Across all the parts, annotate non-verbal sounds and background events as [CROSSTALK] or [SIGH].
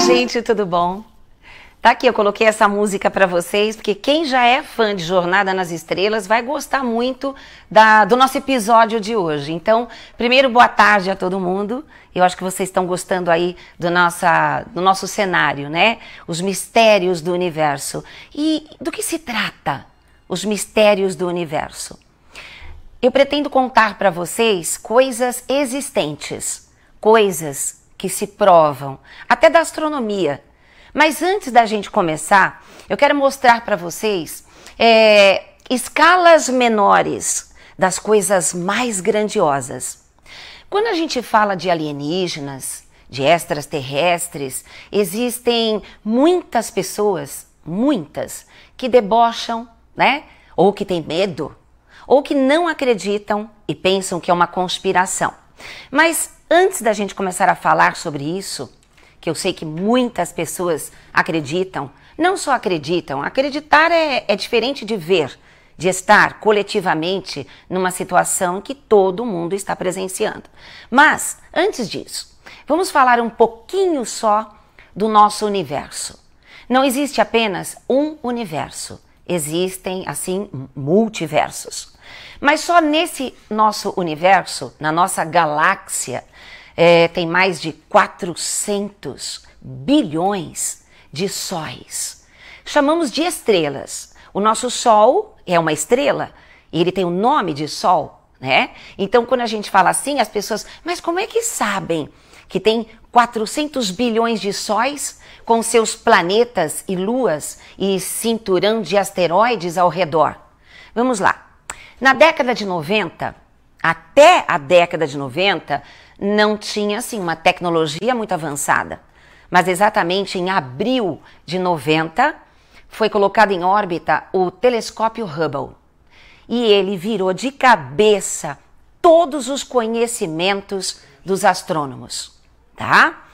gente, tudo bom? Tá aqui, eu coloquei essa música para vocês, porque quem já é fã de Jornada nas Estrelas vai gostar muito da, do nosso episódio de hoje. Então, primeiro, boa tarde a todo mundo. Eu acho que vocês estão gostando aí do, nossa, do nosso cenário, né? Os mistérios do universo. E do que se trata os mistérios do universo? Eu pretendo contar para vocês coisas existentes, coisas que se provam, até da astronomia. Mas antes da gente começar, eu quero mostrar para vocês é, escalas menores das coisas mais grandiosas. Quando a gente fala de alienígenas, de extraterrestres, existem muitas pessoas, muitas, que debocham, né? Ou que têm medo, ou que não acreditam e pensam que é uma conspiração. Mas Antes da gente começar a falar sobre isso, que eu sei que muitas pessoas acreditam, não só acreditam, acreditar é, é diferente de ver, de estar coletivamente numa situação que todo mundo está presenciando. Mas, antes disso, vamos falar um pouquinho só do nosso universo. Não existe apenas um universo, existem, assim, multiversos. Mas só nesse nosso universo, na nossa galáxia, é, tem mais de 400 bilhões de sóis. Chamamos de estrelas. O nosso Sol é uma estrela e ele tem o nome de Sol, né? Então, quando a gente fala assim, as pessoas, mas como é que sabem que tem 400 bilhões de sóis com seus planetas e luas e cinturão de asteroides ao redor? Vamos lá. Na década de 90, até a década de 90, não tinha assim uma tecnologia muito avançada. Mas exatamente em abril de 90 foi colocado em órbita o telescópio Hubble. E ele virou de cabeça todos os conhecimentos dos astrônomos, tá?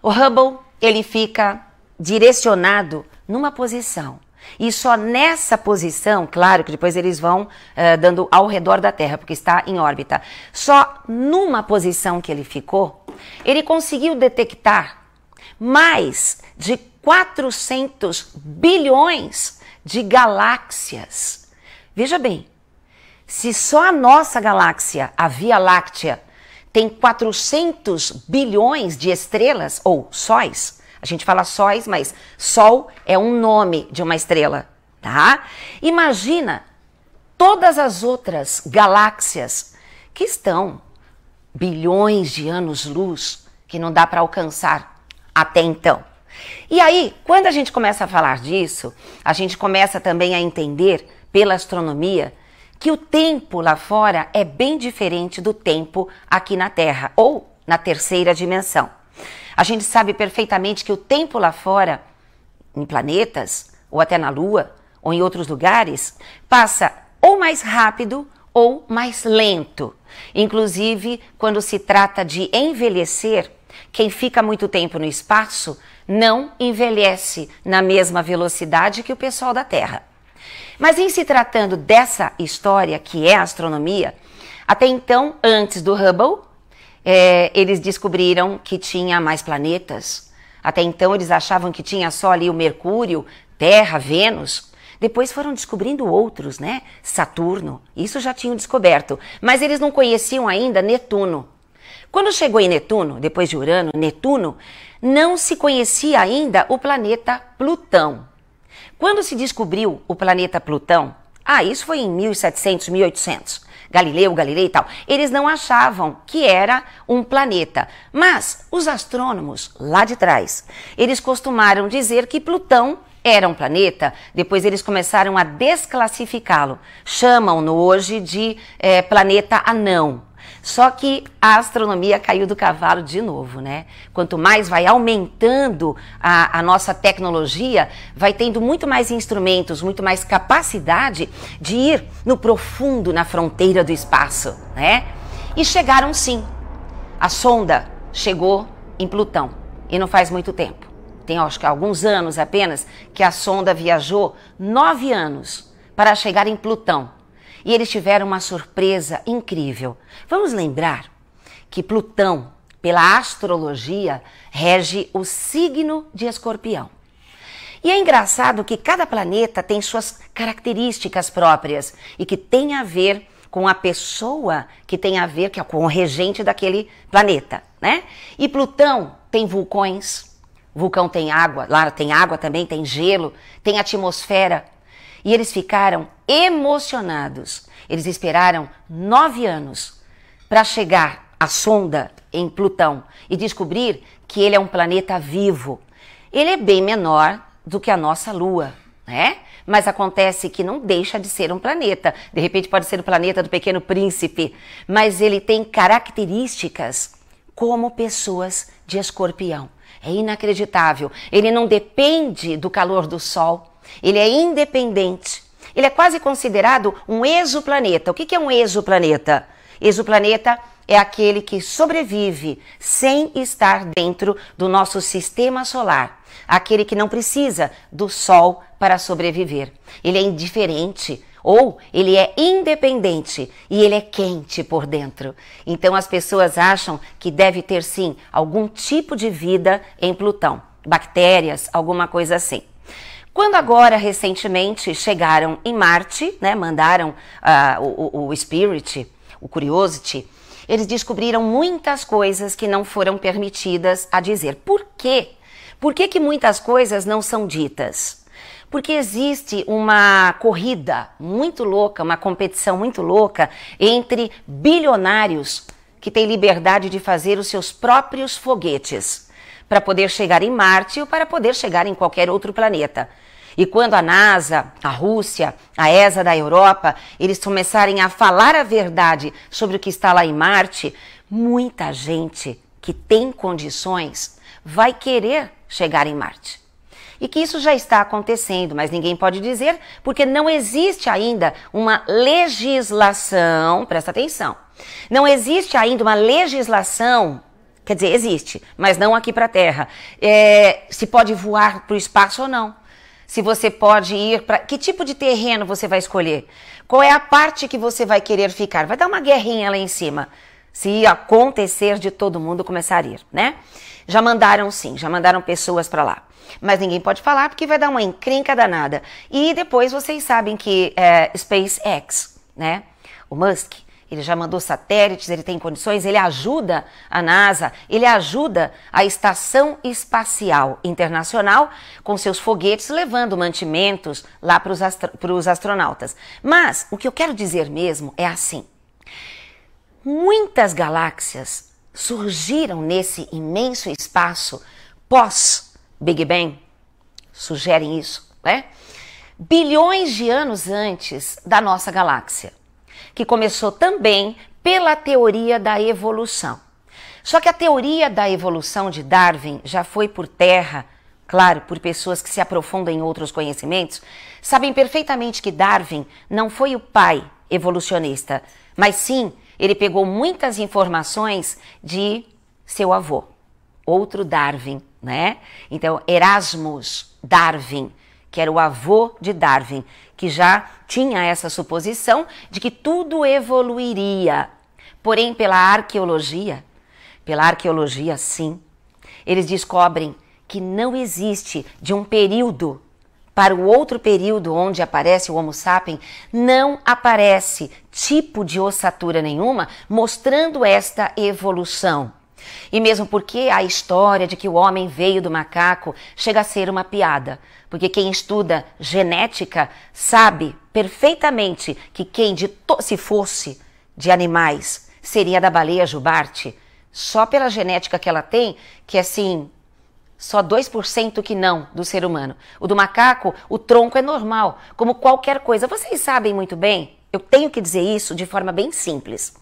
O Hubble, ele fica direcionado numa posição e só nessa posição, claro que depois eles vão uh, dando ao redor da Terra, porque está em órbita. Só numa posição que ele ficou, ele conseguiu detectar mais de 400 bilhões de galáxias. Veja bem, se só a nossa galáxia, a Via Láctea, tem 400 bilhões de estrelas ou sóis, a gente fala sóis, mas Sol é um nome de uma estrela, tá? Imagina todas as outras galáxias que estão bilhões de anos-luz que não dá para alcançar até então. E aí, quando a gente começa a falar disso, a gente começa também a entender pela astronomia que o tempo lá fora é bem diferente do tempo aqui na Terra ou na terceira dimensão. A gente sabe perfeitamente que o tempo lá fora, em planetas, ou até na Lua, ou em outros lugares, passa ou mais rápido ou mais lento. Inclusive, quando se trata de envelhecer, quem fica muito tempo no espaço não envelhece na mesma velocidade que o pessoal da Terra. Mas em se tratando dessa história que é a astronomia, até então, antes do Hubble, é, eles descobriram que tinha mais planetas. Até então eles achavam que tinha só ali o Mercúrio, Terra, Vênus. Depois foram descobrindo outros, né? Saturno, isso já tinham descoberto, mas eles não conheciam ainda Netuno. Quando chegou em Netuno, depois de Urano, Netuno, não se conhecia ainda o planeta Plutão. Quando se descobriu o planeta Plutão, ah, isso foi em 1700, 1800. Galileu, Galilei e tal, eles não achavam que era um planeta. Mas os astrônomos lá de trás, eles costumaram dizer que Plutão era um planeta, depois eles começaram a desclassificá-lo. Chamam-no hoje de é, planeta anão. Só que a astronomia caiu do cavalo de novo, né? Quanto mais vai aumentando a, a nossa tecnologia, vai tendo muito mais instrumentos, muito mais capacidade de ir no profundo, na fronteira do espaço, né? E chegaram sim. A sonda chegou em Plutão e não faz muito tempo. Tem acho que alguns anos apenas que a sonda viajou nove anos para chegar em Plutão e eles tiveram uma surpresa incrível. Vamos lembrar que Plutão, pela astrologia, rege o signo de Escorpião. E é engraçado que cada planeta tem suas características próprias e que tem a ver com a pessoa que tem a ver é com o regente daquele planeta, né? E Plutão tem vulcões, vulcão tem água, lá tem água também, tem gelo, tem atmosfera, e eles ficaram emocionados. Eles esperaram nove anos para chegar à sonda em Plutão e descobrir que ele é um planeta vivo. Ele é bem menor do que a nossa Lua, né? Mas acontece que não deixa de ser um planeta. De repente pode ser o planeta do Pequeno Príncipe, mas ele tem características como pessoas de escorpião. É inacreditável. Ele não depende do calor do sol, ele é independente. Ele é quase considerado um exoplaneta. O que é um exoplaneta? Exoplaneta é aquele que sobrevive sem estar dentro do nosso sistema solar, aquele que não precisa do Sol para sobreviver. Ele é indiferente ou ele é independente e ele é quente por dentro. Então as pessoas acham que deve ter sim algum tipo de vida em Plutão, bactérias, alguma coisa assim. Quando agora, recentemente, chegaram em Marte, né, mandaram uh, o, o Spirit, o Curiosity, eles descobriram muitas coisas que não foram permitidas a dizer. Por quê? Por que, que muitas coisas não são ditas? Porque existe uma corrida muito louca, uma competição muito louca entre bilionários que têm liberdade de fazer os seus próprios foguetes para poder chegar em Marte ou para poder chegar em qualquer outro planeta. E quando a NASA, a Rússia, a ESA da Europa, eles começarem a falar a verdade sobre o que está lá em Marte, muita gente que tem condições vai querer chegar em Marte. E que isso já está acontecendo, mas ninguém pode dizer, porque não existe ainda uma legislação, presta atenção, não existe ainda uma legislação Quer dizer, existe, mas não aqui para a Terra. É, se pode voar para o espaço ou não se você pode ir para. Que tipo de terreno você vai escolher? Qual é a parte que você vai querer ficar? Vai dar uma guerrinha lá em cima. Se acontecer de todo mundo começar a ir, né? Já mandaram sim, já mandaram pessoas para lá. Mas ninguém pode falar porque vai dar uma encrenca danada. E depois vocês sabem que é, SpaceX, né? O Musk ele já mandou satélites, ele tem condições, ele ajuda a NASA, ele ajuda a Estação Espacial Internacional com seus foguetes levando mantimentos lá para os astro astronautas. Mas o que eu quero dizer mesmo é assim: muitas galáxias surgiram nesse imenso espaço pós-Big Bang, sugerem isso, né? Bilhões de anos antes da nossa galáxia que começou também pela teoria da evolução. Só que a teoria da evolução de Darwin já foi por terra, claro, por pessoas que se aprofundam em outros conhecimentos, sabem perfeitamente que Darwin não foi o pai evolucionista, mas sim ele pegou muitas informações de seu avô, outro Darwin, né? Então, Erasmus Darwin, que era o avô de Darwin, que já tinha essa suposição de que tudo evoluiria. Porém, pela arqueologia, pela arqueologia, sim, eles descobrem que não existe de um período para o outro período onde aparece o Homo sapiens, não aparece tipo de ossatura nenhuma mostrando esta evolução. E mesmo porque a história de que o homem veio do macaco chega a ser uma piada porque quem estuda genética sabe perfeitamente que quem se fosse de animais seria da baleia jubarte, só pela genética que ela tem, que é assim, só 2% que não do ser humano. O do macaco, o tronco é normal, como qualquer coisa. Vocês sabem muito bem, eu tenho que dizer isso de forma bem simples.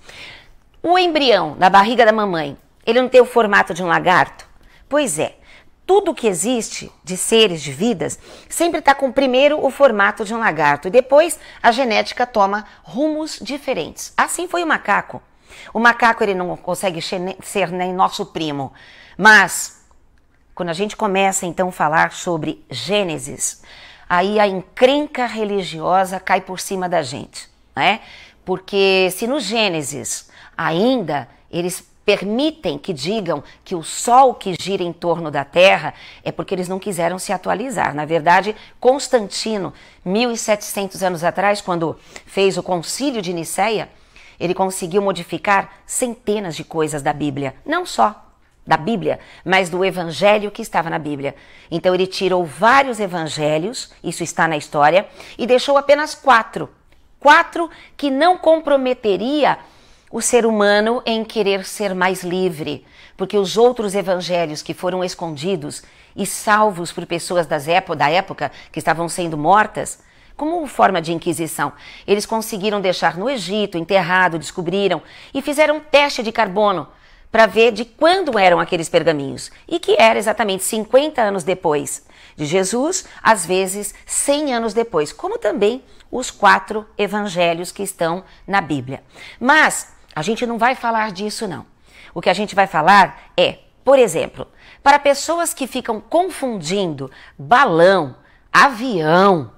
O embrião na barriga da mamãe, ele não tem o formato de um lagarto? Pois é, tudo que existe de seres, de vidas, sempre está com primeiro o formato de um lagarto e depois a genética toma rumos diferentes. Assim foi o macaco. O macaco ele não consegue ser nem nosso primo, mas quando a gente começa então a falar sobre Gênesis, aí a encrenca religiosa cai por cima da gente, né? Porque se no Gênesis ainda eles permitem que digam que o Sol que gira em torno da Terra é porque eles não quiseram se atualizar. Na verdade, Constantino, 1700 anos atrás, quando fez o Concílio de Nicéia, ele conseguiu modificar centenas de coisas da Bíblia, não só da Bíblia, mas do evangelho que estava na Bíblia. Então ele tirou vários evangelhos, isso está na história, e deixou apenas quatro. Quatro que não comprometeria o ser humano em querer ser mais livre, porque os outros evangelhos que foram escondidos e salvos por pessoas época, da época que estavam sendo mortas, como forma de inquisição, eles conseguiram deixar no Egito, enterrado, descobriram e fizeram um teste de carbono para ver de quando eram aqueles pergaminhos e que era exatamente 50 anos depois de Jesus, às vezes 100 anos depois, como também os quatro evangelhos que estão na Bíblia. Mas a gente não vai falar disso, não. O que a gente vai falar é, por exemplo, para pessoas que ficam confundindo balão, avião,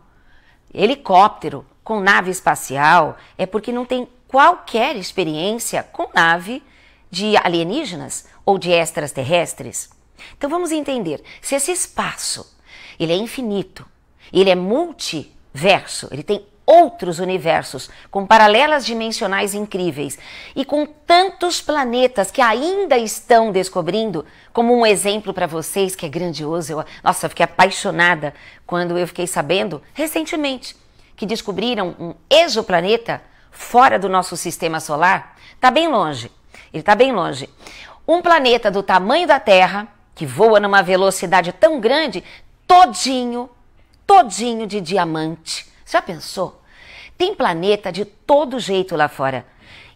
helicóptero com nave espacial, é porque não tem qualquer experiência com nave de alienígenas ou de extraterrestres. Então vamos entender se esse espaço ele é infinito, ele é multiverso, ele tem outros universos, com paralelas dimensionais incríveis e com tantos planetas que ainda estão descobrindo, como um exemplo para vocês que é grandioso. Eu, nossa, eu fiquei apaixonada quando eu fiquei sabendo recentemente que descobriram um exoplaneta fora do nosso sistema solar. Está bem longe. Ele está bem longe. Um planeta do tamanho da Terra, que voa numa velocidade tão grande, todinho, todinho de diamante. Já pensou? Tem planeta de todo jeito lá fora.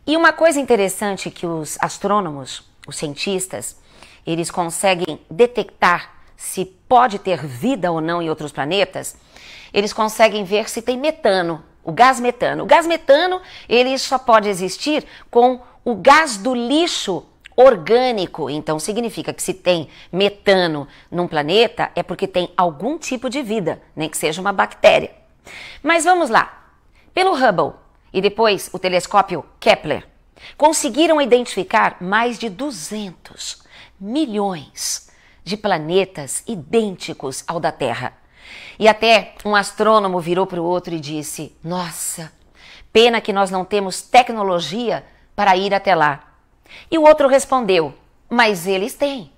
E uma coisa interessante que os astrônomos, os cientistas, eles conseguem detectar se pode ter vida ou não em outros planetas, eles conseguem ver se tem metano, o gás metano. O gás metano, ele só pode existir com o gás do lixo orgânico. Então significa que se tem metano num planeta é porque tem algum tipo de vida, nem que seja uma bactéria. Mas vamos lá pelo Hubble e depois o telescópio Kepler, conseguiram identificar mais de 200 milhões de planetas idênticos ao da Terra. E até um astrônomo virou para o outro e disse: Nossa, pena que nós não temos tecnologia para ir até lá. E o outro respondeu: Mas eles têm.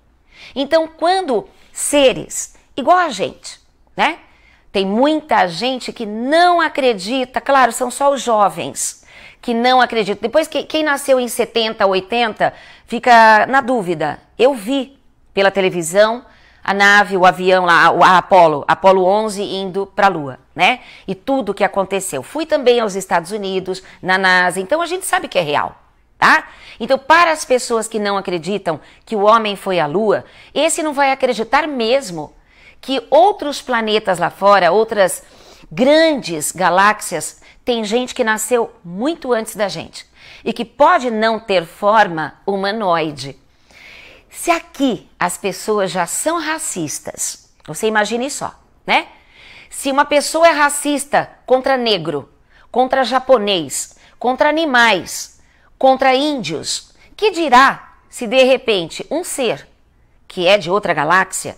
Então, quando seres igual a gente, né? Tem muita gente que não acredita, claro, são só os jovens que não acreditam. Depois, que, quem nasceu em 70, 80, fica na dúvida. Eu vi pela televisão a nave, o avião lá, a Apolo, Apolo 11 indo para a Lua, né? E tudo o que aconteceu. Fui também aos Estados Unidos, na NASA, então a gente sabe que é real. Tá? Então, para as pessoas que não acreditam que o homem foi à lua, esse não vai acreditar mesmo, que outros planetas lá fora, outras grandes galáxias, tem gente que nasceu muito antes da gente e que pode não ter forma humanoide. Se aqui as pessoas já são racistas, você imagine só, né? Se uma pessoa é racista contra negro, contra japonês, contra animais, contra índios, que dirá se de repente um ser que é de outra galáxia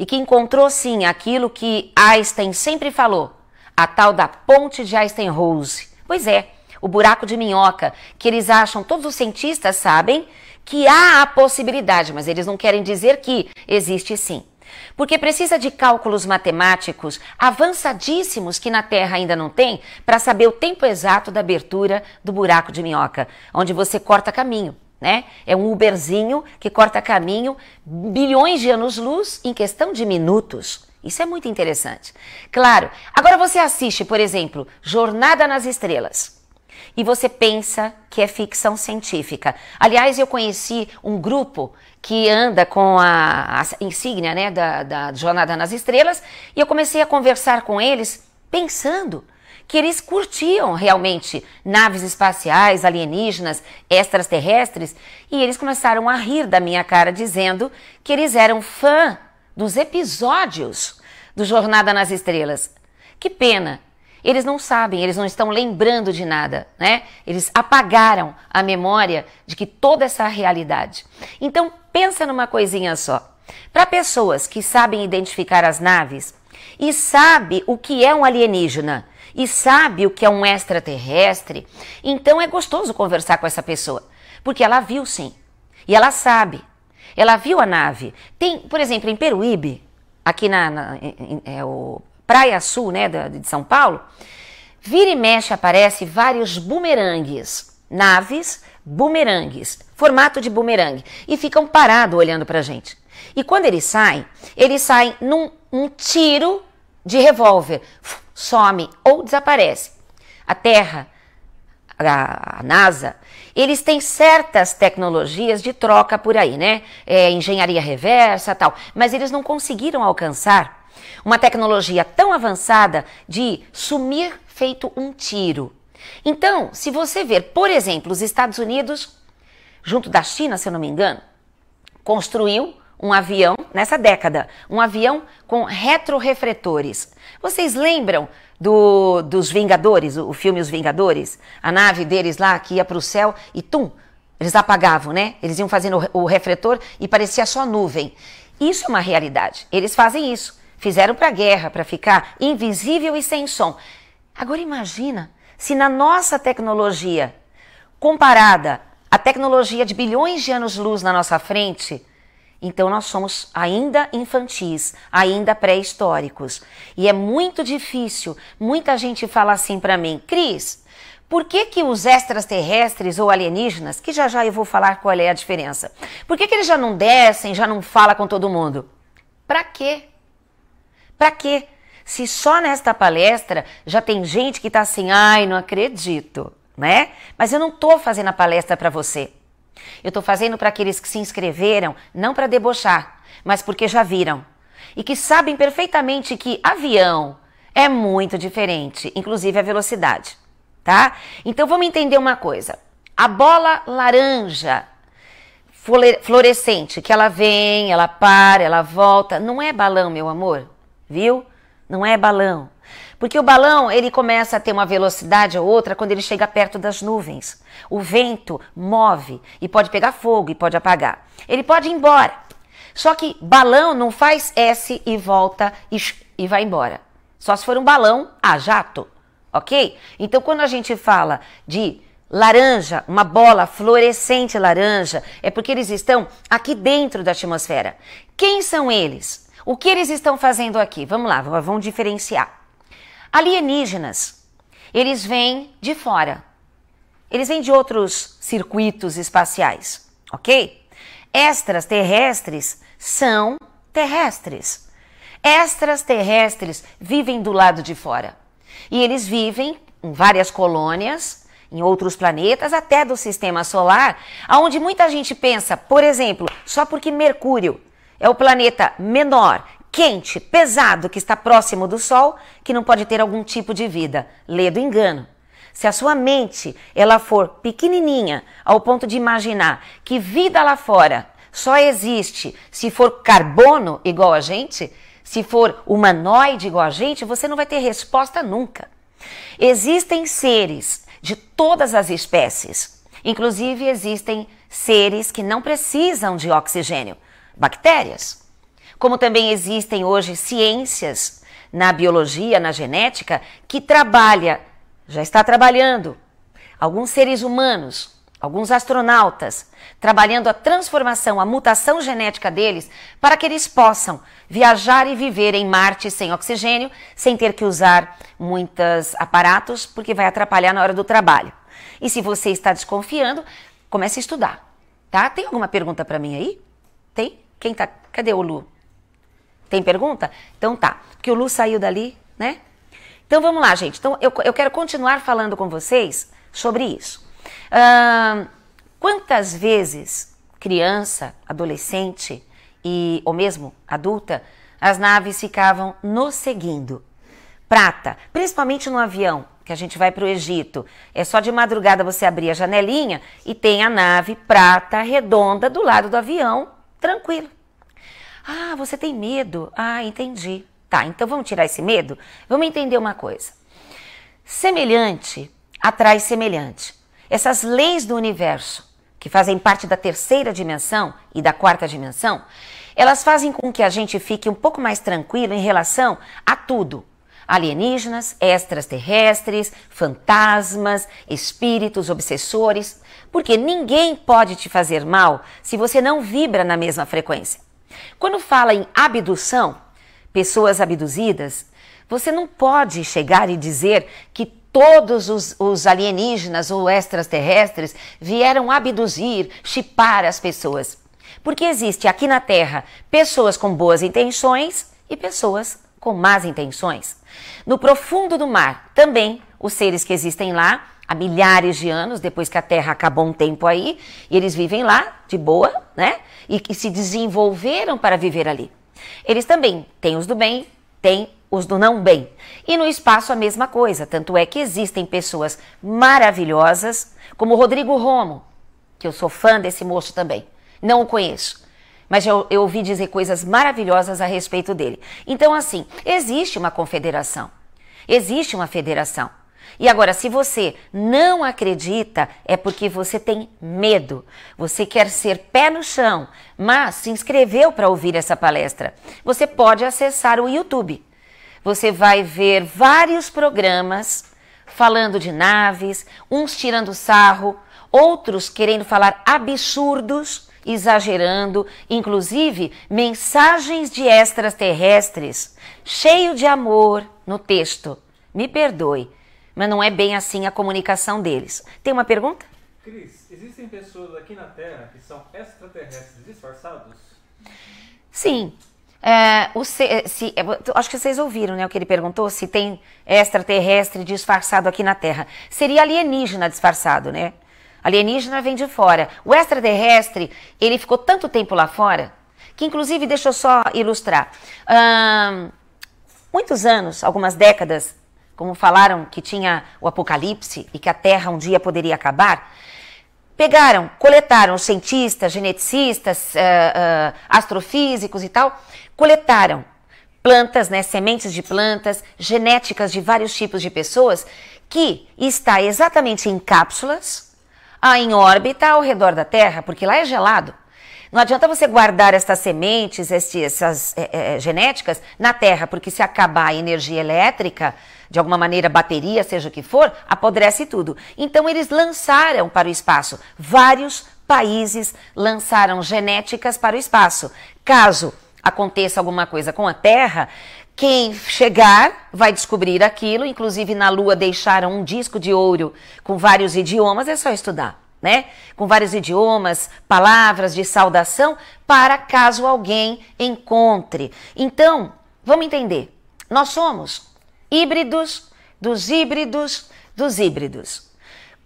e que encontrou sim aquilo que Einstein sempre falou, a tal da ponte de Einstein-Rose. Pois é, o buraco de minhoca, que eles acham, todos os cientistas sabem que há a possibilidade, mas eles não querem dizer que existe sim. Porque precisa de cálculos matemáticos avançadíssimos que na Terra ainda não tem para saber o tempo exato da abertura do buraco de minhoca, onde você corta caminho né? É um Uberzinho que corta caminho bilhões de anos-luz em questão de minutos. Isso é muito interessante. Claro, agora você assiste, por exemplo, Jornada nas Estrelas. E você pensa que é ficção científica. Aliás, eu conheci um grupo que anda com a, a insígnia né, da, da Jornada nas Estrelas e eu comecei a conversar com eles pensando que eles curtiam realmente naves espaciais, alienígenas, extraterrestres, e eles começaram a rir da minha cara dizendo que eles eram fã dos episódios do Jornada nas Estrelas. Que pena, eles não sabem, eles não estão lembrando de nada, né? Eles apagaram a memória de que toda essa realidade. Então, pensa numa coisinha só. Para pessoas que sabem identificar as naves e sabe o que é um alienígena e sabe o que é um extraterrestre, então é gostoso conversar com essa pessoa, porque ela viu sim, e ela sabe. Ela viu a nave. Tem, por exemplo, em Peruíbe, aqui na, na é o Praia Sul, né, de, de São Paulo, vira e mexe aparece vários bumerangues, naves bumerangues, formato de bumerangue, e ficam parados olhando para a gente. E quando eles saem, eles saem num um tiro de revólver some ou desaparece. A Terra, a, NASA, eles têm certas tecnologias de troca por aí, né? É, engenharia reversa tal, mas eles não conseguiram alcançar uma tecnologia tão avançada de sumir feito um tiro. Então, se você ver, por exemplo, os Estados Unidos, junto da China, se eu não me engano, construiu um avião, nessa década, um avião com retrorefletores. Vocês lembram do, dos Vingadores, o filme Os Vingadores? A nave deles lá que ia para o céu e tum, eles apagavam, né? Eles iam fazendo o refletor e parecia só nuvem. Isso é uma realidade. Eles fazem isso. Fizeram para a guerra, para ficar invisível e sem som. Agora imagina se na nossa tecnologia, comparada à tecnologia de bilhões de anos-luz na nossa frente, então nós somos ainda infantis, ainda pré-históricos. E é muito difícil. Muita gente fala assim para mim, Cris, por que, que os extraterrestres ou alienígenas, que já já eu vou falar qual é a diferença, por que, que eles já não descem, já não falam com todo mundo? Para quê? Para quê? Se só nesta palestra já tem gente que está assim, ai, não acredito, né? Mas eu não estou fazendo a palestra para você. Eu estou fazendo para aqueles que se inscreveram, não para debochar, mas porque já viram. E que sabem perfeitamente que avião é muito diferente, inclusive a velocidade, tá? Então vamos entender uma coisa. A bola laranja fluorescente, que ela vem, ela para, ela volta, não é balão, meu amor, viu? Não é balão. Porque o balão, ele começa a ter uma velocidade ou outra quando ele chega perto das nuvens. O vento move e pode pegar fogo e pode apagar. Ele pode ir embora. Só que balão não faz S e volta e, e vai embora. Só se for um balão a jato, ok? Então quando a gente fala de laranja, uma bola fluorescente laranja, é porque eles estão aqui dentro da atmosfera. Quem são eles? O que eles estão fazendo aqui? Vamos lá, vamos diferenciar. Alienígenas. Eles vêm de fora. Eles vêm de outros circuitos espaciais, ok? Extras terrestres são terrestres. Extras terrestres vivem do lado de fora. E eles vivem em várias colônias, em outros planetas, até do sistema solar, aonde muita gente pensa, por exemplo, só porque Mercúrio é o planeta menor quente, pesado, que está próximo do sol, que não pode ter algum tipo de vida. Lê do engano. Se a sua mente ela for pequenininha ao ponto de imaginar que vida lá fora só existe se for carbono igual a gente, se for humanoide igual a gente, você não vai ter resposta nunca. Existem seres de todas as espécies. Inclusive existem seres que não precisam de oxigênio, bactérias. Como também existem hoje ciências na biologia, na genética, que trabalha, já está trabalhando, alguns seres humanos, alguns astronautas, trabalhando a transformação, a mutação genética deles, para que eles possam viajar e viver em Marte sem oxigênio, sem ter que usar muitos aparatos, porque vai atrapalhar na hora do trabalho. E se você está desconfiando, comece a estudar, tá? Tem alguma pergunta para mim aí? Tem? Quem tá? Cadê o Lu? Tem pergunta? Então tá. Porque o Lu saiu dali, né? Então vamos lá, gente. Então eu, eu quero continuar falando com vocês sobre isso. quantas vezes criança, adolescente e ou mesmo adulta, as naves ficavam nos seguindo? Prata, principalmente no avião, que a gente vai para o Egito. É só de madrugada você abrir a janelinha e tem a nave prata redonda do lado do avião, tranquilo. Ah, você tem medo. Ah, entendi. Tá, então vamos tirar esse medo? Vamos entender uma coisa. Semelhante atrai semelhante. Essas leis do universo, que fazem parte da terceira dimensão e da quarta dimensão, elas fazem com que a gente fique um pouco mais tranquilo em relação a tudo. Alienígenas, extraterrestres, fantasmas, espíritos, obsessores, porque ninguém pode te fazer mal se você não vibra na mesma frequência. Quando fala em abdução, pessoas abduzidas, você não pode chegar e dizer que todos os, os alienígenas ou extraterrestres vieram abduzir, chipar as pessoas. Porque existe aqui na Terra pessoas com boas intenções e pessoas com más intenções. No profundo do mar, também os seres que existem lá há milhares de anos, depois que a Terra acabou um tempo aí, e eles vivem lá, de boa, né? E, e se desenvolveram para viver ali. Eles também têm os do bem, têm os do não bem. E no espaço a mesma coisa, tanto é que existem pessoas maravilhosas, como Rodrigo Romo, que eu sou fã desse moço também. Não o conheço, mas eu, eu ouvi dizer coisas maravilhosas a respeito dele. Então, assim, existe uma confederação, existe uma federação. E agora, se você não acredita, é porque você tem medo. Você quer ser pé no chão, mas se inscreveu para ouvir essa palestra. Você pode acessar o YouTube. Você vai ver vários programas falando de naves, uns tirando sarro, outros querendo falar absurdos, exagerando, inclusive mensagens de extraterrestres, cheio de amor no texto. Me perdoe, mas não é bem assim a comunicação deles. Tem uma pergunta? Cris, existem pessoas aqui na Terra que são extraterrestres disfarçados? Sim. É, o é, se, se, é, acho que vocês ouviram né, o que ele perguntou, se tem extraterrestre disfarçado aqui na Terra. Seria alienígena disfarçado, né? Alienígena vem de fora. O extraterrestre, ele ficou tanto tempo lá fora, que inclusive, deixa eu só ilustrar. muitos anos, algumas décadas, como falaram que tinha o apocalipse e que a Terra um dia poderia acabar, pegaram, coletaram cientistas, geneticistas, uh, uh, astrofísicos e tal, coletaram plantas, né, sementes de plantas, genéticas de vários tipos de pessoas, que está exatamente em cápsulas, ah, em órbita ao redor da Terra, porque lá é gelado. Não adianta você guardar estas sementes, estes, essas é, é, genéticas na Terra, porque se acabar a energia elétrica, de alguma maneira bateria, seja o que for, apodrece tudo. Então eles lançaram para o espaço vários países lançaram genéticas para o espaço. Caso aconteça alguma coisa com a Terra, quem chegar vai descobrir aquilo. Inclusive, na Lua deixaram um disco de ouro com vários idiomas, é só estudar, né? Com vários idiomas, palavras de saudação, para caso alguém encontre. Então, vamos entender. Nós somos híbridos dos híbridos dos híbridos.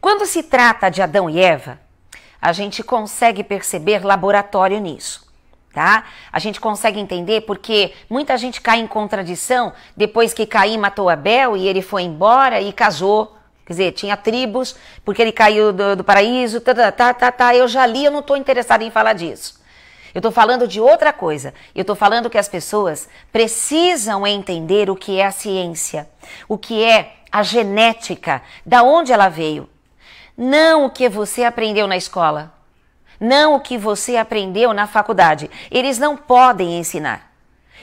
Quando se trata de Adão e Eva, a gente consegue perceber laboratório nisso, tá? A gente consegue entender porque muita gente cai em contradição depois que Caim matou Abel e ele foi embora e casou. Quer dizer, tinha tribos, porque ele caiu do, do paraíso, tá, tá, tá, tá, eu já li, eu não estou interessado em falar disso. Eu estou falando de outra coisa. Eu estou falando que as pessoas precisam entender o que é a ciência, o que é a genética, da onde ela veio. Não o que você aprendeu na escola, não o que você aprendeu na faculdade. Eles não podem ensinar.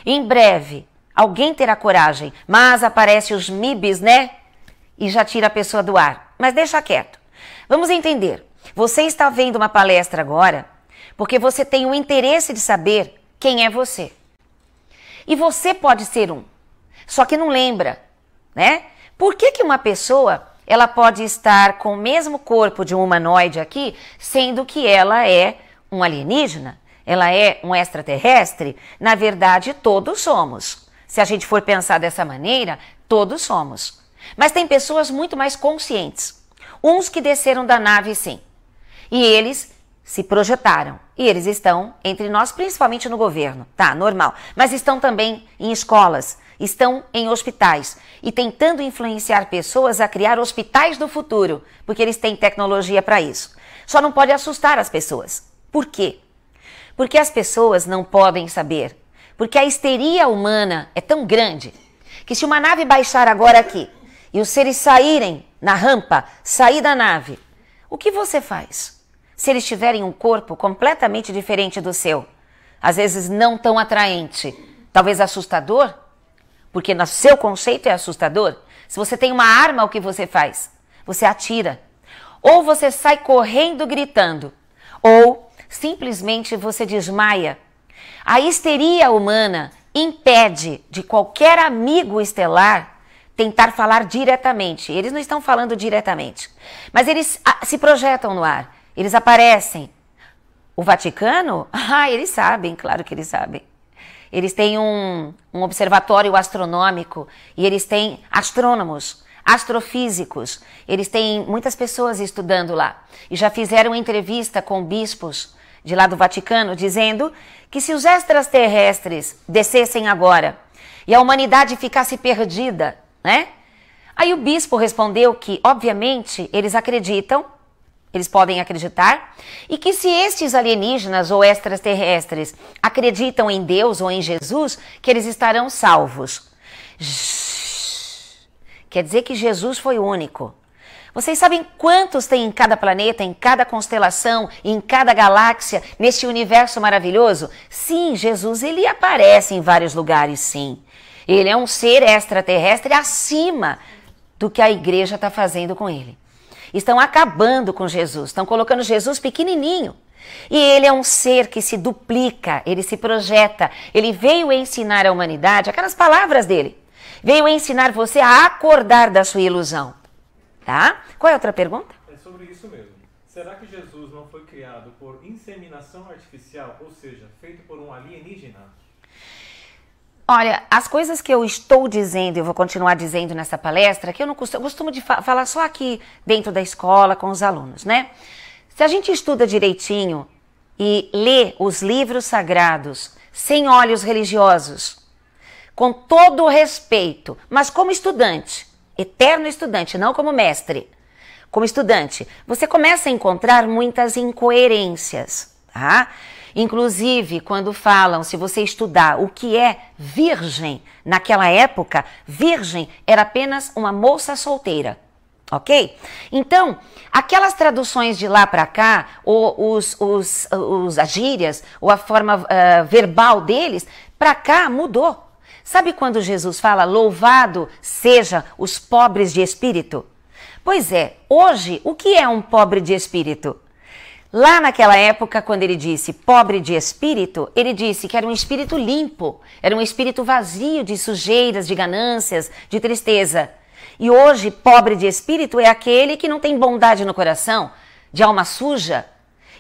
Em breve, alguém terá coragem, mas aparece os MIBs, né? E já tira a pessoa do ar. Mas deixa quieto. Vamos entender. Você está vendo uma palestra agora porque você tem o interesse de saber quem é você. E você pode ser um, só que não lembra, né? Por que, que uma pessoa ela pode estar com o mesmo corpo de um humanoide aqui, sendo que ela é um alienígena? Ela é um extraterrestre? Na verdade, todos somos. Se a gente for pensar dessa maneira, todos somos. Mas tem pessoas muito mais conscientes. Uns que desceram da nave, sim. E eles se projetaram. E eles estão entre nós, principalmente no governo, tá, normal. Mas estão também em escolas, estão em hospitais e tentando influenciar pessoas a criar hospitais do futuro, porque eles têm tecnologia para isso. Só não pode assustar as pessoas. Por quê? Porque as pessoas não podem saber. Porque a histeria humana é tão grande que se uma nave baixar agora aqui e os seres saírem na rampa, sair da nave, o que você faz? se eles tiverem um corpo completamente diferente do seu, às vezes não tão atraente, talvez assustador, porque no seu conceito é assustador. Se você tem uma arma, o que você faz? Você atira. Ou você sai correndo gritando, ou simplesmente você desmaia. A histeria humana impede de qualquer amigo estelar tentar falar diretamente. Eles não estão falando diretamente, mas eles ah, se projetam no ar eles aparecem. O Vaticano? [LAUGHS] Ah, eles sabem, claro que eles sabem. Eles têm um, um observatório astronômico e eles têm astrônomos, astrofísicos. Eles têm muitas pessoas estudando lá. E já fizeram entrevista com bispos de lá do Vaticano dizendo que se os extraterrestres descessem agora e a humanidade ficasse perdida, né? Aí o bispo respondeu que, obviamente, eles acreditam eles podem acreditar, e que se estes alienígenas ou extraterrestres acreditam em Deus ou em Jesus, que eles estarão salvos. Quer dizer que Jesus foi único. Vocês sabem quantos tem em cada planeta, em cada constelação, em cada galáxia, neste universo maravilhoso? Sim, Jesus, ele aparece em vários lugares, sim. Ele é um ser extraterrestre acima do que a igreja está fazendo com ele. Estão acabando com Jesus, estão colocando Jesus pequenininho. E ele é um ser que se duplica, ele se projeta, ele veio ensinar a humanidade aquelas palavras dele. Veio ensinar você a acordar da sua ilusão. Tá? Qual é a outra pergunta? É sobre isso mesmo. Será que Jesus não foi criado por inseminação artificial, ou seja, feito por um alienígena? Olha, as coisas que eu estou dizendo, eu vou continuar dizendo nessa palestra, que eu não costumo, eu costumo de fa falar só aqui dentro da escola com os alunos, né? Se a gente estuda direitinho e lê os livros sagrados sem olhos religiosos, com todo o respeito, mas como estudante, eterno estudante, não como mestre, como estudante, você começa a encontrar muitas incoerências, tá? Inclusive, quando falam, se você estudar o que é virgem, naquela época, virgem era apenas uma moça solteira. Ok? Então, aquelas traduções de lá para cá, ou os, os, os, as gírias, ou a forma uh, verbal deles, para cá mudou. Sabe quando Jesus fala, louvado seja os pobres de espírito? Pois é, hoje, o que é um pobre de espírito? Lá naquela época, quando ele disse pobre de espírito, ele disse que era um espírito limpo, era um espírito vazio de sujeiras, de ganâncias, de tristeza. E hoje, pobre de espírito é aquele que não tem bondade no coração, de alma suja.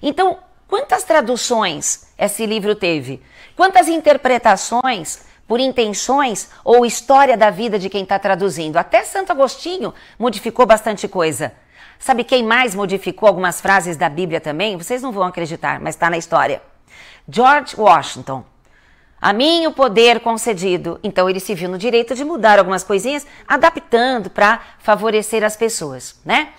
Então, quantas traduções esse livro teve? Quantas interpretações por intenções ou história da vida de quem está traduzindo? Até Santo Agostinho modificou bastante coisa. Sabe quem mais modificou algumas frases da Bíblia também? Vocês não vão acreditar, mas está na história. George Washington. A mim o poder concedido. Então ele se viu no direito de mudar algumas coisinhas, adaptando para favorecer as pessoas, né?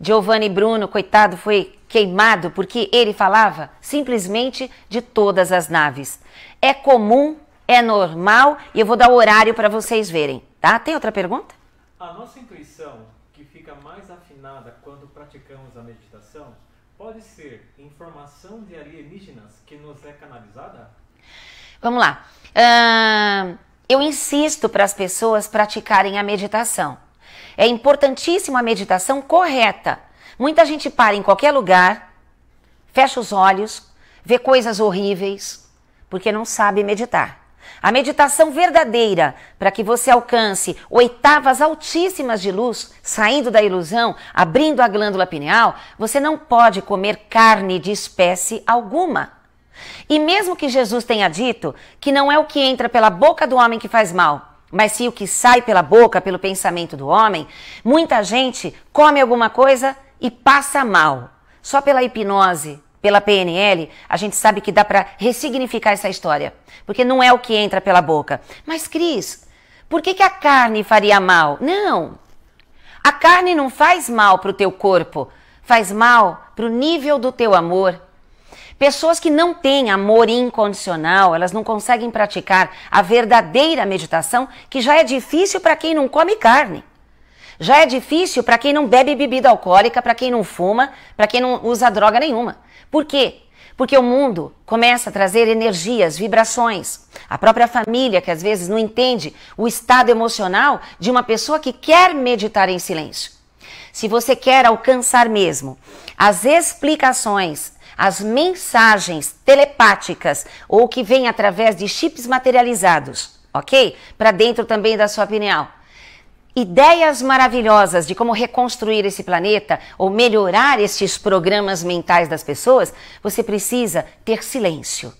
Giovanni Bruno, coitado, foi queimado porque ele falava simplesmente de todas as naves. É comum, é normal e eu vou dar o horário para vocês verem, tá? Tem outra pergunta? A nossa intuição pode ser informação de alienígenas que nos é canalizada? Vamos lá. Uh, eu insisto para as pessoas praticarem a meditação. É importantíssima a meditação correta. Muita gente para em qualquer lugar, fecha os olhos, vê coisas horríveis, porque não sabe meditar. A meditação verdadeira para que você alcance oitavas altíssimas de luz, saindo da ilusão, abrindo a glândula pineal, você não pode comer carne de espécie alguma. E mesmo que Jesus tenha dito que não é o que entra pela boca do homem que faz mal, mas sim o que sai pela boca, pelo pensamento do homem, muita gente come alguma coisa e passa mal, só pela hipnose, pela PNL, a gente sabe que dá para ressignificar essa história, porque não é o que entra pela boca. Mas Cris, por que, que a carne faria mal? Não. A carne não faz mal para o teu corpo, faz mal para o nível do teu amor. Pessoas que não têm amor incondicional, elas não conseguem praticar a verdadeira meditação, que já é difícil para quem não come carne. Já é difícil para quem não bebe bebida alcoólica, para quem não fuma, para quem não usa droga nenhuma. Por quê? Porque o mundo começa a trazer energias, vibrações. A própria família, que às vezes não entende o estado emocional de uma pessoa que quer meditar em silêncio. Se você quer alcançar mesmo as explicações, as mensagens telepáticas ou que vêm através de chips materializados, ok? Para dentro também da sua pineal ideias maravilhosas de como reconstruir esse planeta ou melhorar estes programas mentais das pessoas, você precisa ter silêncio.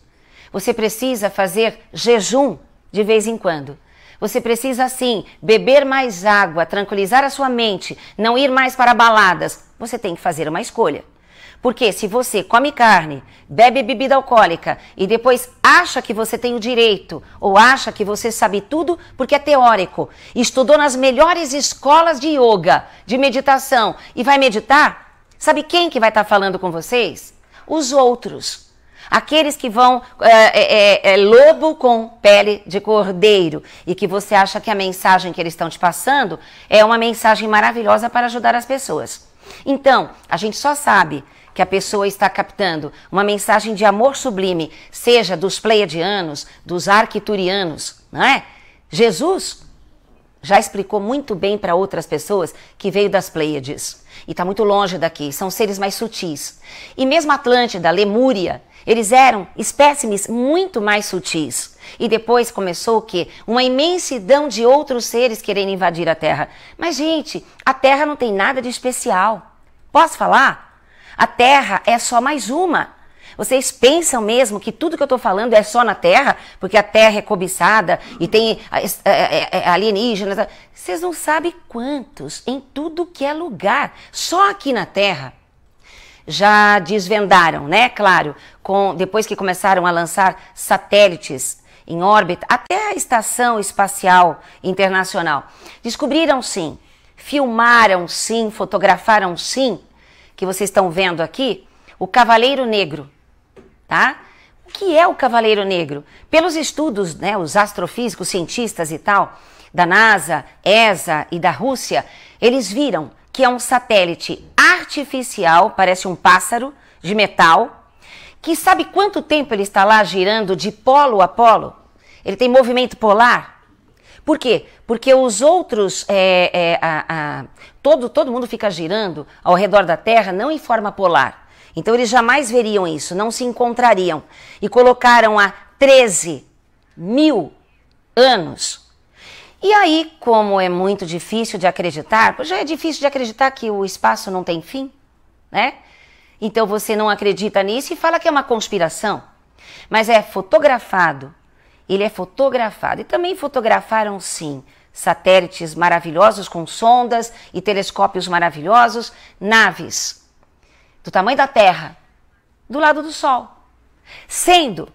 Você precisa fazer jejum de vez em quando. Você precisa sim beber mais água, tranquilizar a sua mente, não ir mais para baladas. Você tem que fazer uma escolha. Porque se você come carne, bebe bebida alcoólica e depois acha que você tem o direito ou acha que você sabe tudo porque é teórico, estudou nas melhores escolas de yoga, de meditação e vai meditar, sabe quem que vai estar tá falando com vocês? Os outros. Aqueles que vão é, é, é, lobo com pele de cordeiro e que você acha que a mensagem que eles estão te passando é uma mensagem maravilhosa para ajudar as pessoas. Então, a gente só sabe que a pessoa está captando, uma mensagem de amor sublime, seja dos pleiadianos, dos arquiturianos, não é? Jesus já explicou muito bem para outras pessoas que veio das Pleiades e está muito longe daqui, são seres mais sutis. E mesmo Atlântida, Lemúria, eles eram espécimes muito mais sutis. E depois começou o quê? Uma imensidão de outros seres querendo invadir a Terra. Mas, gente, a Terra não tem nada de especial. Posso falar? A terra é só mais uma. Vocês pensam mesmo que tudo que eu estou falando é só na Terra, porque a Terra é cobiçada e tem ah, eh, eh, eh, alienígenas. Vocês não sabem quantos em tudo que é lugar, só aqui na Terra. Já desvendaram, né? Claro, com, depois que começaram a lançar satélites em órbita, até a Estação Espacial Internacional. Descobriram sim, filmaram sim, fotografaram sim que vocês estão vendo aqui, o Cavaleiro Negro, tá? O que é o Cavaleiro Negro? Pelos estudos, né, os astrofísicos, cientistas e tal, da NASA, ESA e da Rússia, eles viram que é um satélite artificial, parece um pássaro de metal, que sabe quanto tempo ele está lá girando de polo a polo? Ele tem movimento polar? Por quê? Porque os outros, é, é, a, a, todo, todo mundo fica girando ao redor da Terra, não em forma polar. Então eles jamais veriam isso, não se encontrariam. E colocaram há 13 mil anos. E aí, como é muito difícil de acreditar, já é difícil de acreditar que o espaço não tem fim, né? Então você não acredita nisso e fala que é uma conspiração. Mas é fotografado, ele é fotografado. E também fotografaram, sim, satélites maravilhosos com sondas e telescópios maravilhosos, naves do tamanho da Terra, do lado do Sol. Sendo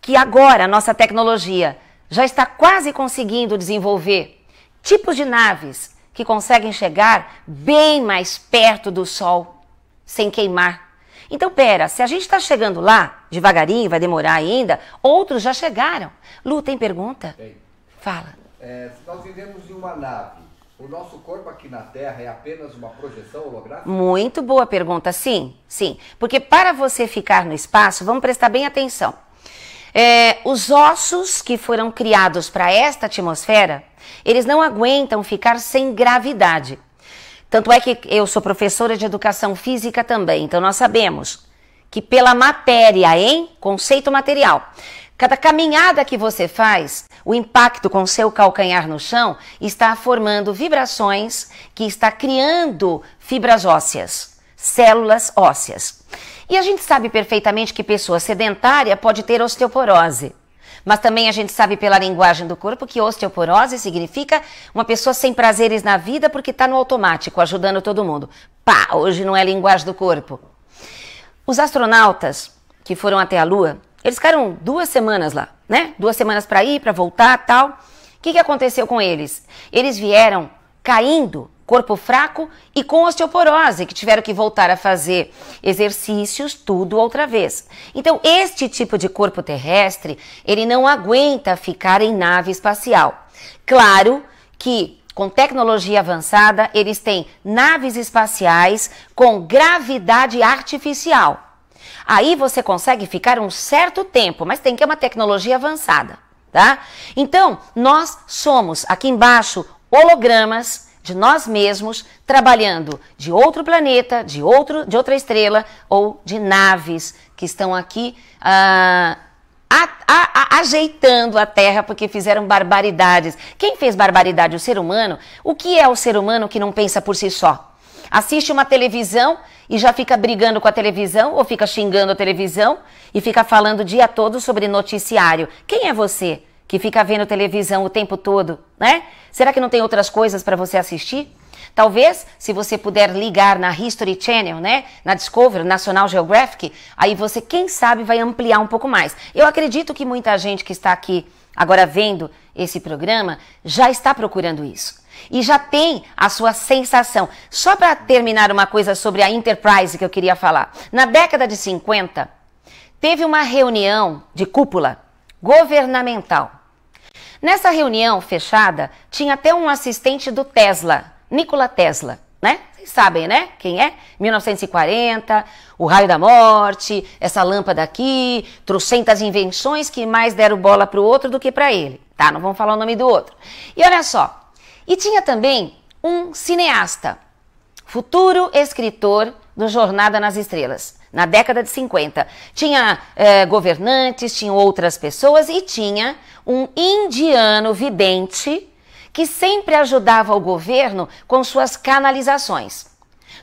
que agora a nossa tecnologia já está quase conseguindo desenvolver tipos de naves que conseguem chegar bem mais perto do Sol sem queimar. Então, pera, se a gente está chegando lá, devagarinho, vai demorar ainda, outros já chegaram. Lu, tem pergunta? Tem. Fala é, se nós vivemos em uma nave, o nosso corpo aqui na Terra é apenas uma projeção holográfica? Muito boa pergunta, sim, sim. Porque para você ficar no espaço, vamos prestar bem atenção. É, os ossos que foram criados para esta atmosfera, eles não aguentam ficar sem gravidade. Tanto é que eu sou professora de educação física também, então nós sabemos que pela matéria, em Conceito material. Cada caminhada que você faz, o impacto com seu calcanhar no chão está formando vibrações que está criando fibras ósseas, células ósseas. E a gente sabe perfeitamente que pessoa sedentária pode ter osteoporose. Mas também a gente sabe pela linguagem do corpo que osteoporose significa uma pessoa sem prazeres na vida porque está no automático, ajudando todo mundo. Pá, hoje não é linguagem do corpo. Os astronautas que foram até a Lua eles ficaram duas semanas lá, né? Duas semanas para ir, para voltar, tal. O que, que aconteceu com eles? Eles vieram caindo, corpo fraco e com osteoporose, que tiveram que voltar a fazer exercícios tudo outra vez. Então, este tipo de corpo terrestre, ele não aguenta ficar em nave espacial. Claro que com tecnologia avançada, eles têm naves espaciais com gravidade artificial. Aí você consegue ficar um certo tempo, mas tem que ter uma tecnologia avançada, tá? Então, nós somos aqui embaixo hologramas de nós mesmos trabalhando de outro planeta, de outro, de outra estrela ou de naves que estão aqui ah, a, a, a, ajeitando a Terra porque fizeram barbaridades. Quem fez barbaridade? O ser humano. O que é o ser humano que não pensa por si só? assiste uma televisão e já fica brigando com a televisão ou fica xingando a televisão e fica falando o dia todo sobre noticiário. Quem é você que fica vendo televisão o tempo todo, né? Será que não tem outras coisas para você assistir? Talvez, se você puder ligar na History Channel, né, na Discovery, National Geographic, aí você, quem sabe, vai ampliar um pouco mais. Eu acredito que muita gente que está aqui agora vendo esse programa já está procurando isso e já tem a sua sensação. Só para terminar uma coisa sobre a Enterprise que eu queria falar. Na década de 50, teve uma reunião de cúpula governamental. Nessa reunião fechada, tinha até um assistente do Tesla, Nikola Tesla, né? Vocês sabem, né? Quem é? 1940, o raio da morte, essa lâmpada aqui, trocentas invenções que mais deram bola para o outro do que para ele, tá? Não vamos falar o nome do outro. E olha só, e tinha também um cineasta, futuro escritor do Jornada nas Estrelas, na década de 50. Tinha eh, governantes, tinha outras pessoas e tinha um indiano vidente que sempre ajudava o governo com suas canalizações.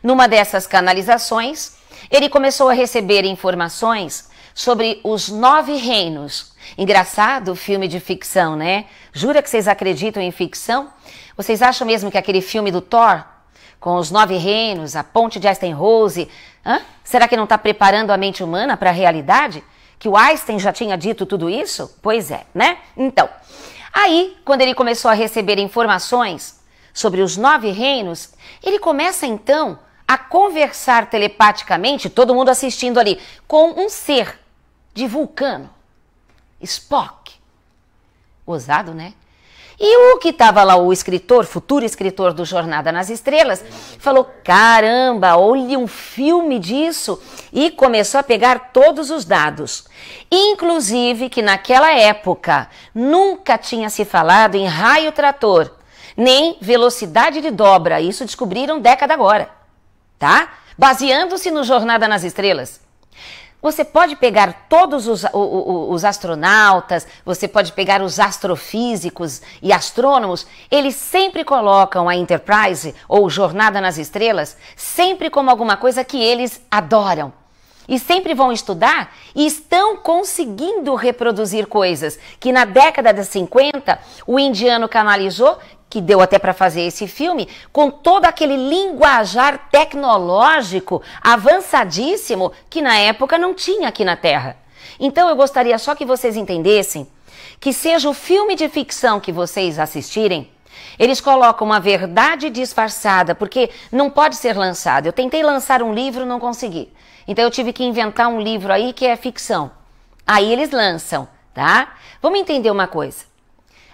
Numa dessas canalizações, ele começou a receber informações sobre os nove reinos. Engraçado filme de ficção, né? Jura que vocês acreditam em ficção? Vocês acham mesmo que aquele filme do Thor, com os nove reinos, a ponte de Einstein Rose, hã? será que não está preparando a mente humana para a realidade? Que o Einstein já tinha dito tudo isso? Pois é, né? Então, aí, quando ele começou a receber informações sobre os nove reinos, ele começa então a conversar telepaticamente, todo mundo assistindo ali, com um ser de vulcano. Spock. Ousado, né? E o que estava lá, o escritor, futuro escritor do Jornada nas Estrelas, falou: caramba, olhe um filme disso! E começou a pegar todos os dados. Inclusive que naquela época nunca tinha se falado em raio trator, nem velocidade de dobra. Isso descobriram década agora, tá? Baseando-se no Jornada nas Estrelas. Você pode pegar todos os, os, astronautas, você pode pegar os astrofísicos e astrônomos, eles sempre colocam a Enterprise ou Jornada nas Estrelas sempre como alguma coisa que eles adoram. E sempre vão estudar e estão conseguindo reproduzir coisas que na década de 50 o indiano canalizou que deu até para fazer esse filme, com todo aquele linguajar tecnológico avançadíssimo que na época não tinha aqui na Terra. Então eu gostaria só que vocês entendessem que seja o filme de ficção que vocês assistirem, eles colocam uma verdade disfarçada, porque não pode ser lançado. Eu tentei lançar um livro, não consegui. Então eu tive que inventar um livro aí que é ficção. Aí eles lançam, tá? Vamos entender uma coisa.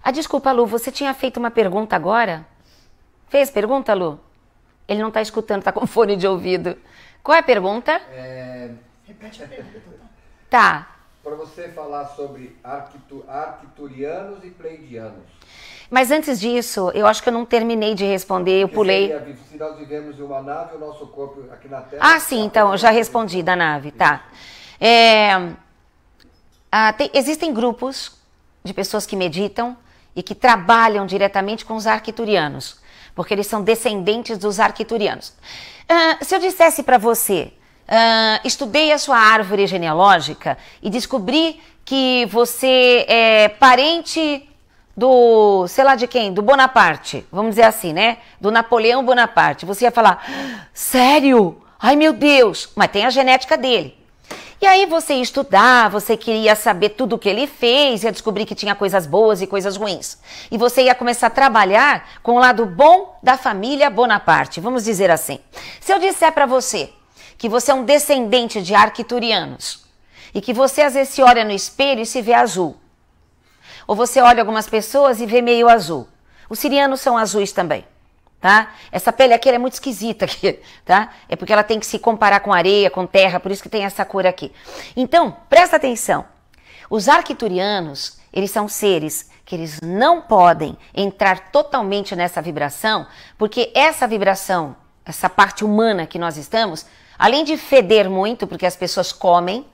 Ah, desculpa, Lu, você tinha feito uma pergunta agora? Fez pergunta, Lu? Ele não está escutando, está com [LAUGHS] fone de ouvido. Qual é a pergunta? É, repete a pergunta. Tá. Para você falar sobre arquitu... arquiturianos e pleidianos. Mas antes disso, eu acho que eu não terminei de responder, eu pulei. se nós vivemos em uma nave, o nosso corpo aqui na Terra. Ah, sim, então, já respondi da nave, tá. É... Ah, tem... existem grupos de pessoas que meditam e que trabalham diretamente com os arquiturianos, porque eles são descendentes dos arquiturianos. Uh, se eu dissesse para você, uh, estudei a sua árvore genealógica e descobri que você é parente do, sei lá de quem, do Bonaparte, vamos dizer assim, né? Do Napoleão Bonaparte. Você ia falar, ah, sério? Ai meu Deus! Mas tem a genética dele. E aí você ia estudar, você queria saber tudo o que ele fez, ia descobrir que tinha coisas boas e coisas ruins. E você ia começar a trabalhar com o lado bom da família Bonaparte, vamos dizer assim. Se eu disser para você que você é um descendente de arquiturianos e que você às vezes se olha no espelho e se vê azul, ou você olha algumas pessoas e vê meio azul. Os sirianos são azuis também tá? Essa pele aqui é muito esquisita aqui, [LAUGHS] tá? É porque ela tem que se comparar com areia, com terra, por isso que tem essa cor aqui. Então, presta atenção. Os arquiturianos, eles são seres que eles não podem entrar totalmente nessa vibração, porque essa vibração, essa parte humana que nós estamos, além de feder muito, porque as pessoas comem,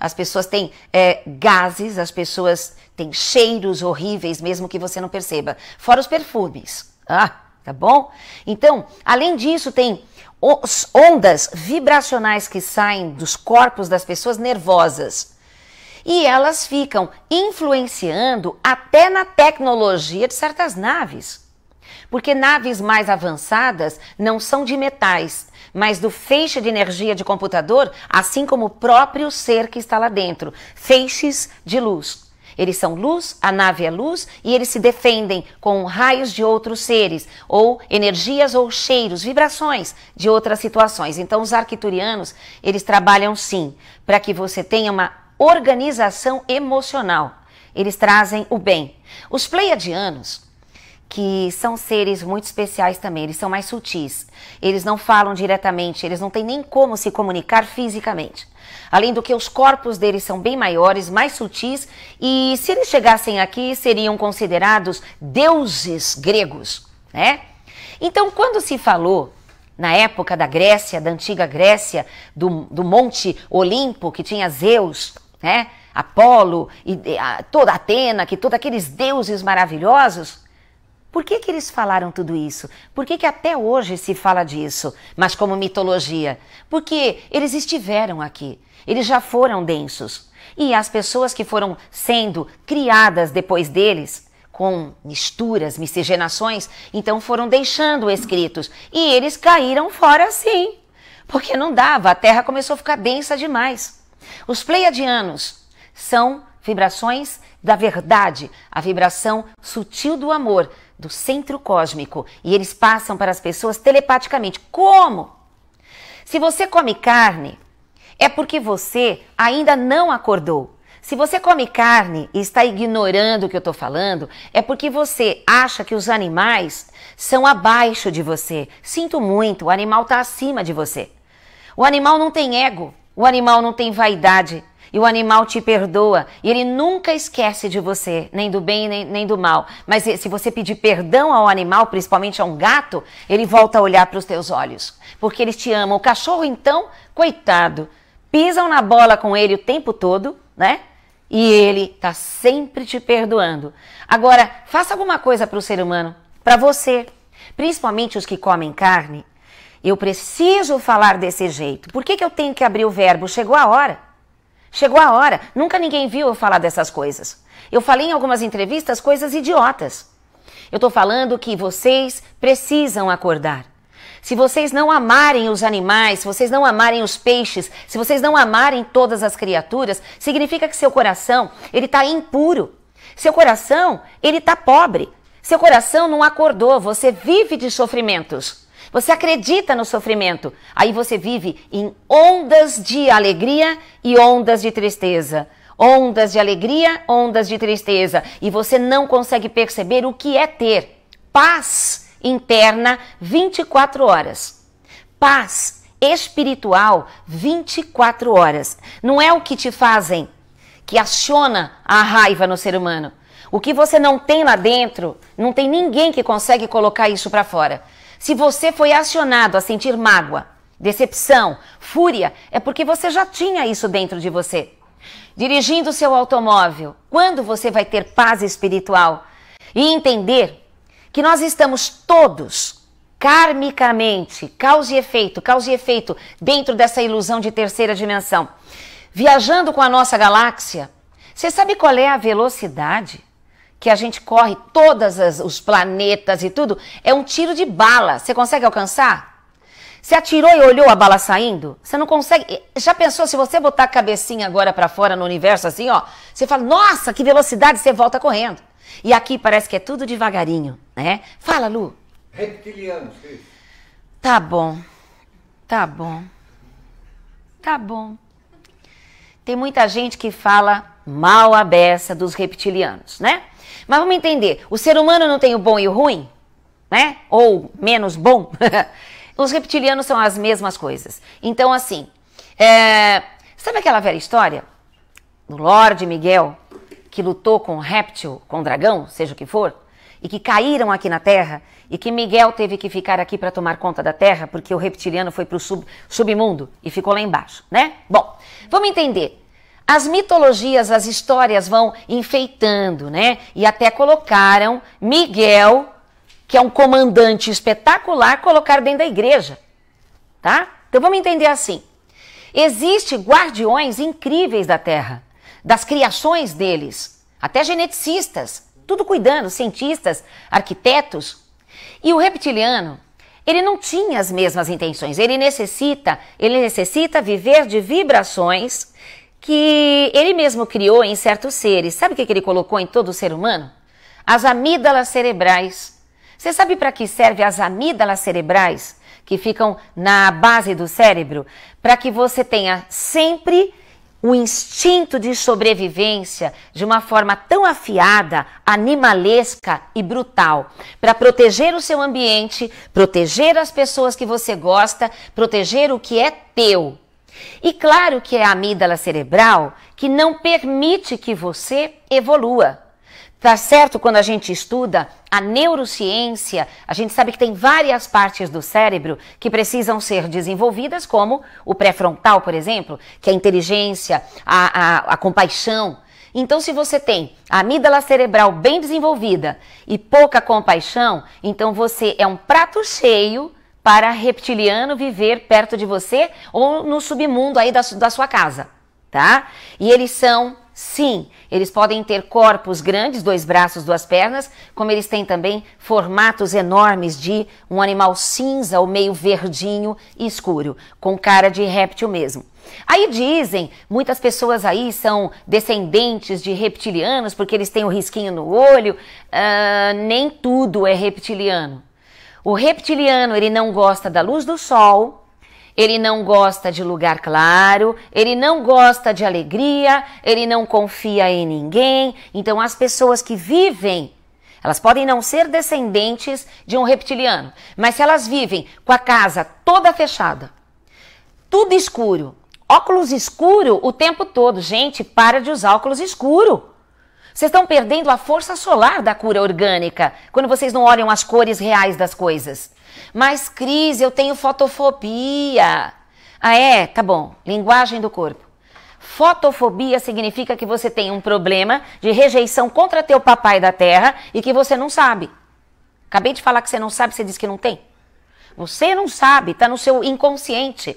as pessoas têm é, gases, as pessoas têm cheiros horríveis, mesmo que você não perceba. Fora os perfumes. Ah, tá bom? Então, além disso, tem ondas vibracionais que saem dos corpos das pessoas nervosas. E elas ficam influenciando até na tecnologia de certas naves. Porque naves mais avançadas não são de metais, mas do feixe de energia de computador, assim como o próprio ser que está lá dentro feixes de luz. Eles são luz, a nave é luz e eles se defendem com raios de outros seres, ou energias ou cheiros, vibrações de outras situações. Então, os arquiturianos, eles trabalham sim para que você tenha uma organização emocional. Eles trazem o bem. Os pleiadianos, que são seres muito especiais também, eles são mais sutis. Eles não falam diretamente, eles não têm nem como se comunicar fisicamente. Além do que os corpos deles são bem maiores, mais sutis, e se eles chegassem aqui, seriam considerados deuses gregos, né? Então, quando se falou na época da Grécia, da antiga Grécia, do, do Monte Olimpo, que tinha Zeus, né? Apolo e toda Atena, que todos aqueles deuses maravilhosos, por que, que eles falaram tudo isso? Por que, que até hoje se fala disso, mas como mitologia? Porque eles estiveram aqui, eles já foram densos. E as pessoas que foram sendo criadas depois deles, com misturas, miscigenações, então foram deixando escritos. E eles caíram fora assim. porque não dava, a terra começou a ficar densa demais. Os pleiadianos são vibrações da verdade, a vibração sutil do amor, do centro cósmico e eles passam para as pessoas telepaticamente. Como? Se você come carne, é porque você ainda não acordou. Se você come carne e está ignorando o que eu estou falando, é porque você acha que os animais são abaixo de você. Sinto muito, o animal está acima de você. O animal não tem ego, o animal não tem vaidade e o animal te perdoa, e ele nunca esquece de você, nem do bem nem, nem do mal. Mas se você pedir perdão ao animal, principalmente a um gato, ele volta a olhar para os teus olhos, porque ele te ama. O cachorro, então, coitado, pisam na bola com ele o tempo todo, né? E ele está sempre te perdoando. Agora, faça alguma coisa para o ser humano, para você, principalmente os que comem carne. Eu preciso falar desse jeito. Por que, que eu tenho que abrir o verbo? Chegou a hora. Chegou a hora, nunca ninguém viu eu falar dessas coisas. Eu falei em algumas entrevistas coisas idiotas. Eu estou falando que vocês precisam acordar. Se vocês não amarem os animais, se vocês não amarem os peixes, se vocês não amarem todas as criaturas, significa que seu coração, ele tá impuro. Seu coração, ele tá pobre. Seu coração não acordou, você vive de sofrimentos. Você acredita no sofrimento. Aí você vive em ondas de alegria e ondas de tristeza. Ondas de alegria, ondas de tristeza. E você não consegue perceber o que é ter paz interna 24 horas. Paz espiritual 24 horas. Não é o que te fazem que aciona a raiva no ser humano. O que você não tem lá dentro, não tem ninguém que consegue colocar isso para fora. Se você foi acionado a sentir mágoa, decepção, fúria, é porque você já tinha isso dentro de você. Dirigindo seu automóvel, quando você vai ter paz espiritual e entender que nós estamos todos karmicamente, causa e efeito, causa e efeito, dentro dessa ilusão de terceira dimensão. Viajando com a nossa galáxia, você sabe qual é a velocidade que a gente corre todos os planetas e tudo, é um tiro de bala. Você consegue alcançar? Você atirou e olhou a bala saindo? Você não consegue. Eh, já pensou se você botar a cabecinha agora para fora no universo assim, ó? Você fala, nossa, que velocidade! Você volta correndo. E aqui parece que é tudo devagarinho, né? Fala, Lu. Reptiliano, é sim. Tá bom. Tá bom. Tá bom. Tem muita gente que fala mal a beça dos reptilianos, né? Mas vamos entender, o ser humano não tem o bom e o ruim, né? Ou menos bom. [LAUGHS] Os reptilianos são as mesmas coisas. Então, assim, é... sabe aquela velha história do Lorde Miguel que lutou com o réptil, com o dragão, seja o que for, e que caíram aqui na Terra e que Miguel teve que ficar aqui para tomar conta da Terra porque o reptiliano foi para o sub, submundo e ficou lá embaixo, né? Bom, vamos entender. As mitologias, as histórias vão enfeitando, né? E até colocaram Miguel, que é um comandante espetacular, colocar dentro da igreja, tá? Então vamos entender assim. Existem guardiões incríveis da Terra, das criações deles, até geneticistas, tudo cuidando, cientistas, arquitetos. E o reptiliano, ele não tinha as mesmas intenções. Ele necessita, ele necessita viver de vibrações que ele mesmo criou em certos seres. Sabe o que ele colocou em todo ser humano? As amígdalas cerebrais. Você sabe para que serve as amígdalas cerebrais que ficam na base do cérebro? Para que você tenha sempre o instinto de sobrevivência de uma forma tão afiada, animalesca e brutal, para proteger o seu ambiente, proteger as pessoas que você gosta, proteger o que é teu. E claro que é a amígdala cerebral que não permite que você evolua. Tá certo? Quando a gente estuda a neurociência, a gente sabe que tem várias partes do cérebro que precisam ser desenvolvidas, como o pré-frontal, por exemplo, que é a inteligência, a, a, a compaixão. Então, se você tem a amígdala cerebral bem desenvolvida e pouca compaixão, então você é um prato cheio para reptiliano viver perto de você ou no submundo aí da, da sua casa, tá? E eles são Sim, eles podem ter corpos grandes, dois braços, duas pernas, como eles têm também formatos enormes de um animal cinza ou meio verdinho e escuro, com cara de réptil mesmo. Aí dizem, muitas pessoas aí são descendentes de reptilianos porque eles têm o um risquinho no olho. Uh, nem tudo é reptiliano. O reptiliano, ele não gosta da luz do sol, ele não gosta de lugar claro, ele não gosta de alegria, ele não confia em ninguém. Então, as pessoas que vivem, elas podem não ser descendentes de um reptiliano, mas se elas vivem com a casa toda fechada, tudo escuro, óculos escuro o tempo todo, gente, para de usar óculos escuro. Vocês estão perdendo a força solar da cura orgânica quando vocês não olham as cores reais das coisas. Mas, Cris, eu tenho fotofobia. Ah, é? Tá bom. Linguagem do corpo. Fotofobia significa que você tem um problema de rejeição contra teu papai da terra e que você não sabe. Acabei de falar que você não sabe, você diz que não tem. Você não sabe, está no seu inconsciente.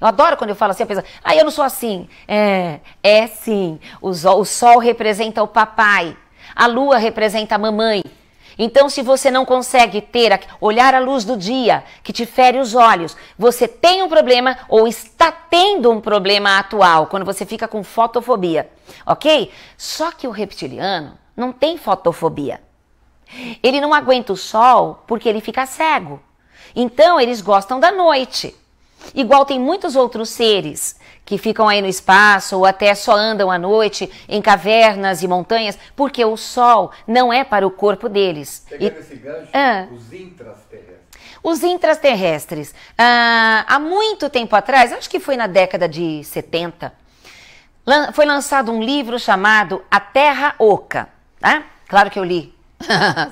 Eu adoro quando eu falo assim, a pessoa, ah, eu não sou assim. É, é sim. O sol, o sol representa o papai, a lua representa a mamãe. Então, se você não consegue ter olhar a luz do dia que te fere os olhos, você tem um problema ou está tendo um problema atual quando você fica com fotofobia, ok? Só que o reptiliano não tem fotofobia. Ele não aguenta o sol porque ele fica cego. Então, eles gostam da noite. Igual tem muitos outros seres que ficam aí no espaço ou até só andam à noite em cavernas e montanhas, porque o sol não é para o corpo deles. Pegando e... esse gancho, ah. os intraterrestres. Os intraterrestres. Ah, há muito tempo atrás, acho que foi na década de 70, foi lançado um livro chamado A Terra Oca. ah Claro que eu li. [LAUGHS]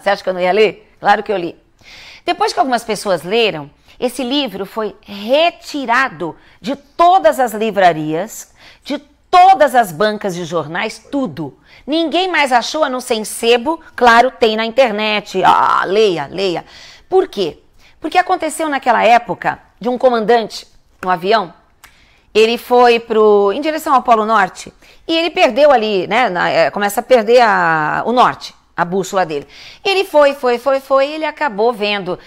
Você acha que eu não ia ler? Claro que eu li. Depois que algumas pessoas leram, esse livro foi retirado de todas as livrarias, de todas as bancas de jornais, tudo. Ninguém mais achou a não ser em sebo, claro, tem na internet. Ah, leia, leia. Por quê? Porque aconteceu naquela época de um comandante, um avião, ele foi pro, em direção ao Polo Norte e ele perdeu ali, né? Na, eh, começa a perder a, o norte a bússola dele. Ele foi, foi, foi, foi, e ele acabou vendo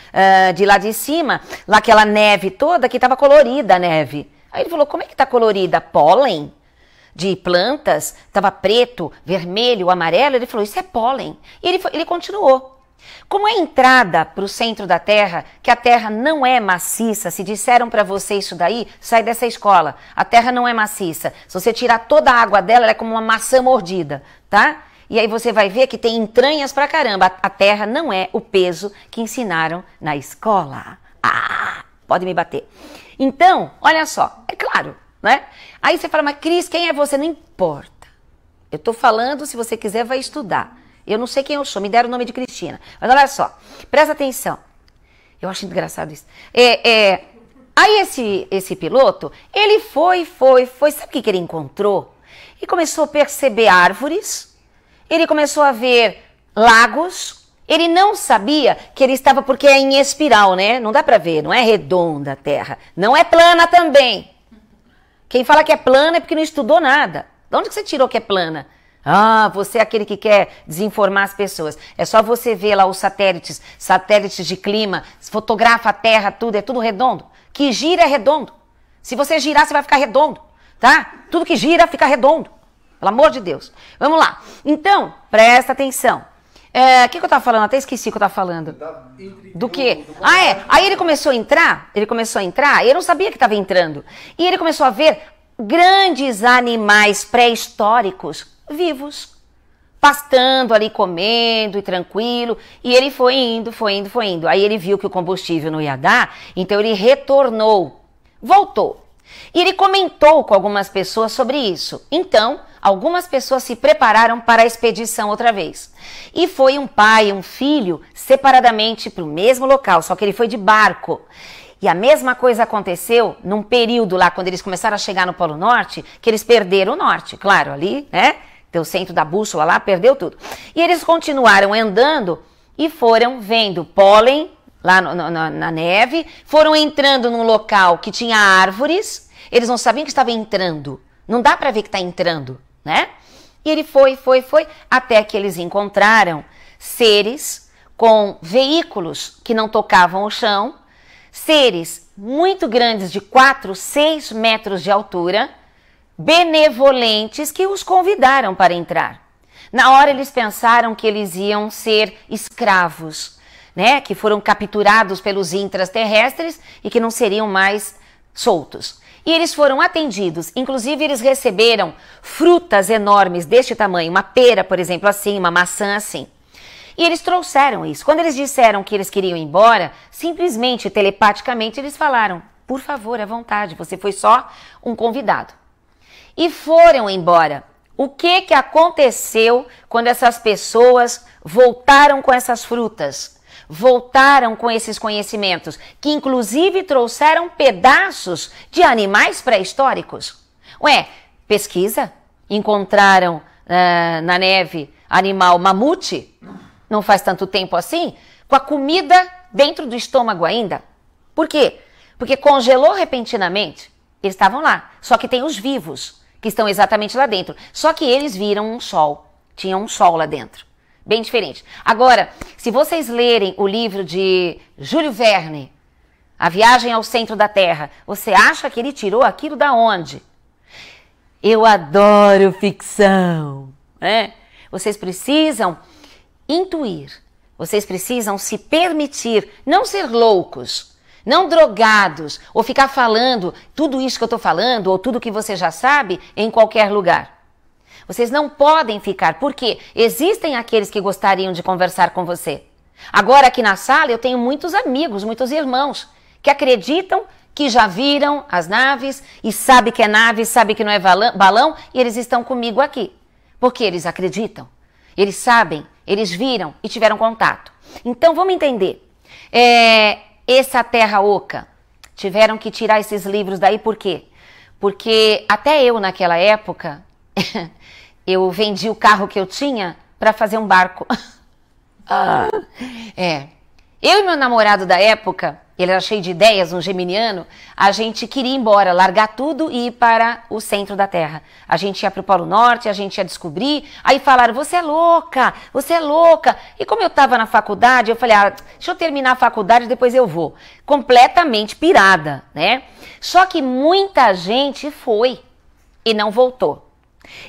uh, de lá de cima, lá aquela neve toda que estava colorida a neve. Aí ele falou: como é que está colorida? Pólen? De plantas, estava preto, vermelho, amarelo. Ele falou: Isso é pólen. E ele, foi, ele continuou. Como é a entrada para o centro da Terra, que a Terra não é maciça, se disseram para você isso daí, sai dessa escola. A Terra não é maciça. Se você tirar toda a água dela, ela é como uma maçã mordida, tá? E aí você vai ver que tem entranhas pra caramba. A terra não é o peso que ensinaram na escola. Ah, pode me bater. Então, olha só, é claro, né? Aí você fala, mas Cris, quem é você? Não importa. Eu tô falando, se você quiser, vai estudar. Eu não sei quem eu sou, me deram o nome de Cristina. Mas olha só, presta atenção. Eu acho engraçado isso. É, é, aí esse, esse piloto, ele foi, foi, foi. Sabe o que, que ele encontrou? E começou a perceber árvores ele começou a ver lagos. Ele não sabia que ele estava porque é em espiral, né? Não dá para ver, não é redonda a Terra, não é plana também. Quem fala que é plana é porque não estudou nada. De onde que você tirou que é plana? Ah, você é aquele que quer desinformar as pessoas. É só você ver lá os satélites, satélites de clima, fotografa a Terra, tudo, é tudo redondo. Que gira é redondo. Se você girar, você vai ficar redondo, tá? Tudo que gira fica redondo. Pelo amor de Deus. Vamos lá. Então, presta atenção. É, o é, que, que eu tava falando? Até esqueci o que eu tava falando. Do que? Ah, é. Aí ele começou a entrar, ele começou a entrar, e eu não sabia que estava entrando. E ele começou a ver grandes animais pré-históricos vivos, pastando ali, comendo e tranquilo. E ele foi indo, foi indo, foi indo. Aí ele viu que o combustível não ia dar, então ele retornou, voltou. E ele comentou com algumas pessoas sobre isso. Então, algumas pessoas se prepararam para a expedição outra vez. E foi um pai e um filho separadamente para o mesmo local, só que ele foi de barco. E a mesma coisa aconteceu num período lá, quando eles começaram a chegar no Polo Norte, que eles perderam o norte, claro, ali, né? Deu centro da bússola lá, perdeu tudo. E eles continuaram andando e foram vendo pólen lá no, no, na, na neve, foram entrando num local que tinha árvores, eles não sabiam que estava entrando. Não dá para ver que está entrando né? E ele foi, foi, foi, até que eles encontraram seres com veículos que não tocavam o chão, seres muito grandes, de 4, 6 metros de altura, benevolentes que os convidaram para entrar. Na hora eles pensaram que eles iam ser escravos, né? Que foram capturados pelos intraterrestres e que não seriam mais soltos. E eles foram atendidos. Inclusive, eles receberam frutas enormes deste tamanho, uma pera, por exemplo, assim, uma maçã assim. E eles trouxeram isso. Quando eles disseram que eles queriam ir embora, simplesmente, telepaticamente, eles falaram: por favor, à vontade, você foi só um convidado. E foram embora. O que, que aconteceu quando essas pessoas voltaram com essas frutas? voltaram com esses conhecimentos, que inclusive trouxeram pedaços de animais pré-históricos. Ué, pesquisa? Encontraram uh, na neve animal mamute? Não faz tanto tempo assim? Com a comida dentro do estômago ainda? Por quê? Porque congelou repentinamente. Eles estavam lá. Só que tem os vivos, que estão exatamente lá dentro. Só que eles viram um sol. Tinha um sol lá dentro bem diferente. Agora, se vocês lerem o livro de Júlio Verne, A Viagem ao Centro da Terra, você acha que ele tirou aquilo da onde? Eu adoro ficção, né? Vocês precisam intuir, vocês precisam se permitir não ser loucos, não drogados ou ficar falando tudo isso que eu estou falando ou tudo que você já sabe em qualquer lugar. Vocês não podem ficar, porque existem aqueles que gostariam de conversar com você. Agora aqui na sala eu tenho muitos amigos, muitos irmãos que acreditam que já viram as naves e sabe que é nave, sabe que não é balão e eles estão comigo aqui. Porque eles acreditam, eles sabem, eles viram e tiveram contato. Então vamos entender. É, essa terra oca, tiveram que tirar esses livros daí por quê? Porque até eu naquela época [LAUGHS] eu vendi o carro que eu tinha para fazer um barco. [LAUGHS] ah, é. Eu e meu namorado da época, ele era cheio de ideias, um geminiano, a gente queria ir embora, largar tudo e ir para o centro da Terra. A gente ia para o Polo Norte, a gente ia descobrir. Aí falaram: você é louca, você é louca. E como eu estava na faculdade, eu falei: ah, deixa eu terminar a faculdade, depois eu vou. Completamente pirada, né? Só que muita gente foi e não voltou.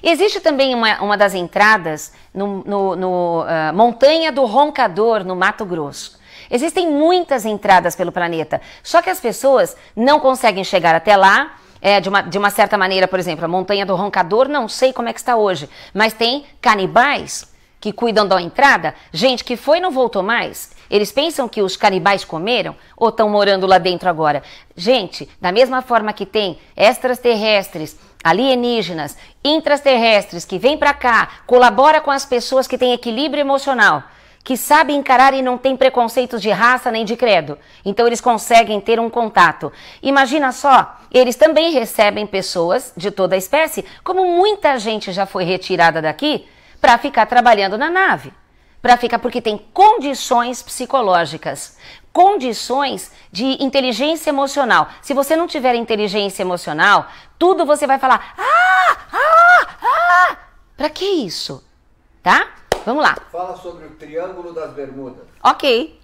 Existe também uma, uma das entradas no, no, no uh, Montanha do Roncador, no Mato Grosso. Existem muitas entradas pelo planeta, só que as pessoas não conseguem chegar até lá. É, de, uma, de uma certa maneira, por exemplo, a Montanha do Roncador, não sei como é que está hoje, mas tem canibais que cuidam da entrada, gente que foi e não voltou mais. Eles pensam que os canibais comeram ou estão morando lá dentro agora? Gente, da mesma forma que tem extraterrestres alienígenas, intraterrestres que vêm para cá, colabora com as pessoas que têm equilíbrio emocional, que sabem encarar e não têm preconceitos de raça nem de credo. Então eles conseguem ter um contato. Imagina só, eles também recebem pessoas de toda a espécie, como muita gente já foi retirada daqui para ficar trabalhando na nave para ficar porque tem condições psicológicas condições de inteligência emocional. Se você não tiver inteligência emocional, tudo você vai falar: "Ah, ah, ah". Para que isso? Tá? Vamos lá. Fala sobre o Triângulo das Bermudas. OK.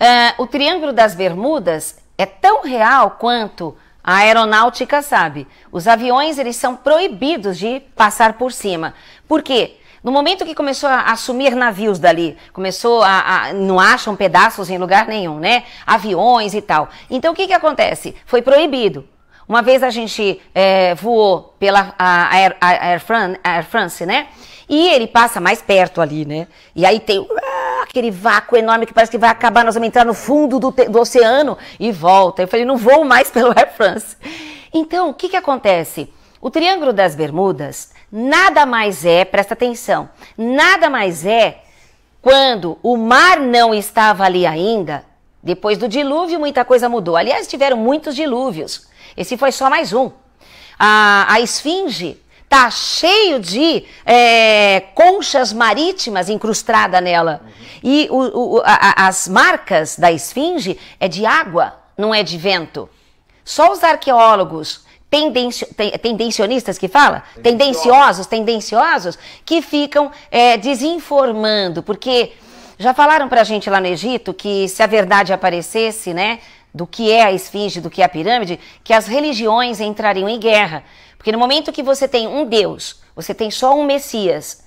Uh, o Triângulo das Bermudas é tão real quanto a aeronáutica sabe. Os aviões eles são proibidos de passar por cima. Por quê? No momento que começou a assumir navios dali, começou a, a, não acham pedaços em lugar nenhum, né? Aviões e tal. Então o que, que acontece? Foi proibido. Uma vez a gente é, voou pela a Air, a Air, France, Air, France, né? E ele passa mais perto ali, né? E aí tem uh, aquele vácuo enorme que parece que vai acabar, nós vamos entrar no fundo do, do oceano e volta. Eu falei, não vou mais pelo Air France. Então, o que, que acontece? O Triângulo das Bermudas Nada mais é, presta atenção, nada mais é quando o mar não estava ali ainda. Depois do dilúvio, muita coisa mudou. Aliás, tiveram muitos dilúvios. Esse foi só mais um. A, a esfinge tá cheio de é, conchas marítimas incrustada nela. Uhum. E o, o, a, as marcas da esfinge é de água, não é de vento. Só os arqueólogos tendencio, tendencionistas que fala? Tendenciosos, tendenciosos, que ficam é, desinformando, porque já falaram pra gente lá no Egito que se a verdade aparecesse, né, do que é a esfinge, do que é a pirâmide, que as religiões entrariam em guerra. Porque no momento que você tem um Deus, você tem só um Messias,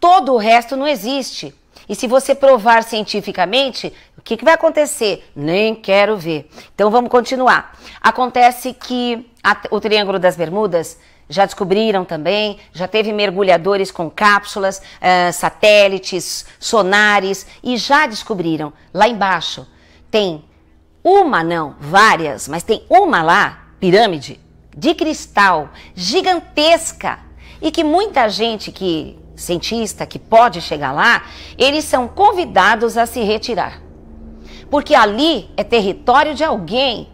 todo o resto não existe. E se você provar cientificamente, o que, que vai acontecer? Nem quero ver. Então vamos continuar. Acontece que a, o Triângulo das Bermudas já descobriram também, já teve mergulhadores com cápsulas, uh, satélites, sonares e já descobriram lá embaixo. Tem uma, não, várias, mas tem uma lá, pirâmide, de cristal, gigantesca, e que muita gente que cientista que pode chegar lá, eles são convidados a se retirar porque ali é território de alguém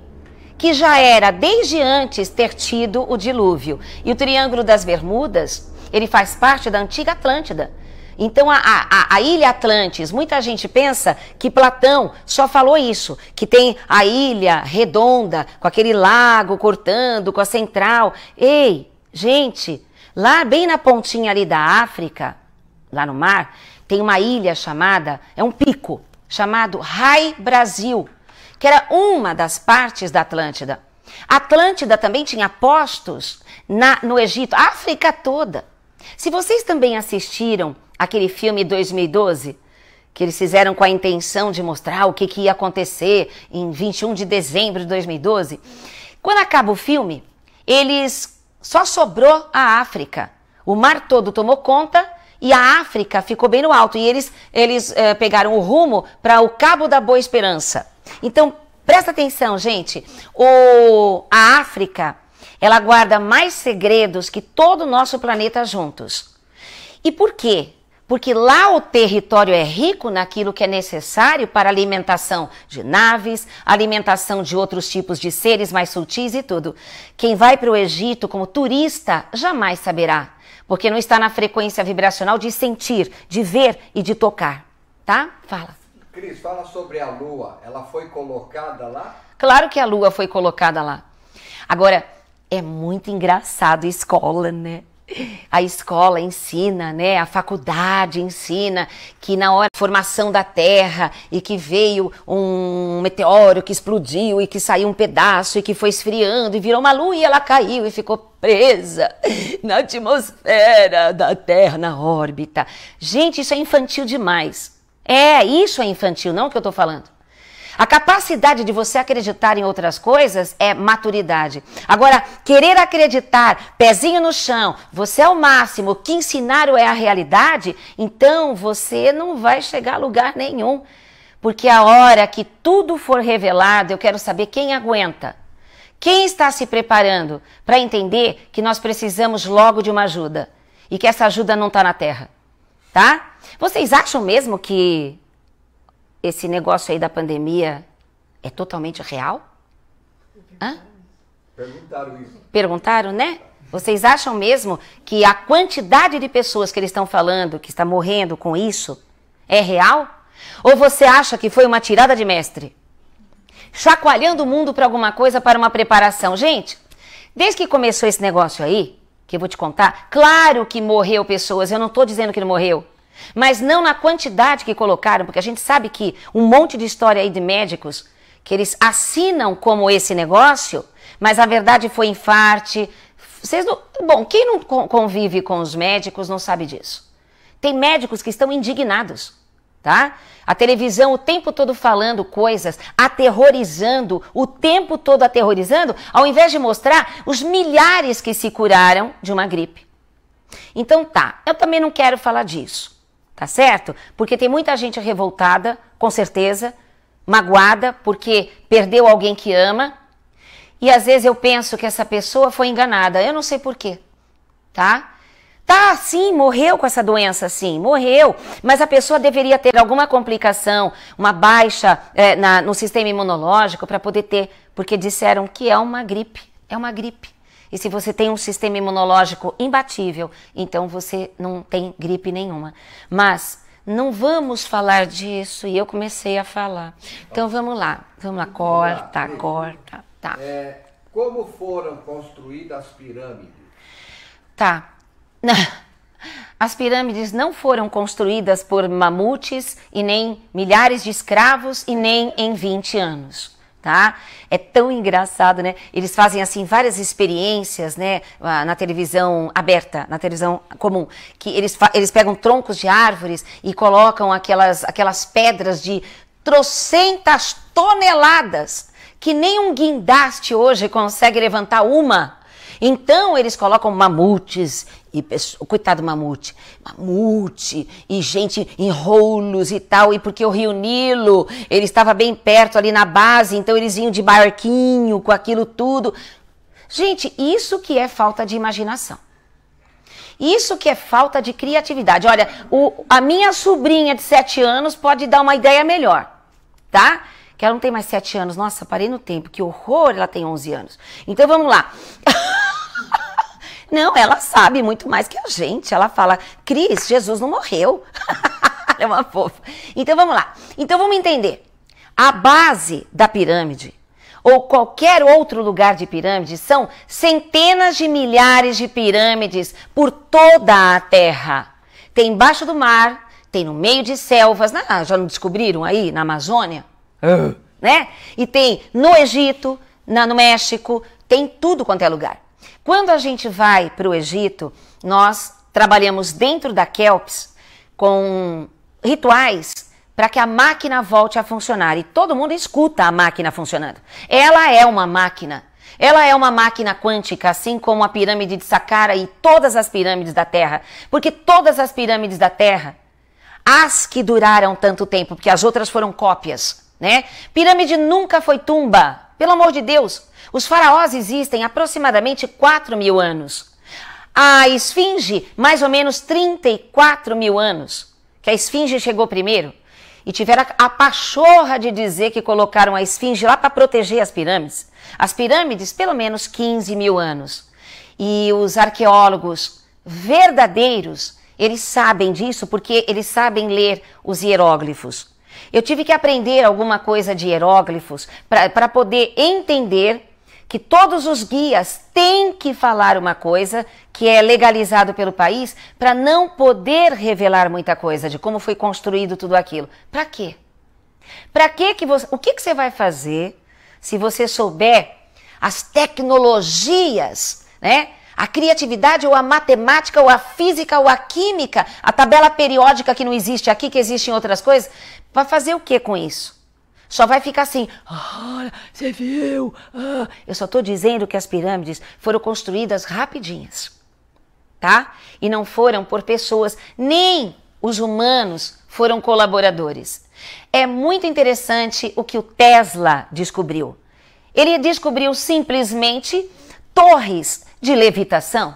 que já era desde antes ter tido o dilúvio. E o Triângulo das Bermudas, ele faz parte da antiga Atlântida. Então, a, a, a, Ilha Atlantis, muita gente pensa que Platão só falou isso, que tem a ilha redonda, com aquele lago cortando, com a central. Ei, gente, lá bem na pontinha ali da África, lá no mar, tem uma ilha chamada, é um pico, chamado Rai Brasil, que era uma das partes da Atlântida. A Atlântida também tinha postos na, no Egito, a África toda. Se vocês também assistiram aquele filme 2012, que eles fizeram com a intenção de mostrar o que, que ia acontecer em 21 de dezembro de 2012, quando acaba o filme, eles só sobrou a África. O mar todo tomou conta e a África ficou bem no alto. E eles, eles é, pegaram o rumo para o Cabo da Boa Esperança. Então, presta atenção, gente. O, a África, ela guarda mais segredos que todo o nosso planeta juntos. E por quê? Porque lá o território é rico naquilo que é necessário para alimentação de naves, alimentação de outros tipos de seres mais sutis e tudo. Quem vai para o Egito como turista jamais saberá porque não está na frequência vibracional de sentir, de ver e de tocar. Tá? Fala. Cris, fala sobre a lua. Ela foi colocada lá? Claro que a lua foi colocada lá. Agora, é muito engraçado escola, né? a escola ensina, né? A faculdade ensina que na hora da formação da Terra e que veio um meteoro que explodiu e que saiu um pedaço e que foi esfriando e virou uma lua e ela caiu e ficou presa na atmosfera da Terra, na órbita. Gente, isso é infantil demais. É, isso é infantil, não é o que eu tô falando. A capacidade de você acreditar em outras coisas é maturidade. Agora, querer acreditar, pezinho no chão, você é o máximo, o que ensinaram é a realidade, então você não vai chegar a lugar nenhum. Porque a hora que tudo for revelado, eu quero saber quem aguenta. Quem está se preparando para entender que nós precisamos logo de uma ajuda e que essa ajuda não está na terra? Tá? Vocês acham mesmo que esse negócio aí da pandemia é totalmente real? Hã? Perguntaram isso. Perguntaram, né? Vocês acham mesmo que a quantidade de pessoas que eles estão falando que está morrendo com isso é real? Ou você acha que foi uma tirada de mestre? Chacoalhando o mundo para alguma coisa, para uma preparação. Gente, desde que começou esse negócio aí, que eu vou te contar, claro que morreu pessoas, eu não estou dizendo que não morreu. Mas não na quantidade que colocaram, porque a gente sabe que um monte de história aí de médicos que eles assinam como esse negócio, mas a verdade foi infarte. Vocês não, bom, quem não convive com os médicos não sabe disso. Tem médicos que estão indignados, tá? A televisão o tempo todo falando coisas, aterrorizando, o tempo todo aterrorizando, ao invés de mostrar os milhares que se curaram de uma gripe. Então tá, eu também não quero falar disso tá certo? Porque tem muita gente revoltada, com certeza, magoada porque perdeu alguém que ama. E às vezes eu penso que essa pessoa foi enganada, eu não sei porquê, tá? Tá, sim, morreu com essa doença, sim, morreu. Mas a pessoa deveria ter alguma complicação, uma baixa é, na, no sistema imunológico para poder ter, porque disseram que é uma gripe, é uma gripe. E se você tem um sistema imunológico imbatível, então você não tem gripe nenhuma. Mas não vamos falar disso e eu comecei a falar. Então vamos lá, vamos lá, corta, corta, tá. É, como foram construídas as pirâmides? Tá. [LAUGHS] As pirâmides não foram construídas por mamutes e nem milhares de escravos e nem em 20 anos tá? É tão engraçado, né? Eles fazem assim várias experiências, né, ah, na televisão aberta, na televisão comum, que eles eles pegam troncos de árvores e colocam aquelas aquelas pedras de trocentas toneladas que nem um guindaste hoje consegue levantar uma. Então eles colocam mamutes e coitado do mamute, mamute e gente em rolos e tal, e porque o Rio Nilo, ele estava bem perto ali na base, então eles vinham de barquinho com aquilo tudo. Gente, isso que é falta de imaginação. Isso que é falta de criatividade. Olha, o, a minha sobrinha de 7 anos pode dar uma ideia melhor, tá? Que ela não tem mais 7 anos. Nossa, parei no tempo. Que horror, ela tem 11 anos. Então vamos lá. [LAUGHS] Não, ela sabe muito mais que a gente. Ela fala, Cris, Jesus não morreu. [LAUGHS] ela é uma fofa. Então vamos lá. Então vamos entender. A base da pirâmide ou qualquer outro lugar de pirâmide são centenas de milhares de pirâmides por toda a Terra. Tem embaixo do mar, tem no meio de selvas, já não descobriram aí na Amazônia? Uh. Né? E tem no Egito, na, no México, tem tudo quanto é lugar. Quando a gente vai para o Egito, nós trabalhamos dentro da Kelps com rituais para que a máquina volte a funcionar. E todo mundo escuta a máquina funcionando. Ela é uma máquina. Ela é uma máquina quântica, assim como a pirâmide de Saqqara e todas as pirâmides da Terra. Porque todas as pirâmides da Terra, as que duraram tanto tempo, porque as outras foram cópias, né? Pirâmide nunca foi tumba. Pelo amor de Deus, os faraós existem aproximadamente 4 mil anos. A esfinge, mais ou menos 34 mil anos. Que a esfinge chegou primeiro. E tiveram a pachorra de dizer que colocaram a esfinge lá para proteger as pirâmides. As pirâmides, pelo menos 15 mil anos. E os arqueólogos verdadeiros, eles sabem disso porque eles sabem ler os hieróglifos. Eu tive que aprender alguma coisa de hieróglifos para poder entender que todos os guias têm que falar uma coisa que é legalizado pelo país para não poder revelar muita coisa de como foi construído tudo aquilo. Para quê? Para que que você, o que que você vai fazer se você souber as tecnologias, né? A criatividade ou a matemática ou a física ou a química, a tabela periódica que não existe aqui, que existe em outras coisas, para fazer o que com isso? Só vai ficar assim, olha, você viu? Ah. Eu só estou dizendo que as pirâmides foram construídas rapidinhas, tá? E não foram por pessoas, nem os humanos foram colaboradores. É muito interessante o que o Tesla descobriu. Ele descobriu simplesmente torres de levitação.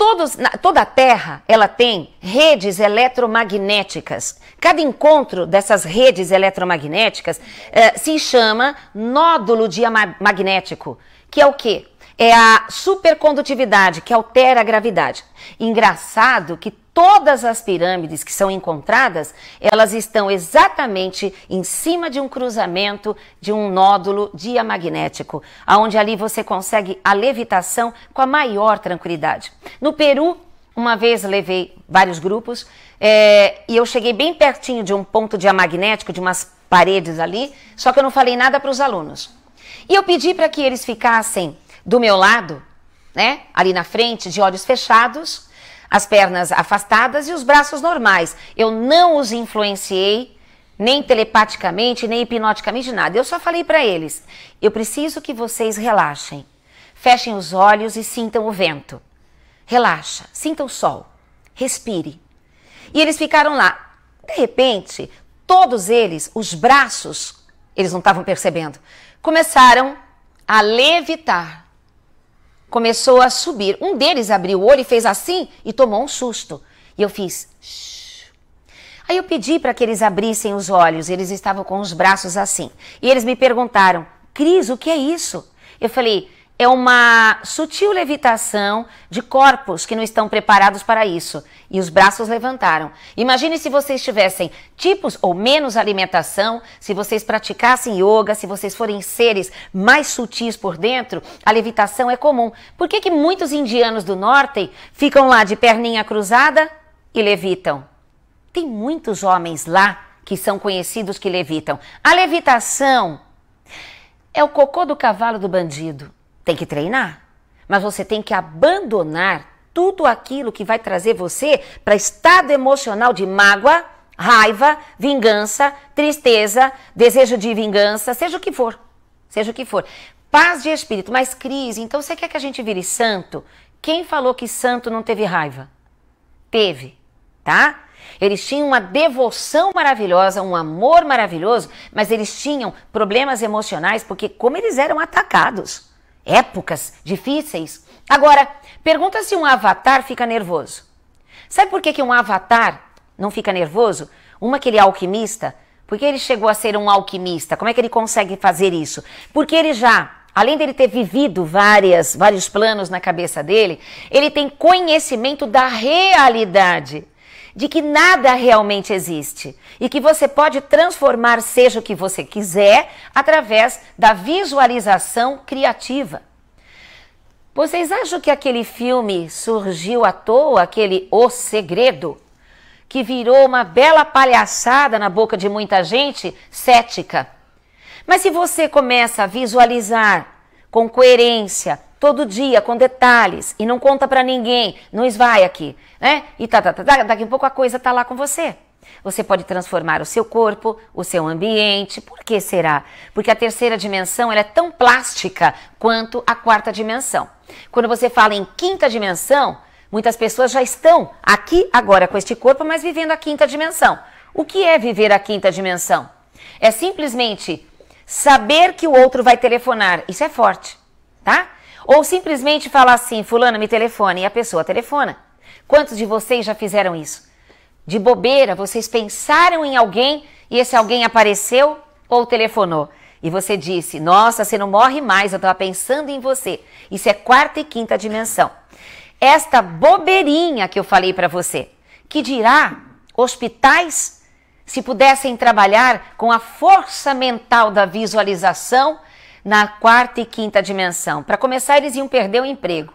Todos, toda a Terra ela tem redes eletromagnéticas. Cada encontro dessas redes eletromagnéticas eh, se chama nódulo diamagnético, que é o quê? é a supercondutividade que altera a gravidade. Engraçado que todas as pirâmides que são encontradas, elas estão exatamente em cima de um cruzamento de um nódulo diamagnético, aonde ali você consegue a levitação com a maior tranquilidade. No Peru, uma vez levei vários grupos é, e eu cheguei bem pertinho de um ponto diamagnético, de umas paredes ali, só que eu não falei nada para os alunos. E eu pedi para que eles ficassem do meu lado, né? Ali na frente, de olhos fechados, as pernas afastadas e os braços normais. Eu não os influenciei nem telepaticamente, nem hipnoticamente nada. Eu só falei para eles: "Eu preciso que vocês relaxem. Fechem os olhos e sintam o vento. Relaxa, sinta o sol. Respire." E eles ficaram lá. De repente, todos eles, os braços, eles não estavam percebendo, começaram a levitar começou a subir. Um deles abriu o olho e fez assim e tomou um susto. E eu fiz. Shh. Aí eu pedi para que eles abrissem os olhos. Eles estavam com os braços assim. E eles me perguntaram: Cris, o que é isso? Eu falei: é uma sutil levitação de corpos que não estão preparados para isso. E os braços levantaram. Imagine se vocês tivessem tipos ou menos alimentação, se vocês praticassem yoga, se vocês forem seres mais sutis por dentro, a levitação é comum. Por que, que muitos indianos do norte ficam lá de perninha cruzada e levitam? Tem muitos homens lá que são conhecidos que levitam. A levitação é o cocô do cavalo do bandido. Tem que treinar, mas você tem que abandonar tudo aquilo que vai trazer você para estado emocional de mágoa, raiva, vingança, tristeza, desejo de vingança, seja o que for. Seja o que for. Paz de espírito, mas crise. Então você quer que a gente vire santo? Quem falou que santo não teve raiva? Teve, tá? Eles tinham uma devoção maravilhosa, um amor maravilhoso, mas eles tinham problemas emocionais porque como eles eram atacados épocas difíceis. Agora, pergunta se um avatar fica nervoso. Sabe por que, que um avatar não fica nervoso? Uma, aquele alquimista. Por que ele chegou a ser um alquimista? Como é que ele consegue fazer isso? Porque ele já além dele ter vivido várias, vários planos na cabeça dele, ele tem conhecimento da realidade de que nada realmente existe e que você pode transformar seja o que você quiser através da visualização criativa. Vocês acham que aquele filme surgiu à toa, aquele O Segredo, que virou uma bela palhaçada na boca de muita gente cética? Mas se você começa a visualizar com coerência, todo dia, com detalhes, e não conta para ninguém, não esvai aqui, né? E tá, tá, tá, tá, daqui a pouco a coisa tá lá com você. Você pode transformar o seu corpo, o seu ambiente. Por que será? Porque a terceira dimensão ela é tão plástica quanto a quarta dimensão. Quando você fala em quinta dimensão, muitas pessoas já estão aqui agora com este corpo, mas vivendo a quinta dimensão. O que é viver a quinta dimensão? É simplesmente saber que o outro vai telefonar. Isso é forte, tá? Ou simplesmente falar assim, fulano, me telefone, e a pessoa telefona. Quantos de vocês já fizeram isso? De bobeira, vocês pensaram em alguém e esse alguém apareceu ou telefonou. E você disse, nossa, você não morre mais, eu estava pensando em você. Isso é quarta e quinta dimensão. Esta bobeirinha que eu falei para você, que dirá hospitais se pudessem trabalhar com a força mental da visualização na quarta e quinta dimensão. Para começar, eles iam perder o emprego.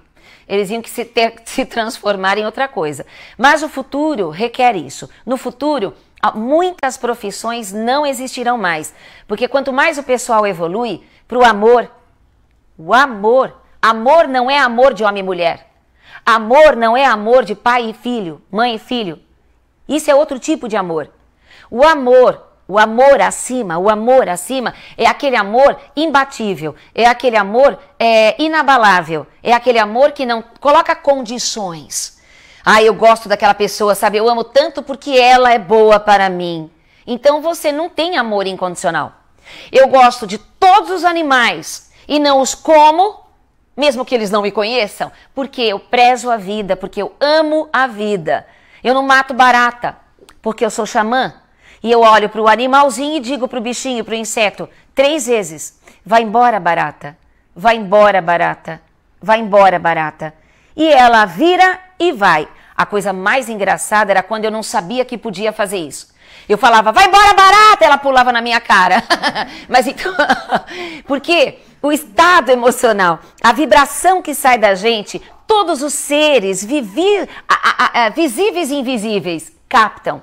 Eles iam que se, ter, [LAUGHS] se transformar em outra coisa. Mas o futuro requer isso. No futuro, muitas profissões não existirão mais. Porque quanto mais o pessoal evolui para o amor, o amor. Amor não é amor de homem e mulher. Amor não é amor de pai e filho, mãe e filho. Isso é outro tipo de amor. O amor o amor acima, o amor acima é aquele amor imbatível, é aquele amor é, inabalável, é aquele amor que não coloca condições. Ah, eu gosto daquela pessoa, sabe? Eu amo tanto porque ela é boa para mim. Então você não tem amor incondicional. Eu gosto de todos os animais e não os como, mesmo que eles não me conheçam, porque eu prezo a vida, porque eu amo a vida. Eu não mato barata, porque eu sou xamã. E eu olho para o animalzinho e digo para o bichinho, para o inseto, três vezes: vai embora, barata, vai embora, barata, vai embora, barata. E ela vira e vai. A coisa mais engraçada era quando eu não sabia que podia fazer isso. Eu falava, vai embora, barata! Ela pulava na minha cara. [LAUGHS] Mas então. [LAUGHS] porque o estado emocional, a vibração que sai da gente, todos os seres vivi, a, a, a, visíveis e invisíveis captam.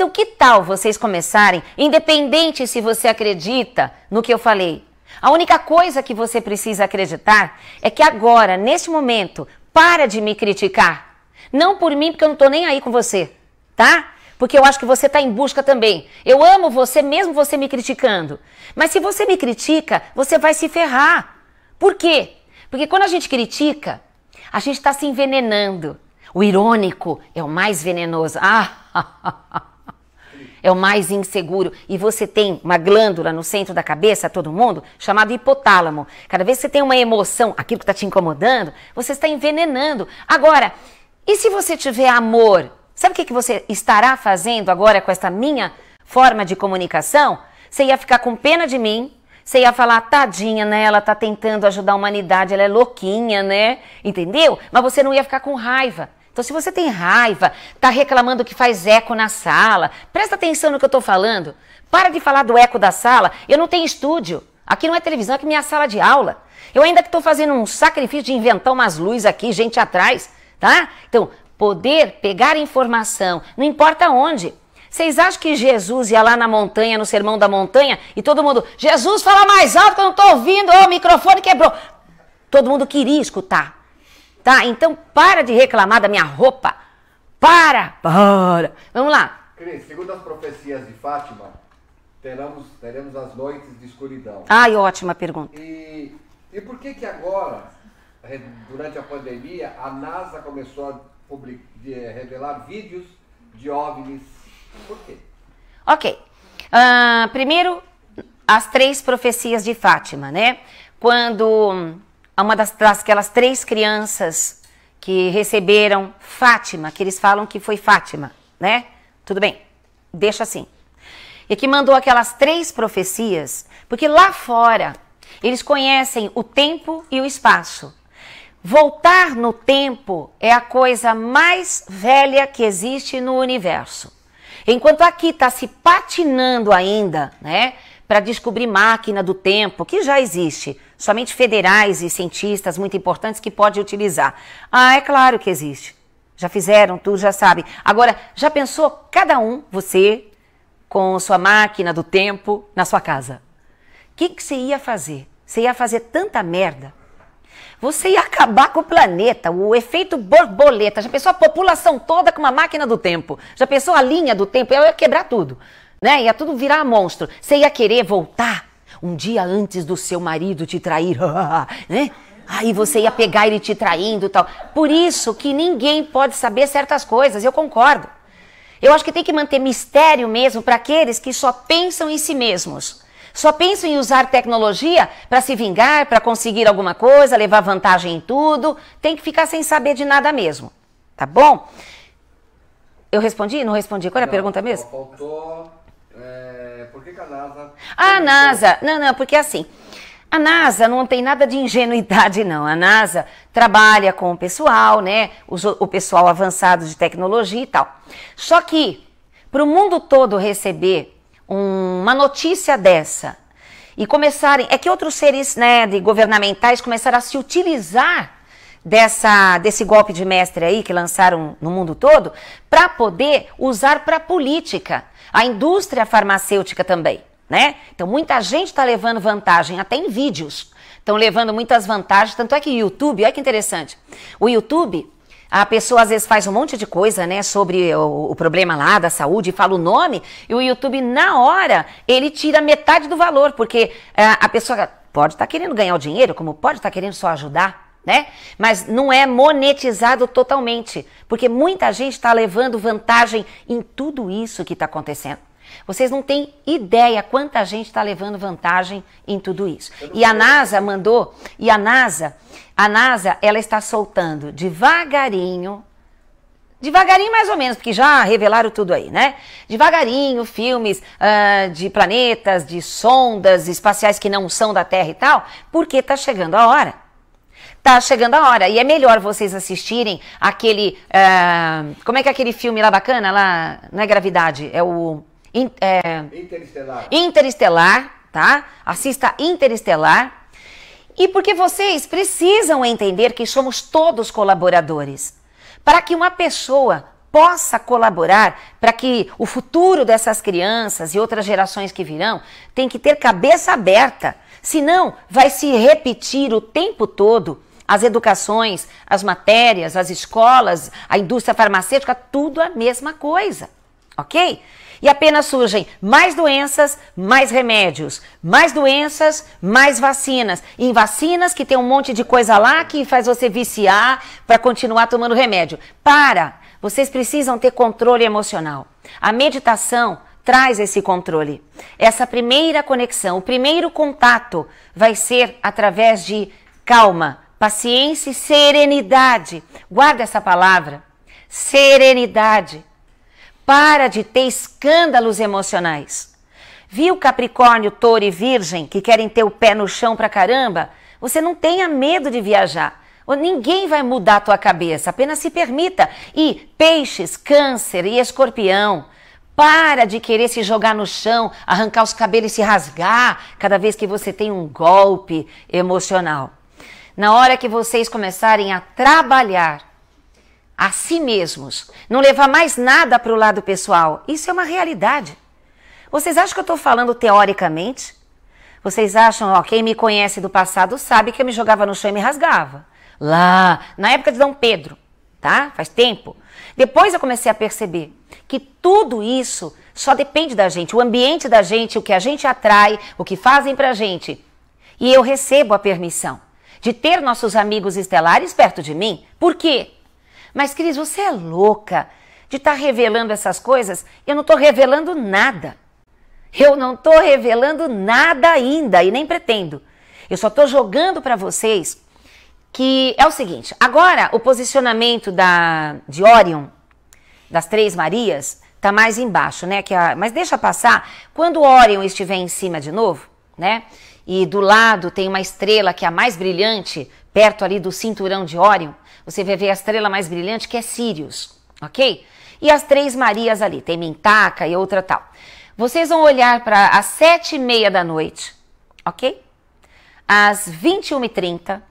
Então, que tal vocês começarem, independente se você acredita no que eu falei? A única coisa que você precisa acreditar é que agora, neste momento, para de me criticar. Não por mim, porque eu não estou nem aí com você, tá? Porque eu acho que você está em busca também. Eu amo você, mesmo você me criticando. Mas se você me critica, você vai se ferrar. Por quê? Porque quando a gente critica, a gente está se envenenando. O irônico é o mais venenoso. Ah! [LAUGHS] é o mais inseguro. E você tem uma glândula no centro da cabeça, todo mundo, chamado hipotálamo. Cada vez que você tem uma emoção, aquilo que está te incomodando, você está envenenando. Agora, e se você tiver amor? Sabe o que, que você estará fazendo agora com essa minha forma de comunicação? Você ia ficar com pena de mim, você ia falar, tadinha, né? Ela tá tentando ajudar a humanidade, ela é louquinha, né? Entendeu? Mas você não ia ficar com raiva. Então, se você tem raiva, está reclamando que faz eco na sala, presta atenção no que eu estou falando. Para de falar do eco da sala. Eu não tenho estúdio. Aqui não é televisão, aqui é minha sala de aula. Eu ainda estou fazendo um sacrifício de inventar umas luzes aqui, gente atrás, tá? Então, poder pegar informação, não importa onde. Vocês acham que Jesus ia lá na montanha, no sermão da montanha, e todo mundo, Jesus, fala mais alto que eu não estou ouvindo, oh, o microfone quebrou. Todo mundo queria escutar, tá? Então para de reclamar da minha roupa. Para, para. Vamos lá. Cris, segundo as profecias de Fátima, teremos, teremos as noites de escuridão. Ai, ótima pergunta. E, e por que que agora, durante a pandemia, a NASA começou a public, de, eh, revelar vídeos de OVNIs? Por quê? Ok. Uh, primeiro, as três profecias de Fátima, né? Quando uma das, das aquelas três crianças que receberam Fátima, que eles falam que foi Fátima, né? Tudo bem, deixa assim. E que mandou aquelas três profecias, porque lá fora eles conhecem o tempo e o espaço. Voltar no tempo é a coisa mais velha que existe no universo. Enquanto aqui está se patinando ainda, né? para descobrir máquina do tempo, que já existe. Somente federais e cientistas muito importantes que podem utilizar. Ah, é claro que existe. Já fizeram, tu já sabe. Agora, já pensou cada um, você, com sua máquina do tempo, na sua casa? O que, que você ia fazer? Você ia fazer tanta merda você ia acabar com o planeta, o efeito borboleta. Já pensou a população toda com uma máquina do tempo? Já pensou a linha do tempo? Eu ia quebrar tudo né? Ia tudo virar monstro. Você ia querer voltar um dia antes do seu marido te trair, [LAUGHS] né? Aí você ia pegar ele te traindo tal. Por isso que ninguém pode saber certas coisas, eu concordo. Eu acho que tem que manter mistério mesmo para aqueles que só pensam em si mesmos. Só pensam em usar tecnologia para se vingar, para conseguir alguma coisa, levar vantagem em tudo. Tem que ficar sem saber de nada mesmo. Tá bom? Eu respondi? Não respondi. Qual era a pergunta mesmo? Faltou a NASA. A NASA, não, não, porque assim, a NASA não tem nada de ingenuidade, não. A NASA trabalha com o pessoal, né? o pessoal avançado de tecnologia e tal. Só que, para o mundo todo receber um, uma notícia dessa e começarem. É que outros seres né, de governamentais começaram a se utilizar dessa, desse golpe de mestre aí que lançaram no mundo todo, para poder usar para política, a indústria farmacêutica também, né? Então muita gente está levando vantagem, até em vídeos, estão levando muitas vantagens, tanto é que o YouTube, olha que interessante, o YouTube a pessoa às vezes faz um monte de coisa, né, sobre o, o, problema lá da saúde, fala o nome, e o YouTube, na hora, ele tira metade do valor, porque eh, a pessoa pode estar tá querendo ganhar o dinheiro, como pode estar tá querendo só ajudar né? Mas não é monetizado totalmente, porque muita gente está levando vantagem em tudo isso que está acontecendo. Vocês não têm ideia quanta gente está levando vantagem em tudo isso. E a NASA mandou, e a NASA, a NASA, ela está soltando devagarinho, devagarinho mais ou menos, porque já revelaram tudo aí, né? Devagarinho, filmes uh, de planetas, de sondas espaciais que não são da Terra e tal, porque está chegando a hora tá chegando a hora. E é melhor vocês assistirem aquele. Uh, como é que é aquele filme lá bacana? Lá, não é Gravidade, é o. In, é, Interestelar. Interestelar, tá? Assista Interestelar. E porque vocês precisam entender que somos todos colaboradores. Para que uma pessoa possa colaborar para que o futuro dessas crianças e outras gerações que virão tem que ter cabeça aberta. Senão, vai se repetir o tempo todo as educações, as matérias, as escolas, a indústria farmacêutica, tudo a mesma coisa, ok? E apenas surgem mais doenças, mais remédios, mais doenças, mais vacinas. E em vacinas que tem um monte de coisa lá que faz você viciar para continuar tomando remédio. Para! Vocês precisam ter controle emocional. A meditação traz esse controle. Essa primeira conexão, o primeiro contato vai ser através de calma, paciência e serenidade. Guarda essa palavra. Serenidade. Para de ter escândalos emocionais. Viu Capricórnio, Touro e Virgem que querem ter o pé no chão pra caramba? Você não tenha medo de viajar. Ninguém vai mudar a tua cabeça, apenas se permita. E peixes, câncer e escorpião, para de querer se jogar no chão, arrancar os cabelos e se rasgar cada vez que você tem um golpe emocional na hora que vocês começarem a trabalhar a si mesmos, não levar mais nada para o lado pessoal, isso é uma realidade. Vocês acham que eu estou falando teoricamente? Vocês acham, ó, quem me conhece do passado sabe que eu me jogava no chão e me rasgava. Lá, na época de Dom Pedro, tá? Faz tempo. Depois eu comecei a perceber que tudo isso só depende da gente, o ambiente da gente, o que a gente atrai, o que fazem pra gente. E eu recebo a permissão de ter nossos amigos estelares perto de mim. Por quê? Mas, Cris, você é louca de estar tá revelando essas coisas. Eu não estou revelando nada. Eu não estou revelando nada ainda e nem pretendo. Eu só estou jogando para vocês que é o seguinte: agora o posicionamento da, de Orion, das Três Marias, está mais embaixo, né? Que a, mas deixa passar. Quando Orion estiver em cima de novo, né? e do lado tem uma estrela que é a mais brilhante, perto ali do cinturão de Órion, você vai ver a estrela mais brilhante que é Sirius, ok? E as três Marias ali, tem Mintaka e outra tal. Vocês vão olhar para as sete e meia da noite, ok? Às 21h30,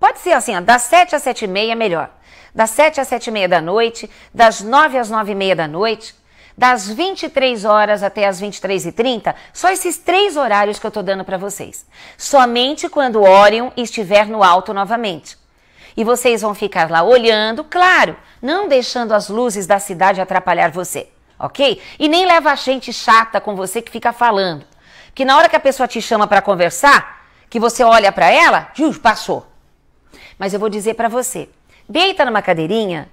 pode ser assim, ó, das sete às sete e meia é melhor. Das sete às sete e meia da noite, das nove às nove e meia da noite, das 23 horas até as 23h30, só esses três horários que eu estou dando para vocês. Somente quando Orion estiver no alto novamente. E vocês vão ficar lá olhando, claro, não deixando as luzes da cidade atrapalhar você, ok? E nem leva a gente chata com você que fica falando. Que na hora que a pessoa te chama para conversar, que você olha para ela, passou. Mas eu vou dizer para você, deita numa cadeirinha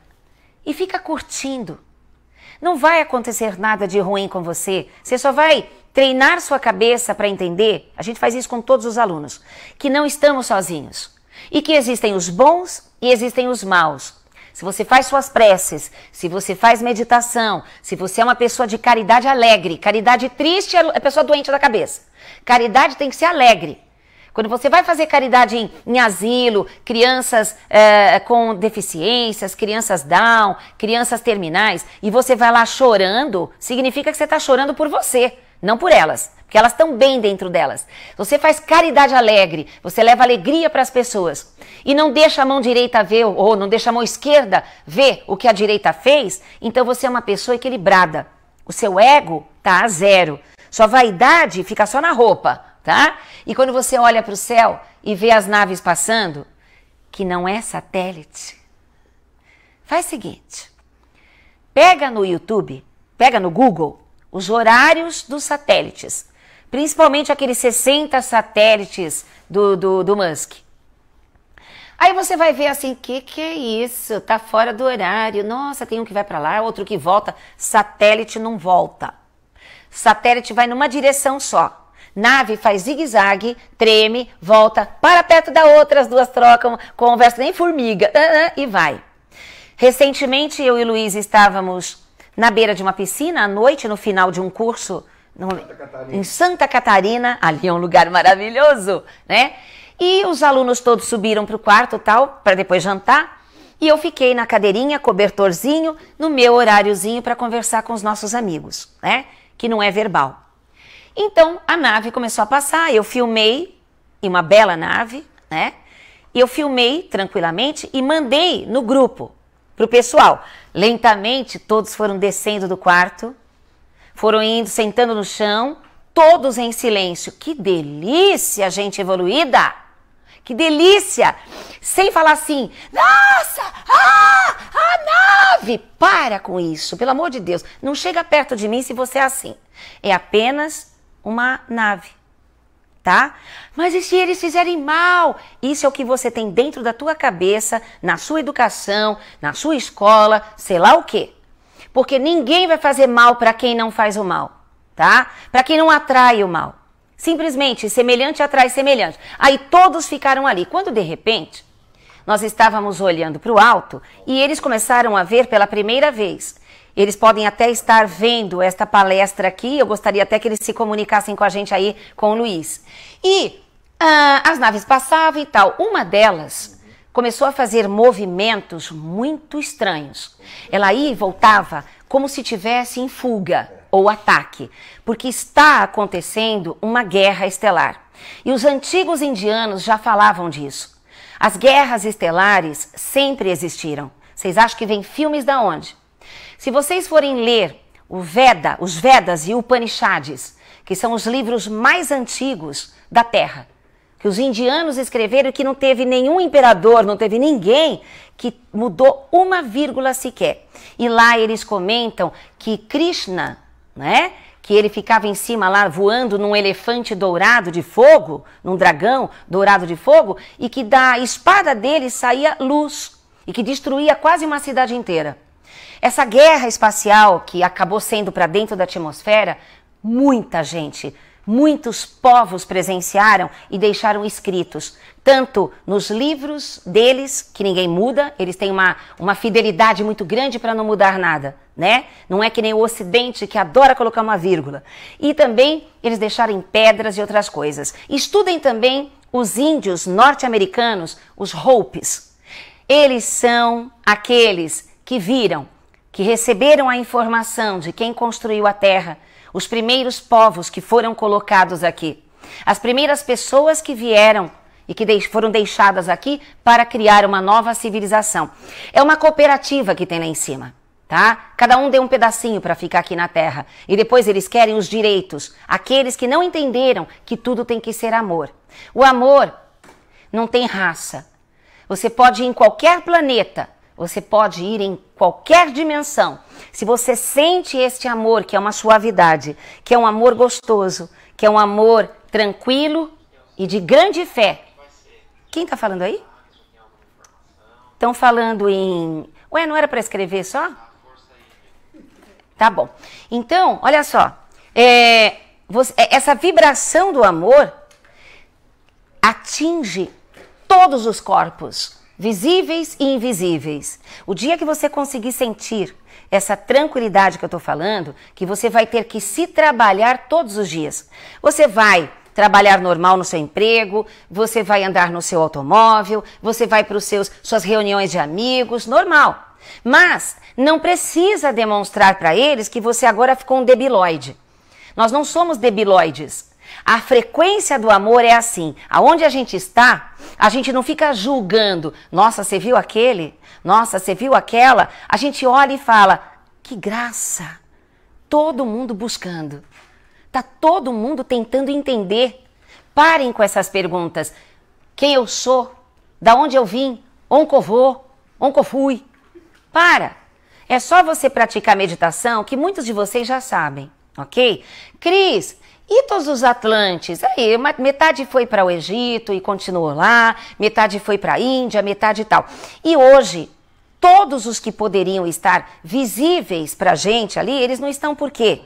e fica curtindo não vai acontecer nada de ruim com você. Você só vai treinar sua cabeça para entender. A gente faz isso com todos os alunos, que não estamos sozinhos e que existem os bons e existem os maus. Se você faz suas preces, se você faz meditação, se você é uma pessoa de caridade alegre, caridade triste é, é pessoa doente da cabeça. Caridade tem que ser alegre. Quando você vai fazer caridade em, em asilo, crianças é, com deficiências, crianças down, crianças terminais, e você vai lá chorando, significa que você está chorando por você, não por elas. Porque elas estão bem dentro delas. Você faz caridade alegre, você leva alegria para as pessoas. E não deixa a mão direita ver, ou não deixa a mão esquerda ver o que a direita fez, então você é uma pessoa equilibrada. O seu ego está a zero. Sua vaidade fica só na roupa tá? E quando você olha para o céu e vê as naves passando, que não é satélite, faz o seguinte: pega no YouTube, pega no Google os horários dos satélites, principalmente aqueles 60 satélites do, do, do Musk. Aí você vai ver assim, que que é isso? Tá fora do horário. Nossa, tem um que vai para lá, outro que volta. Satélite não volta. Satélite vai numa direção só. Nave faz zigue-zague, treme, volta para perto da outra, as duas trocam, conversa nem formiga uh -uh, e vai. Recentemente eu e Luiz estávamos na beira de uma piscina à noite no final de um curso no, Santa em Santa Catarina, ali é um lugar maravilhoso, né? E os alunos todos subiram para o quarto tal para depois jantar e eu fiquei na cadeirinha, cobertorzinho, no meu horáriozinho para conversar com os nossos amigos, né? Que não é verbal. Então a nave começou a passar, eu filmei, e uma bela nave, né? E eu filmei tranquilamente e mandei no grupo para o pessoal. Lentamente todos foram descendo do quarto, foram indo, sentando no chão, todos em silêncio. Que delícia, gente evoluída! Que delícia! Sem falar assim, nossa, ah, a nave! Para com isso, pelo amor de Deus. Não chega perto de mim se você é assim. É apenas uma nave, tá? Mas e se eles fizerem mal? Isso é o que você tem dentro da tua cabeça, na sua educação, na sua escola, sei lá o quê. Porque ninguém vai fazer mal para quem não faz o mal, tá? Para quem não atrai o mal. Simplesmente semelhante atrai semelhante. Aí todos ficaram ali. Quando de repente nós estávamos olhando para o alto e eles começaram a ver pela primeira vez eles podem até estar vendo esta palestra aqui. Eu gostaria até que eles se comunicassem com a gente aí, com o Luiz. E ah, as naves passavam e tal. Uma delas começou a fazer movimentos muito estranhos. Ela ia e voltava como se tivesse em fuga ou ataque, porque está acontecendo uma guerra estelar. E os antigos indianos já falavam disso. As guerras estelares sempre existiram. Vocês acham que vem filmes da onde? Se vocês forem ler o Veda, os Vedas e Upanishads, que são os livros mais antigos da Terra, que os indianos escreveram que não teve nenhum imperador, não teve ninguém que mudou uma vírgula sequer. E lá eles comentam que Krishna, né, que ele ficava em cima lá voando num elefante dourado de fogo, num dragão dourado de fogo, e que da espada dele saía luz e que destruía quase uma cidade inteira. Essa guerra espacial que acabou sendo para dentro da atmosfera, muita gente, muitos povos presenciaram e deixaram escritos, tanto nos livros deles, que ninguém muda, eles têm uma, uma fidelidade muito grande para não mudar nada, né? Não é que nem o Ocidente que adora colocar uma vírgula. E também eles deixaram em pedras e outras coisas. Estudem também os índios norte-americanos, os Hopes. Eles são aqueles que viram que receberam a informação de quem construiu a terra, os primeiros povos que foram colocados aqui, as primeiras pessoas que vieram e que foram deixadas aqui para criar uma nova civilização. É uma cooperativa que tem lá em cima. Tá? Cada um deu um pedacinho para ficar aqui na Terra. E depois eles querem os direitos. Aqueles que não entenderam que tudo tem que ser amor. O amor não tem raça. Você pode ir em qualquer planeta você pode ir em qualquer dimensão. Se você sente este amor, que é uma suavidade, que é um amor gostoso, que é um amor tranquilo e de grande fé. Quem está falando aí? Estão falando em. Ué, não era para escrever só? Tá bom. Então, olha só. É, você, é, essa vibração do amor atinge todos os corpos visíveis e invisíveis. O dia que você conseguir sentir essa tranquilidade que eu estou falando, que você vai ter que se trabalhar todos os dias. Você vai trabalhar normal no seu emprego, você vai andar no seu automóvel, você vai para os seus suas reuniões de amigos, normal. Mas não precisa demonstrar para eles que você agora ficou um debiloide. Nós não somos debiloides. A frequência do amor é assim. Aonde a gente está, a gente não fica julgando. Nossa, você viu aquele? Nossa, você viu aquela? A gente olha e fala: que graça! Todo mundo buscando. Tá todo mundo tentando entender. Parem com essas perguntas. Quem eu sou? Da onde eu vim? Onde eu vou? Onde eu fui? Para! É só você praticar meditação que muitos de vocês já sabem, ok? Cris, e todos os atlantes? Aí, uma, metade foi para o Egito e continuou lá, metade foi para a Índia, metade tal. E hoje, todos os que poderiam estar visíveis para a gente ali, eles não estão por quê?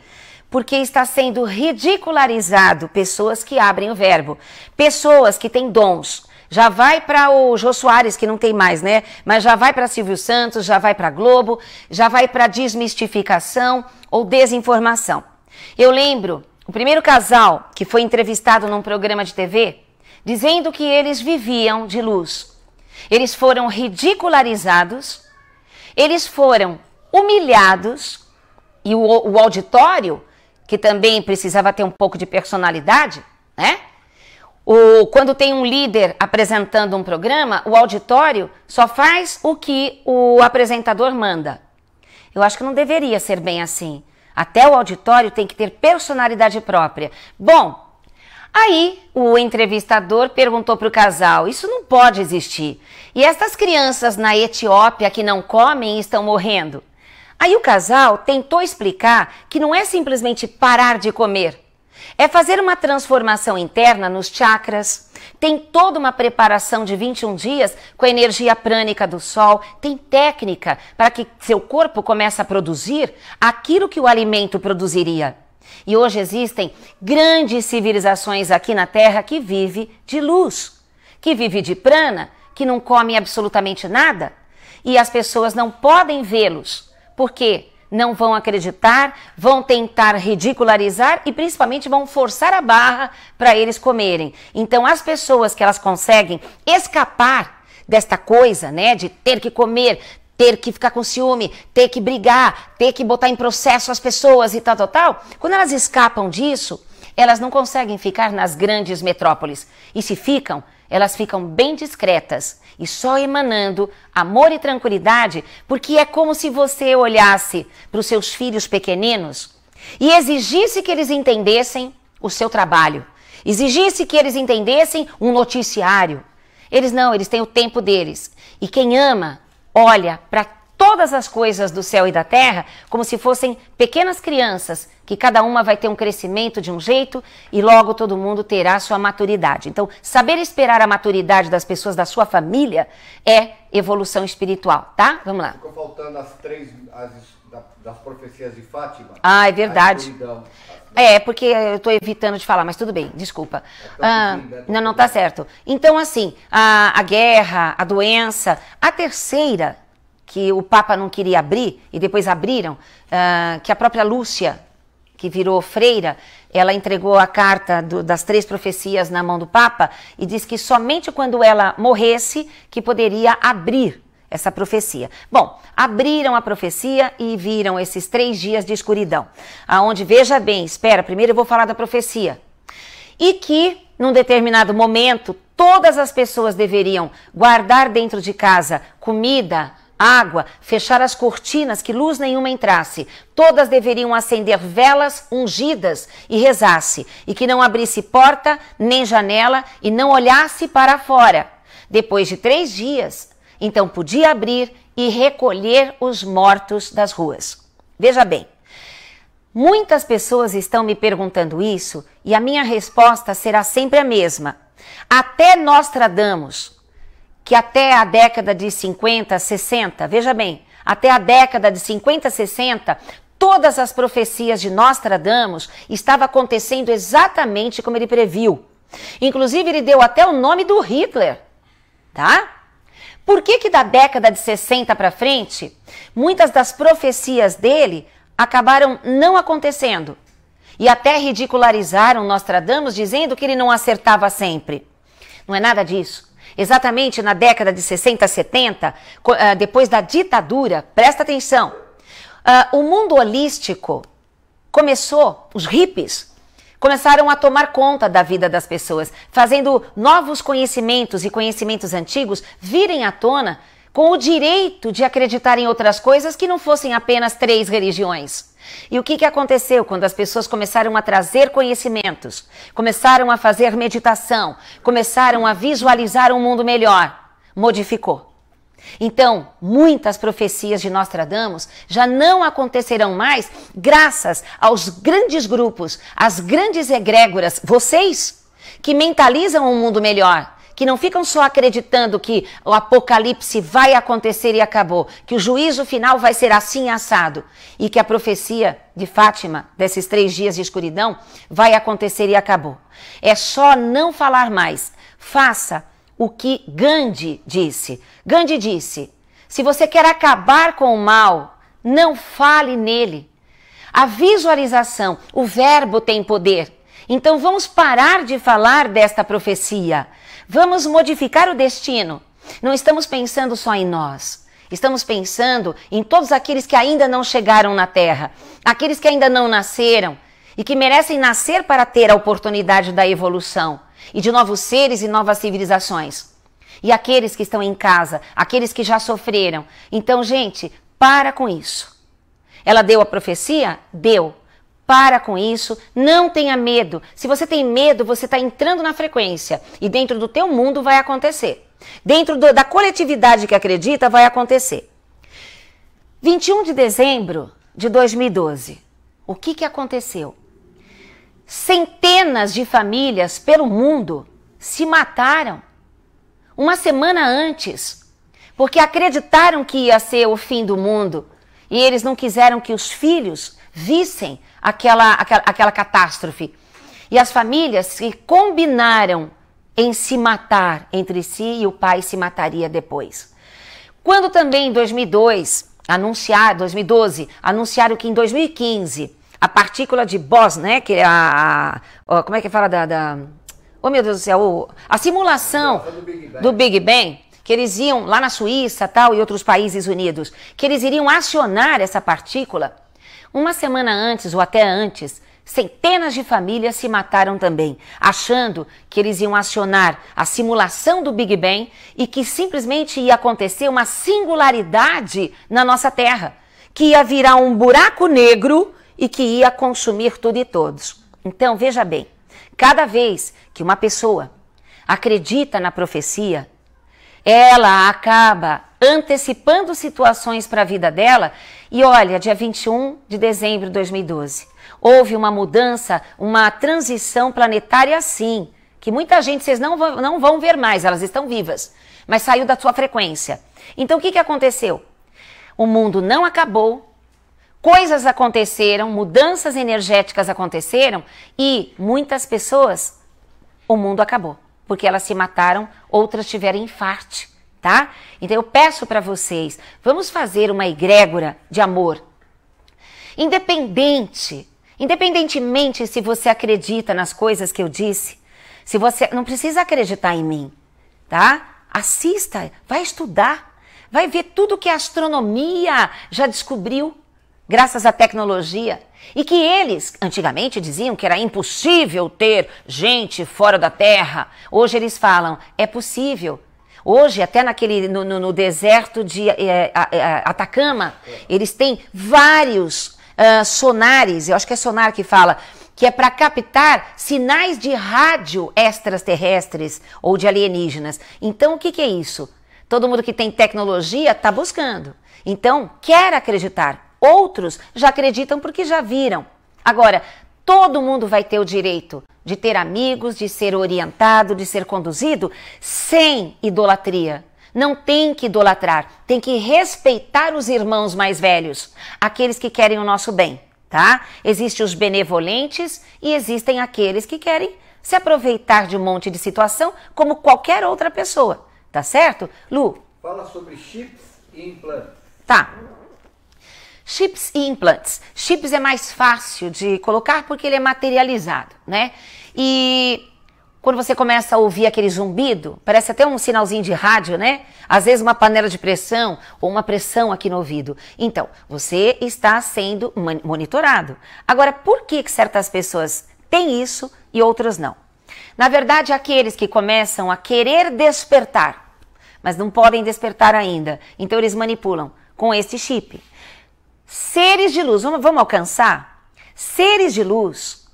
Porque está sendo ridicularizado pessoas que abrem o verbo, pessoas que têm dons. Já vai para o Jô Soares, que não tem mais, né? Mas já vai para Silvio Santos, já vai para Globo, já vai para desmistificação ou desinformação. Eu lembro o primeiro casal que foi entrevistado num programa de TV dizendo que eles viviam de luz. Eles foram ridicularizados, eles foram humilhados e o, o auditório, que também precisava ter um pouco de personalidade, né? O, quando tem um líder apresentando um programa, o auditório só faz o que o apresentador manda. Eu acho que não deveria ser bem assim. Até o auditório tem que ter personalidade própria. Bom, aí o entrevistador perguntou para o casal: isso não pode existir. E estas crianças na Etiópia que não comem estão morrendo? Aí o casal tentou explicar que não é simplesmente parar de comer, é fazer uma transformação interna nos chakras tem toda uma preparação de 21 dias com a energia prânica do sol, tem técnica para que seu corpo comece a produzir aquilo que o alimento produziria. E hoje existem grandes civilizações aqui na Terra que vive de luz, que vive de prana, que não comem absolutamente nada, e as pessoas não podem vê-los. Por quê? não vão acreditar, vão tentar ridicularizar e principalmente vão forçar a barra para eles comerem. Então, as pessoas que elas conseguem escapar desta coisa, né, de ter que comer, ter que ficar com ciúme, ter que brigar, ter que botar em processo as pessoas e tal, tal, tal, quando elas escapam disso, elas não conseguem ficar nas grandes metrópoles. E se ficam, elas ficam bem discretas e só emanando amor e tranquilidade, porque é como se você olhasse para os seus filhos pequeninos e exigisse que eles entendessem o seu trabalho, exigisse que eles entendessem um noticiário. Eles não, eles têm o tempo deles. E quem ama, olha para todas as coisas do céu e da terra como se fossem pequenas crianças que cada uma vai ter um crescimento de um jeito e logo todo mundo terá sua maturidade. Então, saber esperar a maturidade das pessoas da sua família é evolução espiritual, tá? Vamos lá. Ficou faltando as três as, das profecias de Fátima. Ah, é verdade. É, porque eu estou evitando de falar, mas tudo bem, desculpa. É ah, né? não, não está certo. Então, assim, a, a guerra, a doença, a terceira que o Papa não queria abrir e depois abriram, uh, que a própria Lúcia que virou freira, ela entregou a carta do, das três profecias na mão do Papa e disse que somente quando ela morresse que poderia abrir essa profecia. Bom, abriram a profecia e viram esses três dias de escuridão, aonde veja bem, espera, primeiro eu vou falar da profecia e que num determinado momento todas as pessoas deveriam guardar dentro de casa comida, água, fechar as cortinas que luz nenhuma entrasse. Todas deveriam acender velas ungidas e rezasse, e que não abrisse porta nem janela e não olhasse para fora. Depois de três dias, então podia abrir e recolher os mortos das ruas. Veja bem, muitas pessoas estão me perguntando isso e a minha resposta será sempre a mesma. Até Nostradamus, que até a década de 50, 60, veja bem, até a década de 50, 60, todas as profecias de Nostradamus estavam acontecendo exatamente como ele previu. Inclusive, ele deu até o nome do Hitler, tá? Por que que da década de 60 para frente, muitas das profecias dele acabaram não acontecendo? E até ridicularizaram Nostradamus dizendo que ele não acertava sempre. Não é nada disso exatamente na década de 60, 70, ah, depois da ditadura, presta atenção, ah, o mundo holístico começou, os hippies começaram a tomar conta da vida das pessoas, fazendo novos conhecimentos e conhecimentos antigos virem à tona com o direito de acreditar em outras coisas que não fossem apenas três religiões. E o que, que aconteceu quando as pessoas começaram a trazer conhecimentos, começaram a fazer meditação, começaram a visualizar um mundo melhor? Modificou. Então, muitas profecias de Nostradamus já não acontecerão mais graças aos grandes grupos, às grandes egrégoras, vocês, que mentalizam um mundo melhor, que não ficam só acreditando que o apocalipse vai acontecer e acabou, que o juízo final vai ser assim assado, e que a profecia de Fátima, desses três dias de escuridão, vai acontecer e acabou. É só não falar mais. Faça o que Gandhi disse. Gandhi disse: se você quer acabar com o mal, não fale nele. A visualização, o verbo tem poder. Então vamos parar de falar desta profecia. Vamos modificar o destino. Não estamos pensando só em nós. Estamos pensando em todos aqueles que ainda não chegaram na Terra, aqueles que ainda não nasceram e que merecem nascer para ter a oportunidade da evolução e de novos seres e novas civilizações. E aqueles que estão em casa, aqueles que já sofreram. Então, gente, para com isso. Ela deu a profecia? Deu. Para com isso, não tenha medo. Se você tem medo, você está entrando na frequência e dentro do teu mundo vai acontecer. Dentro do, da coletividade que acredita, vai acontecer. 21 de dezembro de 2012, o que, que aconteceu? Centenas de famílias pelo mundo se mataram uma semana antes, porque acreditaram que ia ser o fim do mundo e eles não quiseram que os filhos vissem aquela, aquela, aquela catástrofe. E as famílias se combinaram em se matar entre si e o pai se mataria depois. Quando também em 2002, anunciar, 2012, anunciaram que em 2015 a partícula de Bose, né, que é a, a, como é que fala da, da oh meu Deus do céu, a simulação do Big, do Big Bang, que eles iam lá na Suíça, tal e outros países unidos, que eles iriam acionar essa partícula uma semana antes ou até antes, centenas de famílias se mataram também, achando que eles iam acionar a simulação do Big Bang e que simplesmente ia acontecer uma singularidade na nossa Terra, que ia virar um buraco negro e que ia consumir tudo e todos. Então, veja bem, cada vez que uma pessoa acredita na profecia, ela acaba antecipando situações para a vida dela e olha, dia 21 de dezembro de 2012, houve uma mudança, uma transição planetária sim, que muita gente vocês não, vão, não vão ver mais, elas estão vivas, mas saiu da sua frequência. Então o que, que aconteceu? O mundo não acabou, coisas aconteceram, mudanças energéticas aconteceram e muitas pessoas, o mundo acabou, porque elas se mataram, outras tiveram infarte tá? Então eu peço para vocês, vamos fazer uma egrégora de amor. Independente, independentemente se você acredita nas coisas que eu disse, se você não precisa acreditar em mim, tá? Assista, vai estudar, vai ver tudo que a astronomia já descobriu graças à tecnologia. E que eles antigamente diziam que era impossível ter gente fora da Terra. Hoje eles falam, é possível Hoje, até naquele no, no, no deserto de é, a, eh, a, Atacama, eles têm vários uh, sonares, eu acho que é sonar que fala, que é para captar sinais de rádio extraterrestres ou de alienígenas. Então, o que, que é isso? Todo mundo que tem tecnologia está buscando. Então, quer acreditar. Outros já acreditam porque já viram. Agora, Todo mundo vai ter o direito de ter amigos, de ser orientado, de ser conduzido sem idolatria. Não tem que idolatrar, tem que respeitar os irmãos mais velhos, aqueles que querem o nosso bem, tá? Existem os benevolentes e existem aqueles que querem se aproveitar de um monte de situação como qualquer outra pessoa, tá certo? Lu? Fala sobre chips e implantes. Tá. Chips e implants. Chips é mais fácil de colocar porque ele é materializado, né? E quando você começa a ouvir aquele zumbido, parece até um sinalzinho de rádio, né? Às vezes uma panela de pressão ou uma pressão aqui no ouvido. Então, você está sendo monitorado. Agora, por que, que certas pessoas têm isso e outras não? Na verdade, aqueles que começam a querer despertar, mas não podem despertar ainda, então eles manipulam com esse chip. Seres de luz, vamos, vamos alcançar? Seres de luz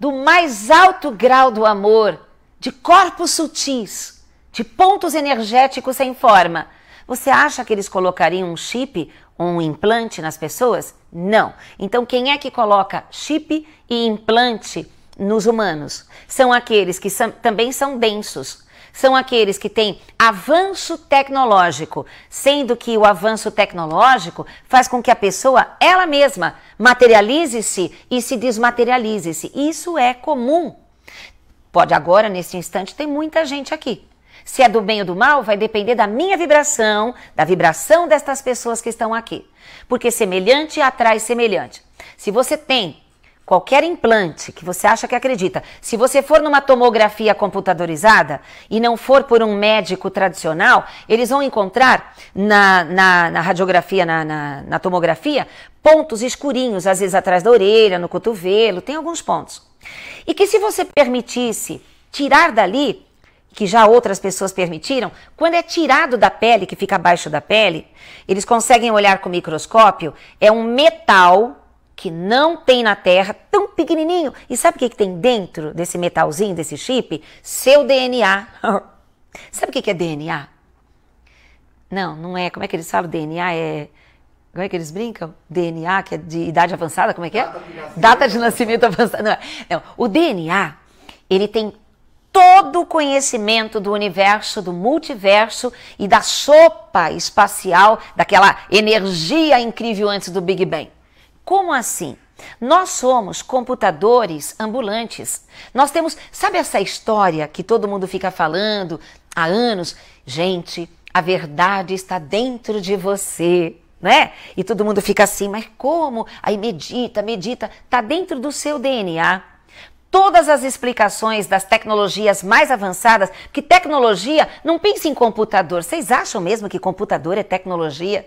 do mais alto grau do amor, de corpos sutis, de pontos energéticos sem forma. Você acha que eles colocariam um chip ou um implante nas pessoas? Não. Então, quem é que coloca chip e implante nos humanos? São aqueles que são, também são densos, são aqueles que têm avanço tecnológico, sendo que o avanço tecnológico faz com que a pessoa, ela mesma, materialize-se e se desmaterialize-se. Isso é comum. Pode agora, nesse instante, tem muita gente aqui. Se é do bem ou do mal, vai depender da minha vibração, da vibração destas pessoas que estão aqui. Porque semelhante atrai semelhante. Se você tem qualquer implante que você acha que acredita, se você for numa tomografia computadorizada e não for por um médico tradicional, eles vão encontrar na, na, na radiografia, na, na, na tomografia, pontos escurinhos, às vezes atrás da orelha, no cotovelo, tem alguns pontos. E que se você permitisse tirar dali, que já outras pessoas permitiram, quando é tirado da pele, que fica abaixo da pele, eles conseguem olhar com microscópio, é um metal que não tem na Terra, tão pequenininho. E sabe o que, que tem dentro desse metalzinho, desse chip? Seu DNA. [LAUGHS] sabe o que, que é DNA? Não, não é. Como é que eles falam? DNA é. Como é que eles brincam? DNA, que é de idade avançada, como é que é? Data de nascimento, Data de nascimento avançada. Não, é. não, o DNA, ele tem todo o conhecimento do universo, do multiverso e da sopa espacial, daquela energia incrível antes do Big Bang. Como assim? Nós somos computadores ambulantes. Nós temos, sabe essa história que todo mundo fica falando há anos? Gente, a verdade está dentro de você, né? E todo mundo fica assim, mas como? Aí medita, medita, Está dentro do seu DNA. Todas as explicações das tecnologias mais avançadas, que tecnologia, não pense em computador. Vocês acham mesmo que computador é tecnologia?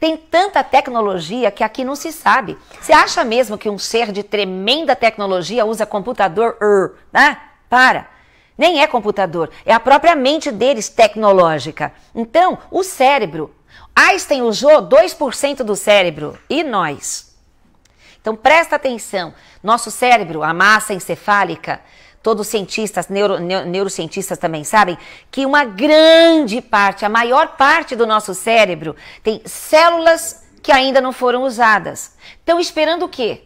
Tem tanta tecnologia que aqui não se sabe. Você acha mesmo que um ser de tremenda tecnologia usa computador? Er, né? Para. Nem é computador, é a própria mente deles tecnológica. Então, o cérebro. Einstein usou 2% do cérebro. E nós? Então presta atenção, nosso cérebro, a massa encefálica, todos os cientistas, neuro, neurocientistas também sabem, que uma grande parte, a maior parte do nosso cérebro tem células que ainda não foram usadas. Estão esperando o quê?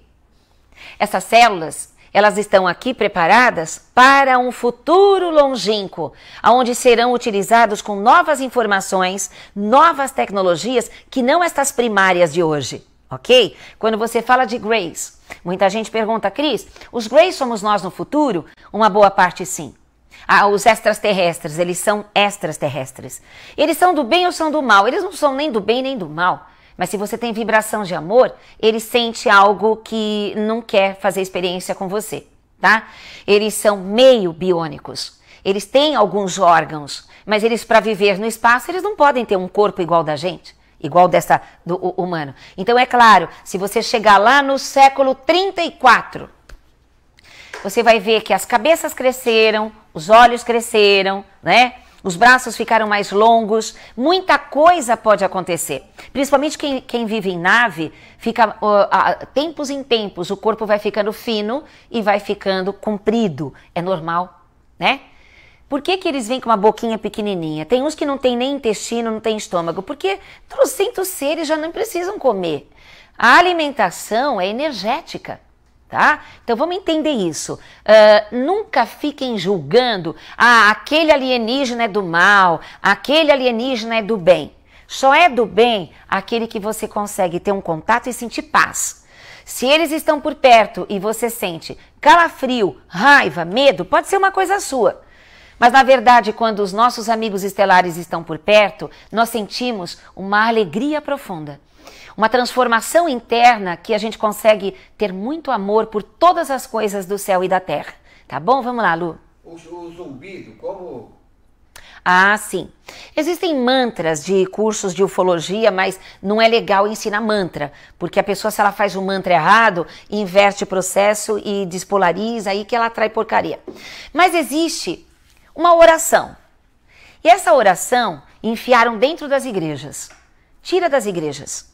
Essas células, elas estão aqui preparadas para um futuro longínquo, onde serão utilizados com novas informações, novas tecnologias que não estas primárias de hoje ok? Quando você fala de grays, muita gente pergunta, Cris, os grays somos nós no futuro? Uma boa parte sim. Ah, os extraterrestres, eles são extraterrestres. Eles são do bem ou são do mal? Eles não são nem do bem nem do mal. Mas se você tem vibração de amor, ele sente algo que não quer fazer experiência com você, tá? Eles são meio biônicos. Eles têm alguns órgãos, mas eles para viver no espaço, eles não podem ter um corpo igual da gente igual dessa do humano. Então é claro, se você chegar lá no século 34, você vai ver que as cabeças cresceram, os olhos cresceram, né? Os braços ficaram mais longos, muita coisa pode acontecer. Principalmente quem, quem vive em nave, fica a, tempos em tempos, o corpo vai ficando fino e vai ficando comprido. É normal, né? Por que, que eles vêm com uma boquinha pequenininha? Tem uns que não tem nem intestino, não tem estômago, porque trocentos seres já não precisam comer. A alimentação é energética. Tá? Então vamos entender isso. Uh, nunca fiquem julgando, ah, aquele alienígena é do mal, aquele alienígena é do bem. Só é do bem aquele que você consegue ter um contato e sentir paz. Se eles estão por perto e você sente calafrio, raiva, medo, pode ser uma coisa sua. Mas na verdade, quando os nossos amigos estelares estão por perto, nós sentimos uma alegria profunda. Uma transformação interna que a gente consegue ter muito amor por todas as coisas do céu e da terra. Tá bom? Vamos lá, Lu. O, o zumbido, como ah, sim. Existem mantras de cursos de ufologia, mas não é legal ensinar mantra, porque a pessoa, se ela faz o mantra errado, inverte o processo e despolariza, aí que ela atrai porcaria. Mas existe uma oração. E essa oração enfiaram dentro das igrejas. Tira das igrejas.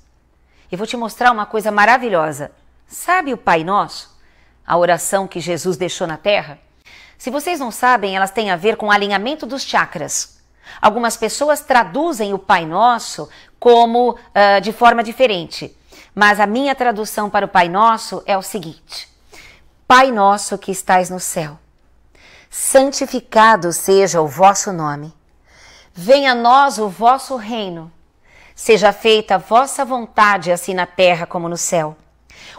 Eu vou te mostrar uma coisa maravilhosa. Sabe o Pai Nosso? A oração que Jesus deixou na terra? Se vocês não sabem, elas têm a ver com o alinhamento dos chakras. Algumas pessoas traduzem o Pai Nosso como uh, de forma diferente. Mas a minha tradução para o Pai Nosso é o seguinte: Pai nosso que estais no céu santificado seja o vosso nome. Venha a nós o vosso reino. Seja feita a vossa vontade, assim na terra como no céu.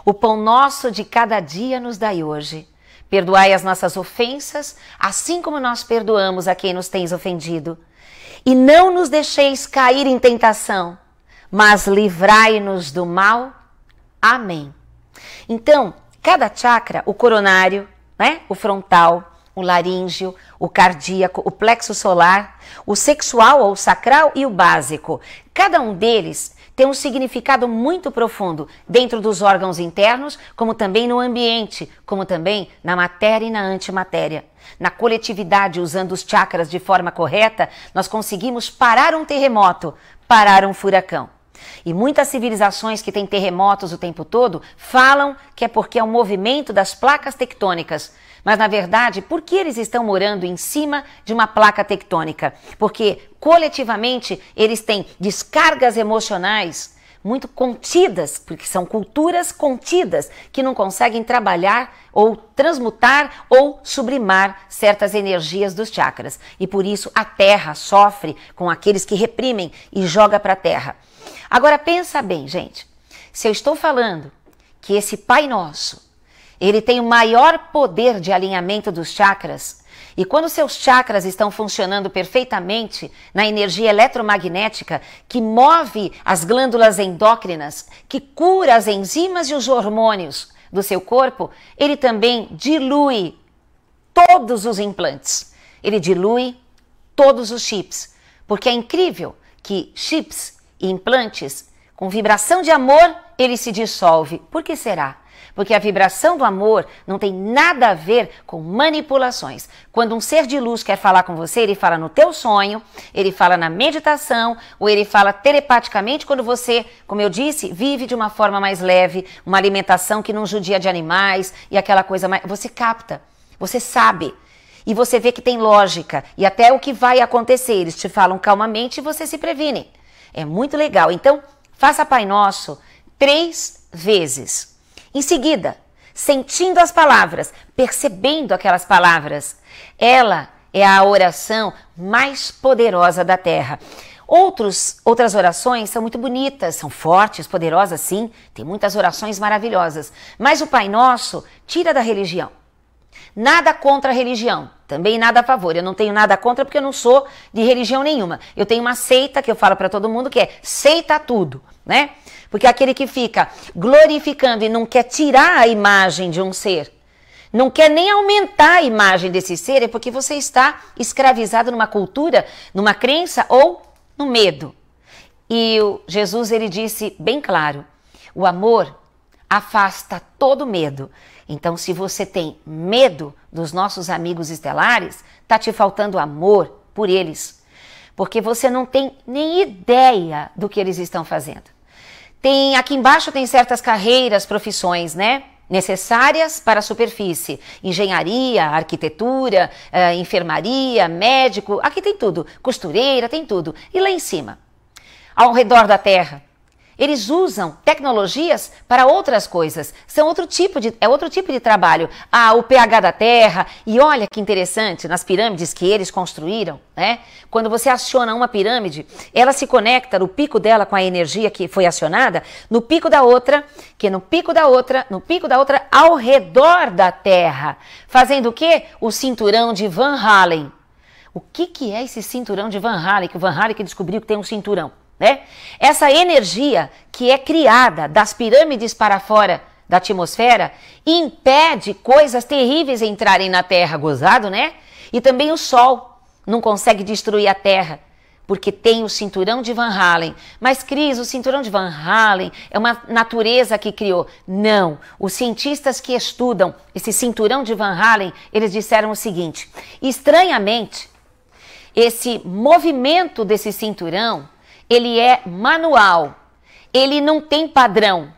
O pão nosso de cada dia nos dai hoje. Perdoai as nossas ofensas, assim como nós perdoamos a quem nos tens ofendido. E não nos deixeis cair em tentação, mas livrai-nos do mal. Amém. Então, cada chakra, o coronário, né, o frontal, o laríngeo, o cardíaco, o plexo solar, o sexual ou sacral e o básico. Cada um deles tem um significado muito profundo dentro dos órgãos internos, como também no ambiente, como também na matéria e na antimatéria. Na coletividade, usando os chakras de forma correta, nós conseguimos parar um terremoto, parar um furacão. E muitas civilizações que têm terremotos o tempo todo falam que é porque é o um movimento das placas tectônicas, mas na verdade, por que eles estão morando em cima de uma placa tectônica? Porque coletivamente eles têm descargas emocionais muito contidas, porque são culturas contidas que não conseguem trabalhar ou transmutar ou sublimar certas energias dos chakras. E por isso a terra sofre com aqueles que reprimem e joga para a terra. Agora pensa bem, gente. Se eu estou falando que esse Pai Nosso ele tem o maior poder de alinhamento dos chakras. E quando seus chakras estão funcionando perfeitamente na energia eletromagnética que move as glândulas endócrinas, que cura as enzimas e os hormônios do seu corpo, ele também dilui todos os implantes. Ele dilui todos os chips, porque é incrível que chips e implantes com vibração de amor ele se dissolve. Por que será? Porque a vibração do amor não tem nada a ver com manipulações. Quando um ser de luz quer falar com você, ele fala no teu sonho, ele fala na meditação, ou ele fala telepaticamente quando você, como eu disse, vive de uma forma mais leve, uma alimentação que não judia de animais e aquela coisa mais. Você capta, você sabe e você vê que tem lógica e até o que vai acontecer. Eles te falam calmamente e você se previne. É muito legal. Então, faça Pai Nosso três vezes. Em seguida, sentindo as palavras, percebendo aquelas palavras, ela é a oração mais poderosa da terra. Outros, outras orações são muito bonitas, são fortes, poderosas, sim, tem muitas orações maravilhosas, mas o Pai Nosso tira da religião. Nada contra a religião, também nada a favor. Eu não tenho nada contra porque eu não sou de religião nenhuma. Eu tenho uma seita que eu falo para todo mundo que é seita tudo, né? Porque aquele que fica glorificando e não quer tirar a imagem de um ser, não quer nem aumentar a imagem desse ser, é porque você está escravizado numa cultura, numa crença ou no medo. E Jesus ele disse bem claro: o amor afasta todo medo. Então, se você tem medo dos nossos amigos estelares, tá te faltando amor por eles, porque você não tem nem ideia do que eles estão fazendo. Tem aqui embaixo tem certas carreiras, profissões, né? necessárias para a superfície: engenharia, arquitetura, eh, enfermaria, médico, aqui tem tudo, costureira, tem tudo. E lá em cima, ao redor da Terra, eles usam tecnologias para outras coisas. São outro tipo de, é outro tipo de trabalho. Ah, o pH da terra. E olha que interessante, nas pirâmides que eles construíram, né? Quando você aciona uma pirâmide, ela se conecta no pico dela com a energia que foi acionada, no pico da outra, que no pico da outra, no pico da outra, ao redor da terra. Fazendo o quê? O cinturão de Van Halen. O que, que é esse cinturão de Van Halen? Que o Van Halen que descobriu que tem um cinturão né? Essa energia que é criada das pirâmides para fora da atmosfera impede coisas terríveis entrarem na Terra, gozado, né? E também o Sol não consegue destruir a Terra, porque tem o cinturão de Van Halen. Mas, Cris, o cinturão de Van Halen é uma natureza que criou. Não. Os cientistas que estudam esse cinturão de Van Halen, eles disseram o seguinte: estranhamente, esse movimento desse cinturão ele é manual, ele não tem padrão.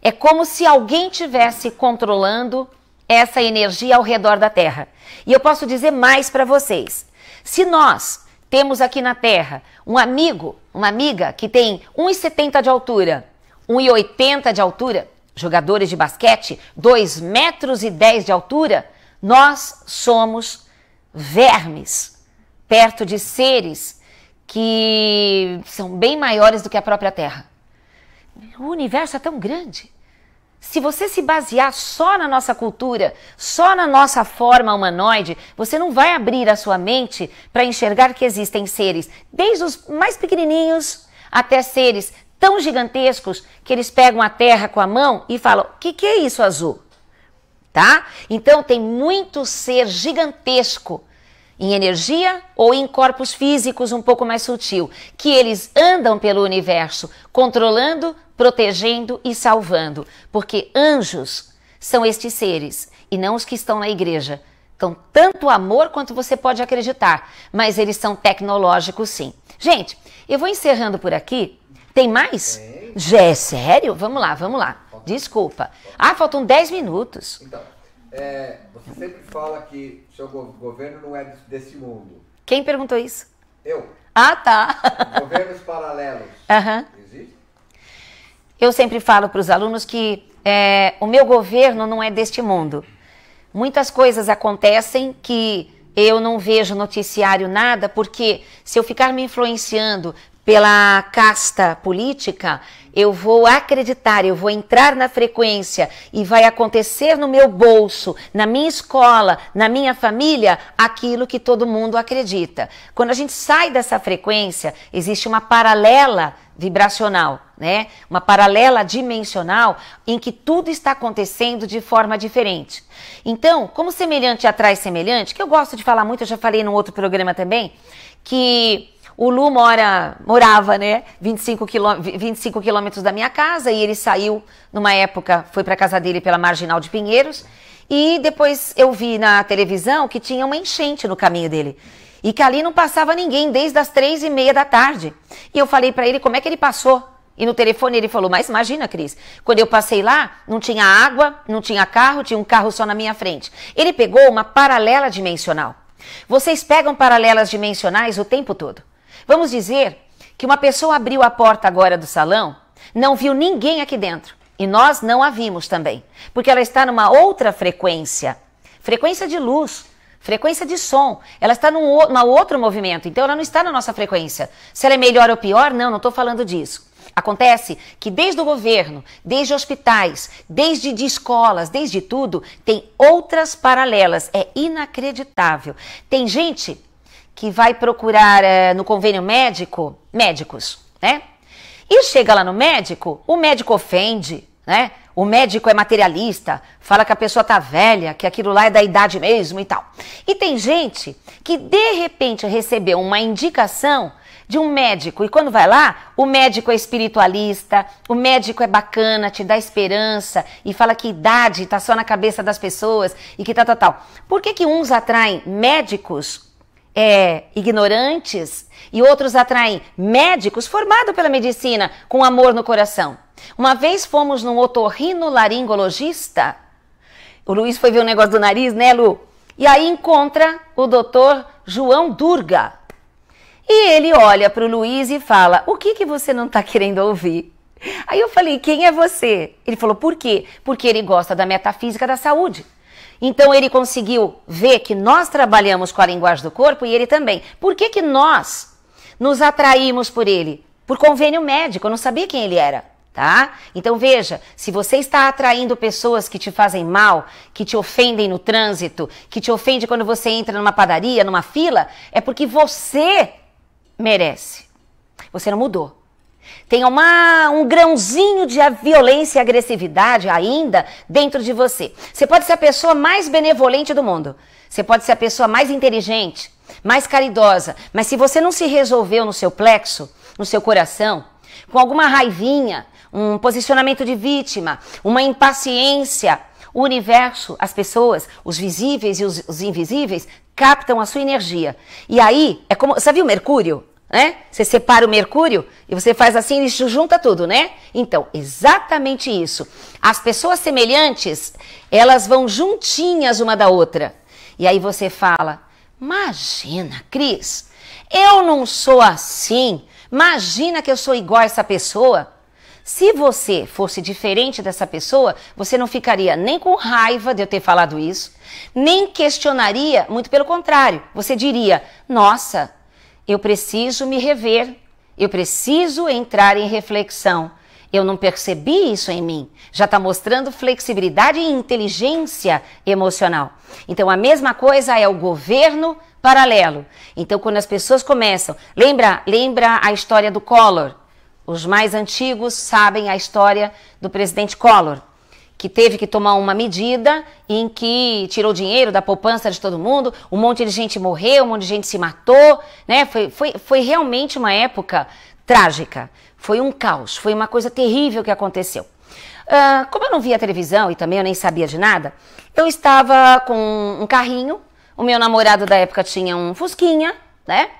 É como se alguém tivesse controlando essa energia ao redor da Terra. E eu posso dizer mais para vocês. Se nós temos aqui na Terra um amigo, uma amiga que tem 1,70 de altura, 1,80 de altura, jogadores de basquete, 2 metros e 10 de altura, nós somos vermes perto de seres que são bem maiores do que a própria Terra. O universo é tão grande. Se você se basear só na nossa cultura, só na nossa forma humanoide, você não vai abrir a sua mente para enxergar que existem seres, desde os mais pequenininhos até seres tão gigantescos que eles pegam a terra com a mão e falam: "O que, que é isso azul?" Tá? Então tem muito ser gigantesco em energia ou em corpos físicos um pouco mais sutil, que eles andam pelo universo controlando, protegendo e salvando, porque anjos são estes seres e não os que estão na igreja. Então, tanto amor quanto você pode acreditar, mas eles são tecnológicos sim. Gente, eu vou encerrando por aqui. Tem mais? Tem. Já é sério? Vamos lá, vamos lá. Desculpa. Ah, faltam 10 minutos. Então, é, você sempre fala que seu governo não é desse mundo. Quem perguntou isso? Eu. Ah, tá. [LAUGHS] Governos paralelos. Uhum. Existe? Eu sempre falo para os alunos que é, o meu governo não é deste mundo. Muitas coisas acontecem que eu não vejo noticiário nada, porque se eu ficar me influenciando pela casta política, eu vou acreditar, eu vou entrar na frequência e vai acontecer no meu bolso, na minha escola, na minha família, aquilo que todo mundo acredita. Quando a gente sai dessa frequência, existe uma paralela vibracional, né? Uma paralela dimensional em que tudo está acontecendo de forma diferente. Então, como semelhante atrai semelhante, que eu gosto de falar muito, eu já falei num outro programa também, que o Lu mora, morava, né, 25, quilô, 25 quilômetros da minha casa e ele saiu numa época, foi para casa dele pela Marginal de Pinheiros. E depois eu vi na televisão que tinha uma enchente no caminho dele. E que ali não passava ninguém desde as três e meia da tarde. E eu falei para ele como é que ele passou. E no telefone ele falou: Mas imagina, Cris, quando eu passei lá, não tinha água, não tinha carro, tinha um carro só na minha frente. Ele pegou uma paralela dimensional. Vocês pegam paralelas dimensionais o tempo todo. Vamos dizer que uma pessoa abriu a porta agora do salão, não viu ninguém aqui dentro e nós não a vimos também, porque ela está numa outra frequência frequência de luz. Frequência de som, ela está num, num outro movimento, então ela não está na nossa frequência. Se ela é melhor ou pior, não, não estou falando disso. Acontece que desde o governo, desde hospitais, desde de escolas, desde tudo, tem outras paralelas. É inacreditável. Tem gente que vai procurar é, no convênio médico médicos, né? E chega lá no médico, o médico ofende, né? O médico é materialista, fala que a pessoa tá velha, que aquilo lá é da idade mesmo e tal. E tem gente que de repente recebeu uma indicação de um médico e quando vai lá, o médico é espiritualista, o médico é bacana, te dá esperança e fala que idade tá só na cabeça das pessoas e que tal, tal, tal. Por que que uns atraem médicos é, ignorantes e outros atraem médicos formados pela medicina com amor no coração. Uma vez fomos num otorrinolaringologista. O Luiz foi ver o um negócio do nariz, né, Lu? E aí encontra o doutor João Durga. E ele olha para o Luiz e fala: O que, que você não está querendo ouvir? Aí eu falei: Quem é você? Ele falou: Por quê? Porque ele gosta da metafísica da saúde. Então ele conseguiu ver que nós trabalhamos com a linguagem do corpo e ele também. Por que, que nós nos atraímos por ele? Por convênio médico, eu não sabia quem ele era. Tá? Então veja, se você está atraindo pessoas que te fazem mal, que te ofendem no trânsito, que te ofende quando você entra numa padaria, numa fila, é porque você merece. Você não mudou. Tem uma, um grãozinho de violência e agressividade ainda dentro de você. Você pode ser a pessoa mais benevolente do mundo. Você pode ser a pessoa mais inteligente, mais caridosa. Mas se você não se resolveu no seu plexo, no seu coração, com alguma raivinha, um posicionamento de vítima, uma impaciência, o universo, as pessoas, os visíveis e os, os invisíveis captam a sua energia. E aí, é como. Você viu Mercúrio? né? Você separa o mercúrio e você faz assim e junta tudo, né? Então, exatamente isso. As pessoas semelhantes, elas vão juntinhas uma da outra. E aí você fala: "Imagina, Cris, eu não sou assim. Imagina que eu sou igual a essa pessoa." Se você fosse diferente dessa pessoa, você não ficaria nem com raiva de eu ter falado isso, nem questionaria, muito pelo contrário, você diria: "Nossa, eu preciso me rever, eu preciso entrar em reflexão. Eu não percebi isso em mim. Já está mostrando flexibilidade e inteligência emocional. Então, a mesma coisa é o governo paralelo. Então, quando as pessoas começam, lembra, lembra a história do Collor? Os mais antigos sabem a história do presidente Collor que teve que tomar uma medida em que tirou dinheiro da poupança de todo mundo, um monte de gente morreu, um monte de gente se matou, né? Foi, foi, foi realmente uma época trágica. Foi um caos, foi uma coisa terrível que aconteceu. Uh, como eu não via televisão e também eu nem sabia de nada, eu estava com um carrinho, o meu namorado da época tinha um Fusquinha, né?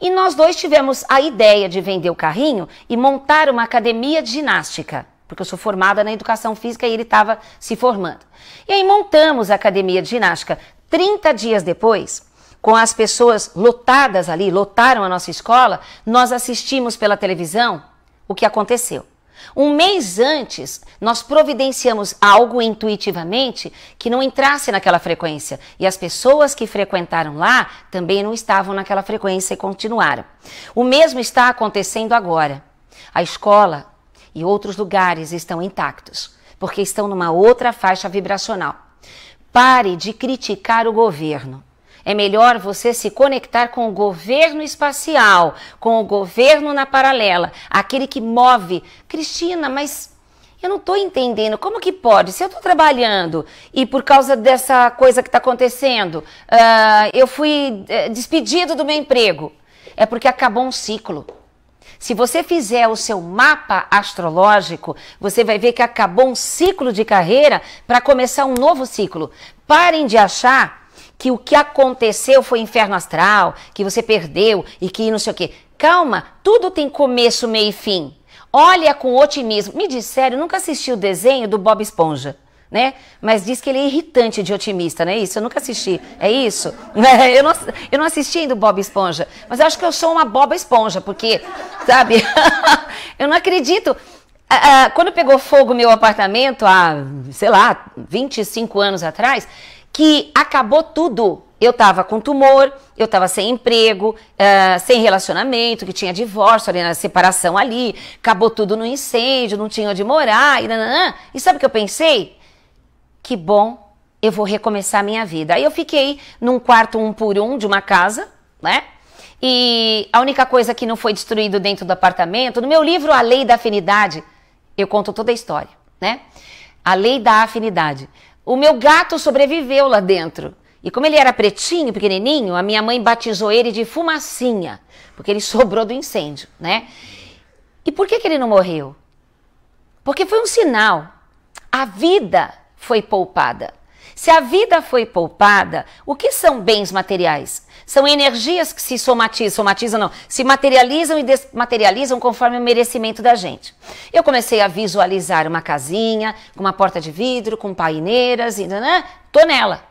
E nós dois tivemos a ideia de vender o carrinho e montar uma academia de ginástica porque eu sou formada na educação física e ele estava se formando. E aí montamos a academia de ginástica. 30 dias depois, com as pessoas lotadas ali, lotaram a nossa escola, nós assistimos pela televisão o que aconteceu. Um mês antes, nós providenciamos algo intuitivamente que não entrasse naquela frequência. E as pessoas que frequentaram lá também não estavam naquela frequência e continuaram. O mesmo está acontecendo agora. A escola e outros lugares estão intactos, porque estão numa outra faixa vibracional. Pare de criticar o governo. É melhor você se conectar com o governo espacial, com o governo na paralela, aquele que move. Cristina, mas eu não estou entendendo. Como que pode? Se eu estou trabalhando e por causa dessa coisa que está acontecendo, uh, eu fui eh, despedido do meu emprego. É porque acabou um ciclo. Se você fizer o seu mapa astrológico, você vai ver que acabou um ciclo de carreira para começar um novo ciclo. Parem de achar que o que aconteceu foi inferno astral, que você perdeu e que não sei o quê. Calma, tudo tem começo, meio e fim. Olha com otimismo. Me diz sério, nunca assisti o desenho do Bob Esponja? né? Mas diz que ele é irritante de otimista, não é isso? Eu nunca assisti, é isso? [LAUGHS] Eu não, eu não assisti ainda o Bob Esponja, mas eu acho que eu sou uma Boba Esponja, porque, sabe? [LAUGHS] eu não acredito. Ah, ah, quando pegou fogo meu apartamento, há, sei lá, 25 anos atrás, que acabou tudo. Eu estava com tumor, eu estava sem emprego, uh, sem relacionamento, que tinha divórcio ali na separação ali, acabou tudo no incêndio, não tinha onde morar, e, nananã. e sabe o que eu pensei? que bom, eu vou recomeçar minha vida. Aí eu fiquei num quarto um por um de uma casa, né? E a única coisa que não foi destruído dentro do apartamento, no meu livro A Lei da Afinidade, eu conto toda a história, né? A Lei da Afinidade. O meu gato sobreviveu lá dentro. E como ele era pretinho, pequenininho, a minha mãe batizou ele de Fumacinha, porque ele [LAUGHS] sobrou do incêndio, né? E por que, que ele não morreu? Porque foi um sinal. A vida foi poupada. Se a vida foi poupada, o que são bens materiais? São energias que se somatizam, somatizam não, se materializam e desmaterializam conforme o merecimento da gente. Eu comecei a visualizar uma casinha com uma porta de vidro, com paineiras e né? tô nela.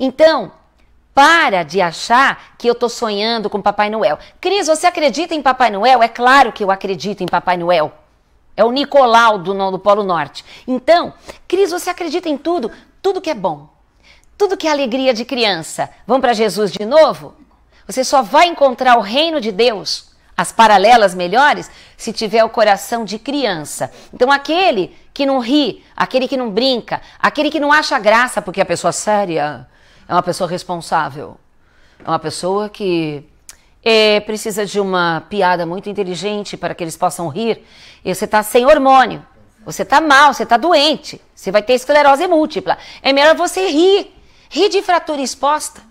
Então, para de achar que eu tô sonhando com Papai Noel. Cris, você acredita em Papai Noel? É claro que eu acredito em Papai Noel. É o Nicolau do, do Polo Norte. Então, Cris, você acredita em tudo? Tudo que é bom. Tudo que é alegria de criança. Vamos para Jesus de novo? Você só vai encontrar o reino de Deus, as paralelas melhores, se tiver o coração de criança. Então, aquele que não ri, aquele que não brinca, aquele que não acha graça, porque a pessoa séria é uma pessoa responsável, é uma pessoa que é, precisa de uma piada muito inteligente para que eles possam rir, e você está sem hormônio, você está mal, você está doente, você vai ter esclerose múltipla. É melhor você rir, rir de fratura exposta.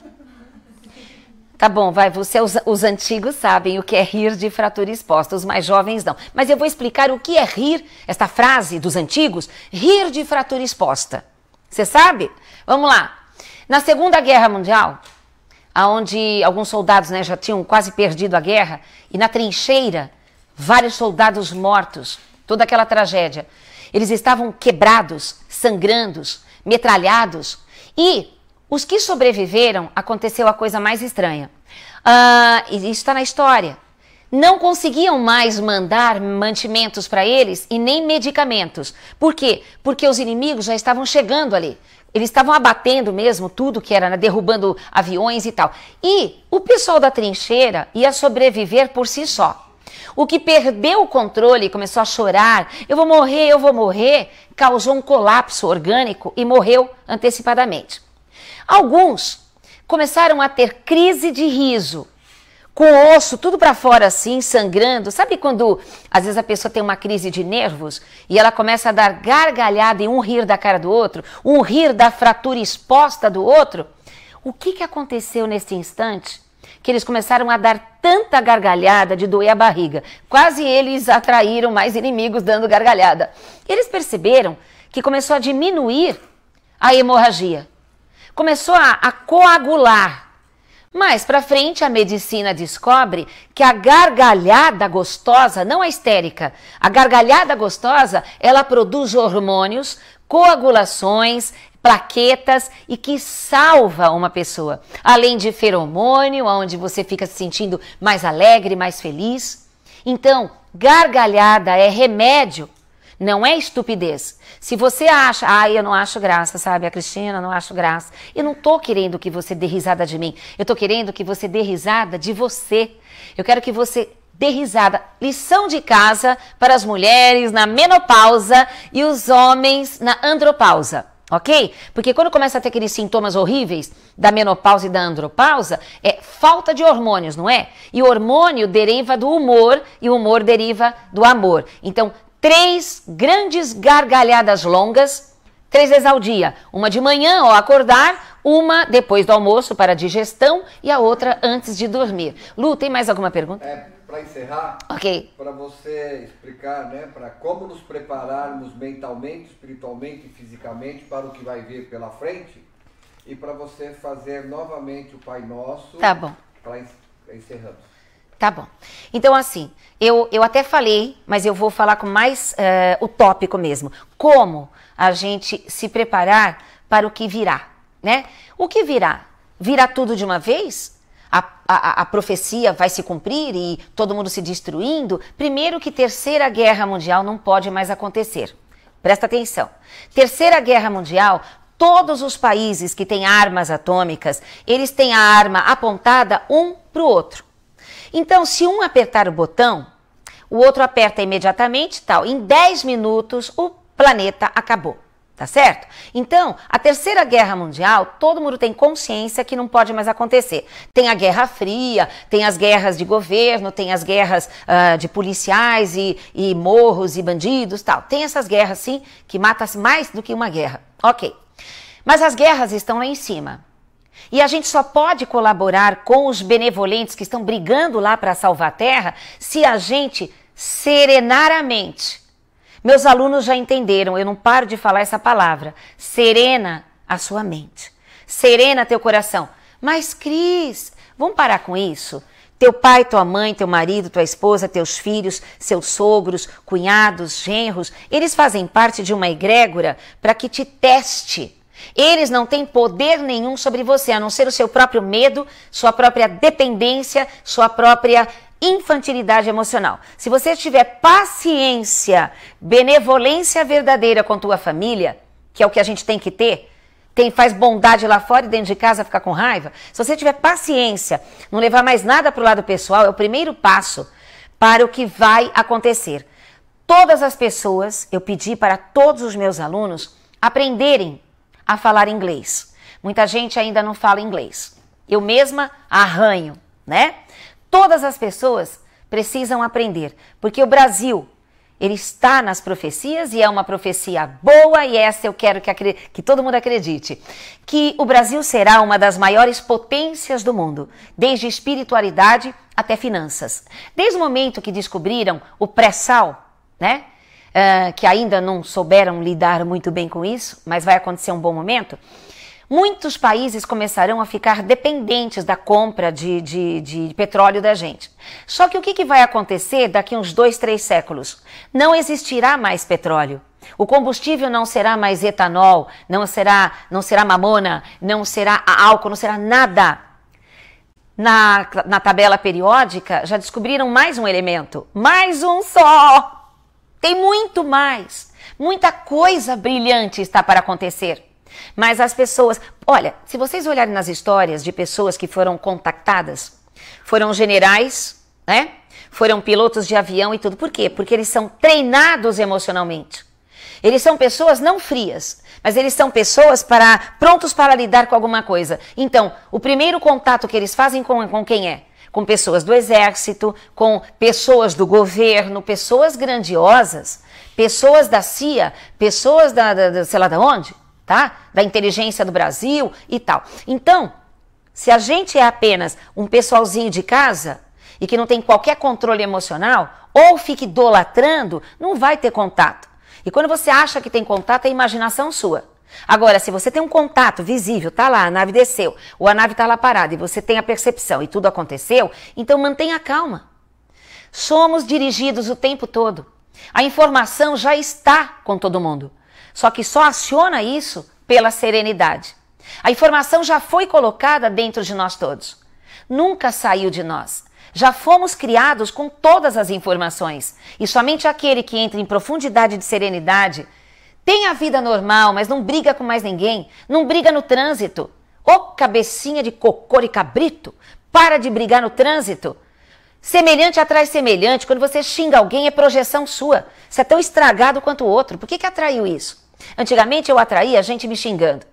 Tá bom, vai, você, os, os antigos sabem o que é rir de fratura exposta, os mais jovens não. Mas eu vou explicar o que é rir, esta frase dos antigos, rir de fratura exposta. Você sabe? Vamos lá. Na Segunda Guerra Mundial, onde alguns soldados né, já tinham quase perdido a guerra, e na trincheira, vários soldados mortos, toda aquela tragédia. Eles estavam quebrados, sangrando, metralhados, e os que sobreviveram, aconteceu a coisa mais estranha. Ah, isso está na história. Não conseguiam mais mandar mantimentos para eles e nem medicamentos. Por quê? Porque os inimigos já estavam chegando ali. Eles estavam abatendo mesmo tudo que era, né, derrubando aviões e tal. E o pessoal da trincheira ia sobreviver por si só. O que perdeu o controle começou a chorar, eu vou morrer, eu vou morrer, causou um colapso orgânico e morreu antecipadamente. Alguns começaram a ter crise de riso, com osso tudo para fora assim, sangrando. Sabe quando às vezes a pessoa tem uma crise de nervos e ela começa a dar gargalhada e um rir da cara do outro, um rir da fratura exposta do outro? O que, que aconteceu nesse instante? Que eles começaram a dar tanta gargalhada de doer a barriga. Quase eles atraíram mais inimigos dando gargalhada. Eles perceberam que começou a diminuir a hemorragia. Começou a, a coagular mais para frente, a medicina descobre que a gargalhada gostosa não é histérica. A gargalhada gostosa, ela produz hormônios, coagulações, plaquetas e que salva uma pessoa. Além de feromônio, onde você fica se sentindo mais alegre, mais feliz. Então, gargalhada é remédio não é estupidez. Se você acha, ai, ah, eu não acho graça, sabe? A Cristina, não acho graça. Eu não tô querendo que você dê risada de mim. Eu tô querendo que você dê risada de você. Eu quero que você dê risada. Lição de casa para as mulheres na menopausa e os homens na andropausa. Ok? Porque quando começa a ter aqueles sintomas horríveis da menopausa e da andropausa, é falta de hormônios, não é? E o hormônio deriva do humor e o humor deriva do amor. Então, três grandes gargalhadas longas, três vezes ao dia. Uma de manhã ao acordar, uma depois do almoço para digestão e a outra antes de dormir. Lu, tem mais alguma pergunta? É, para encerrar, okay. para você explicar, né, para como nos prepararmos mentalmente, espiritualmente e fisicamente para o que vai vir pela frente e para você fazer novamente o Pai Nosso. Tá bom. Para encerramos. Tá bom. Então, assim, eu, eu até falei, mas eu vou falar com mais uh, o tópico mesmo. Como a gente se preparar para o que virá, né? O que virá? Virá tudo de uma vez? A, a, a profecia vai se cumprir e todo mundo se destruindo? Primeiro que terceira guerra mundial não pode mais acontecer. Presta atenção. Terceira guerra mundial todos os países que têm armas atômicas, eles têm a arma apontada um para o outro. Então, se um apertar o botão, o outro aperta imediatamente, tal. Em 10 minutos, o planeta acabou. Tá certo? Então, a Terceira Guerra Mundial, todo mundo tem consciência que não pode mais acontecer. Tem a Guerra Fria, tem as guerras de governo, tem as guerras uh, de policiais e, e morros e bandidos, tal. Tem essas guerras, sim, que matam mais do que uma guerra. Ok. Mas as guerras estão lá em cima. E a gente só pode colaborar com os benevolentes que estão brigando lá para salvar a terra se a gente serenar a mente. Meus alunos já entenderam, eu não paro de falar essa palavra. Serena a sua mente. Serena teu coração. Mas, Cris, vamos parar com isso? Teu pai, tua mãe, teu marido, tua esposa, teus filhos, seus sogros, cunhados, genros, eles fazem parte de uma egrégora para que te teste eles não têm poder nenhum sobre você, a não ser o seu próprio medo, sua própria dependência, sua própria infantilidade emocional. Se você tiver paciência, benevolência verdadeira com tua família, que é o que a gente tem que ter, tem, faz bondade lá fora e dentro de casa ficar com raiva. Se você tiver paciência, não levar mais nada para o lado pessoal, é o primeiro passo para o que vai acontecer. Todas as pessoas, eu pedi para todos os meus alunos aprenderem a falar inglês. Muita gente ainda não fala inglês. Eu mesma arranho, né? Todas as pessoas precisam aprender, porque o Brasil, ele está nas profecias e é uma profecia boa e essa eu quero que, que todo mundo acredite, que o Brasil será uma das maiores potências do mundo, desde espiritualidade até finanças. Desde o momento que descobriram o pré-sal, né? uh, que ainda não souberam lidar muito bem com isso, mas vai acontecer um bom momento, muitos países começarão a ficar dependentes da compra de, de, de petróleo da gente. Só que o que, que vai acontecer daqui uns dois, três séculos? Não existirá mais petróleo. O combustível não será mais etanol, não será, não será mamona, não será álcool, não será nada. Na, na tabela periódica já descobriram mais um elemento, mais um só, tem muito mais. Muita coisa brilhante está para acontecer. Mas as pessoas. Olha, se vocês olharem nas histórias de pessoas que foram contactadas, foram generais, né? Foram pilotos de avião e tudo. Por quê? Porque eles são treinados emocionalmente. Eles são pessoas não frias, mas eles são pessoas para prontos para lidar com alguma coisa. Então, o primeiro contato que eles fazem com, com quem é? com pessoas do exército, com pessoas do governo, pessoas grandiosas, pessoas da CIA, pessoas da, da, da sei lá da onde, tá? Da inteligência do Brasil e tal. Então, se a gente é apenas um pessoalzinho de casa e que não tem qualquer controle emocional, ou fica idolatrando, não vai ter contato. E quando você acha que tem contato, é imaginação sua. Agora, se você tem um contato visível, tá lá, a nave desceu, ou a nave tá lá parada e você tem a percepção e tudo aconteceu, então mantenha a calma. Somos dirigidos o tempo todo. A informação já está com todo mundo. Só que só aciona isso pela serenidade. A informação já foi colocada dentro de nós todos. Nunca saiu de nós. Já fomos criados com todas as informações. E somente aquele que entra em profundidade de serenidade tem a vida normal, mas não briga com mais ninguém. Não briga no trânsito. Ô cabecinha de cocô e cabrito, para de brigar no trânsito. Semelhante atrai semelhante. Quando você xinga alguém, é projeção sua. Você é tão estragado quanto o outro. Por que, que atraiu isso? Antigamente eu atraía gente me xingando.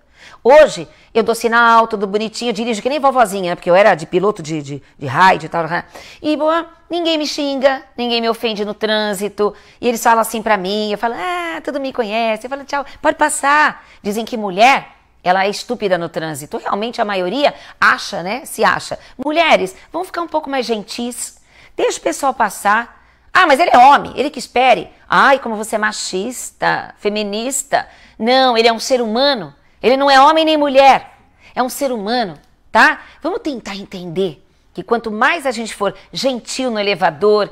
Hoje, eu dou sinal, tudo bonitinho, dirijo que nem vovozinha, né? porque eu era de piloto de, de, de e tal. Né? E boa, ninguém me xinga, ninguém me ofende no trânsito. E eles falam assim pra mim, eu falo, ah, tudo me conhece. Eu falo, tchau, pode passar. Dizem que mulher ela é estúpida no trânsito. Realmente a maioria acha, né? Se acha. Mulheres, vão ficar um pouco mais gentis. Deixa o pessoal passar. Ah, mas ele é homem, ele que espere. Ai, como você é machista, feminista. Não, ele é um ser humano. Ele não é homem nem mulher, é um ser humano, tá? Vamos tentar entender que quanto mais a gente for gentil no elevador,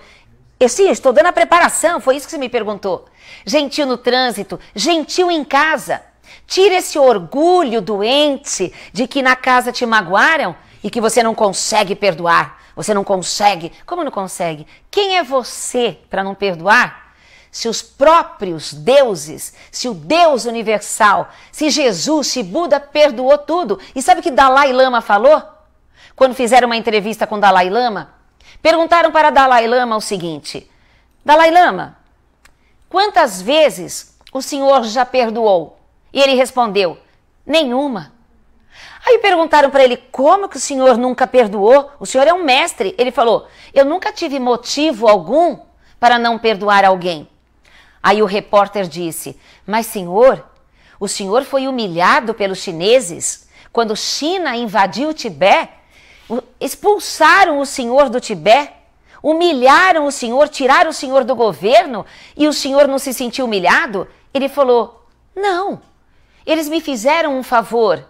eu, sim, eu estou dando a preparação, foi isso que você me perguntou. Gentil no trânsito, gentil em casa. Tira esse orgulho doente de que na casa te magoaram e que você não consegue perdoar. Você não consegue. Como não consegue? Quem é você para não perdoar? se os próprios deuses, se o Deus universal, se Jesus, se Buda perdoou tudo. E sabe o que Dalai Lama falou? Quando fizeram uma entrevista com Dalai Lama, perguntaram para Dalai Lama o seguinte: Dalai Lama, quantas vezes o senhor já perdoou? E ele respondeu: nenhuma. Aí perguntaram para ele: como que o senhor nunca perdoou? O senhor é um mestre. Ele falou: eu nunca tive motivo algum para não perdoar alguém. Aí o repórter disse: Mas senhor, o senhor foi humilhado pelos chineses quando China invadiu o Tibete? Expulsaram o senhor do Tibete? Humilharam o senhor, tiraram o senhor do governo e o senhor não se sentiu humilhado? Ele falou: Não, eles me fizeram um favor.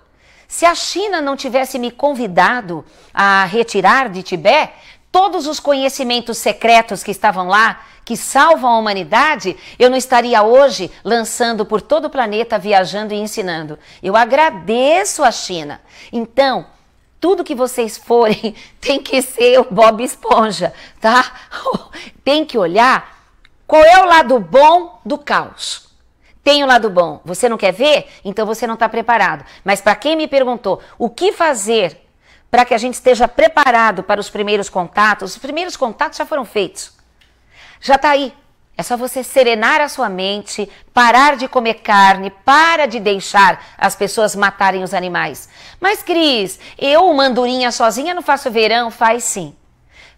Se a China não tivesse me convidado a retirar de Tibete, todos os conhecimentos secretos que estavam lá, que salvam a humanidade, eu não estaria hoje lançando por todo o planeta, viajando e ensinando. Eu agradeço a China. Então, tudo que vocês forem [LAUGHS] tem que ser o Bob Esponja, tá? [LAUGHS] tem que olhar qual é o lado bom do caos. Tem o lado bom. Você não quer ver? Então você não está preparado. Mas para quem me perguntou o que fazer para que a gente esteja preparado para os primeiros contatos. Os primeiros contatos já foram feitos. Já está aí. É só você serenar a sua mente, parar de comer carne, para de deixar as pessoas matarem os animais. Mas, Cris, eu, mandurinha sozinha, não faço verão? Faz sim.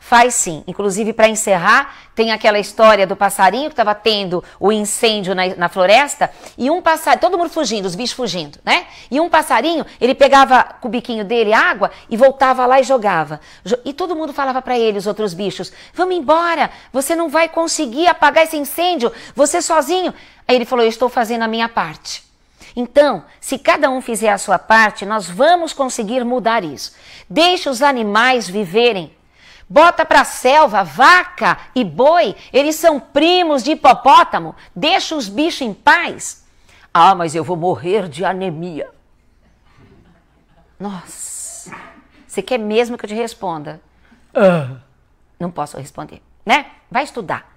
Faz sim. Inclusive, para encerrar, tem aquela história do passarinho que estava tendo o incêndio na, na floresta e um passarinho, todo mundo fugindo, os bichos fugindo, né? E um passarinho, ele pegava com o biquinho dele água e voltava lá e jogava. E todo mundo falava para ele, os outros bichos: Vamos embora, você não vai conseguir apagar esse incêndio, você sozinho. Aí ele falou: Eu estou fazendo a minha parte. Então, se cada um fizer a sua parte, nós vamos conseguir mudar isso. Deixe os animais viverem Bota para selva vaca e boi, eles são primos de hipopótamo, deixa os bichos em paz. Ah, mas eu vou morrer de anemia. Nossa, você quer mesmo que eu te responda? Ah. Não posso responder, né? Vai estudar.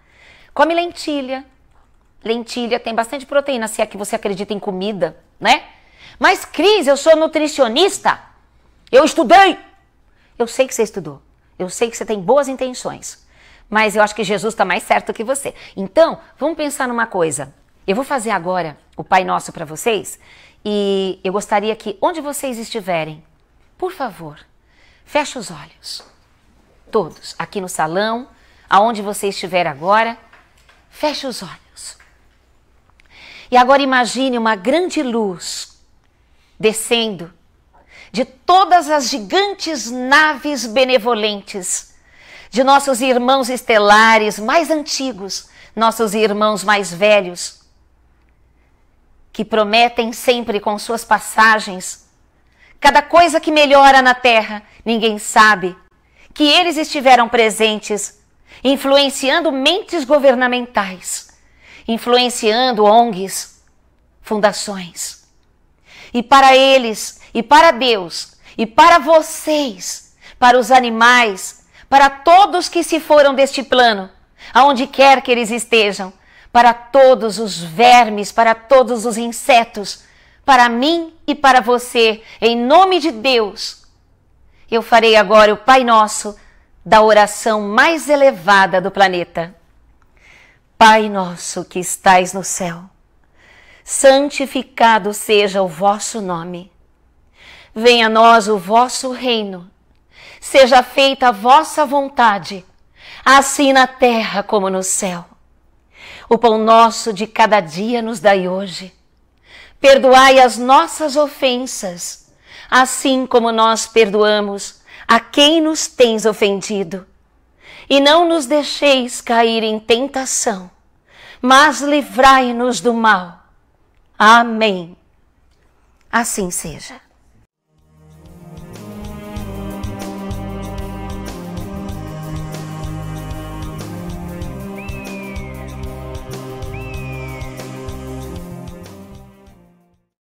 Come lentilha. Lentilha tem bastante proteína, se é que você acredita em comida, né? Mas, Cris, eu sou nutricionista. Eu estudei. Eu sei que você estudou. Eu sei que você tem boas intenções, mas eu acho que Jesus está mais certo que você. Então, vamos pensar numa coisa. Eu vou fazer agora o Pai Nosso para vocês e eu gostaria que, onde vocês estiverem, por favor, feche os olhos. Todos, aqui no salão, aonde você estiver agora, feche os olhos. E agora imagine uma grande luz descendo de todas as gigantes naves benevolentes, de nossos irmãos estelares mais antigos, nossos irmãos mais velhos, que prometem sempre com suas passagens cada coisa que melhora na Terra, ninguém sabe, que eles estiveram presentes, influenciando mentes governamentais, influenciando ONGs, fundações. E para eles, e para Deus e para vocês, para os animais, para todos que se foram deste plano, aonde quer que eles estejam, para todos os vermes, para todos os insetos, para mim e para você, em nome de Deus. Eu farei agora o Pai Nosso da oração mais elevada do planeta. Pai nosso que estais no céu, santificado seja o vosso nome. Venha a nós o vosso reino. Seja feita a vossa vontade, assim na terra como no céu. O pão nosso de cada dia nos dai hoje. Perdoai as nossas ofensas, assim como nós perdoamos a quem nos tens ofendido. E não nos deixeis cair em tentação, mas livrai-nos do mal. Amém. Assim seja.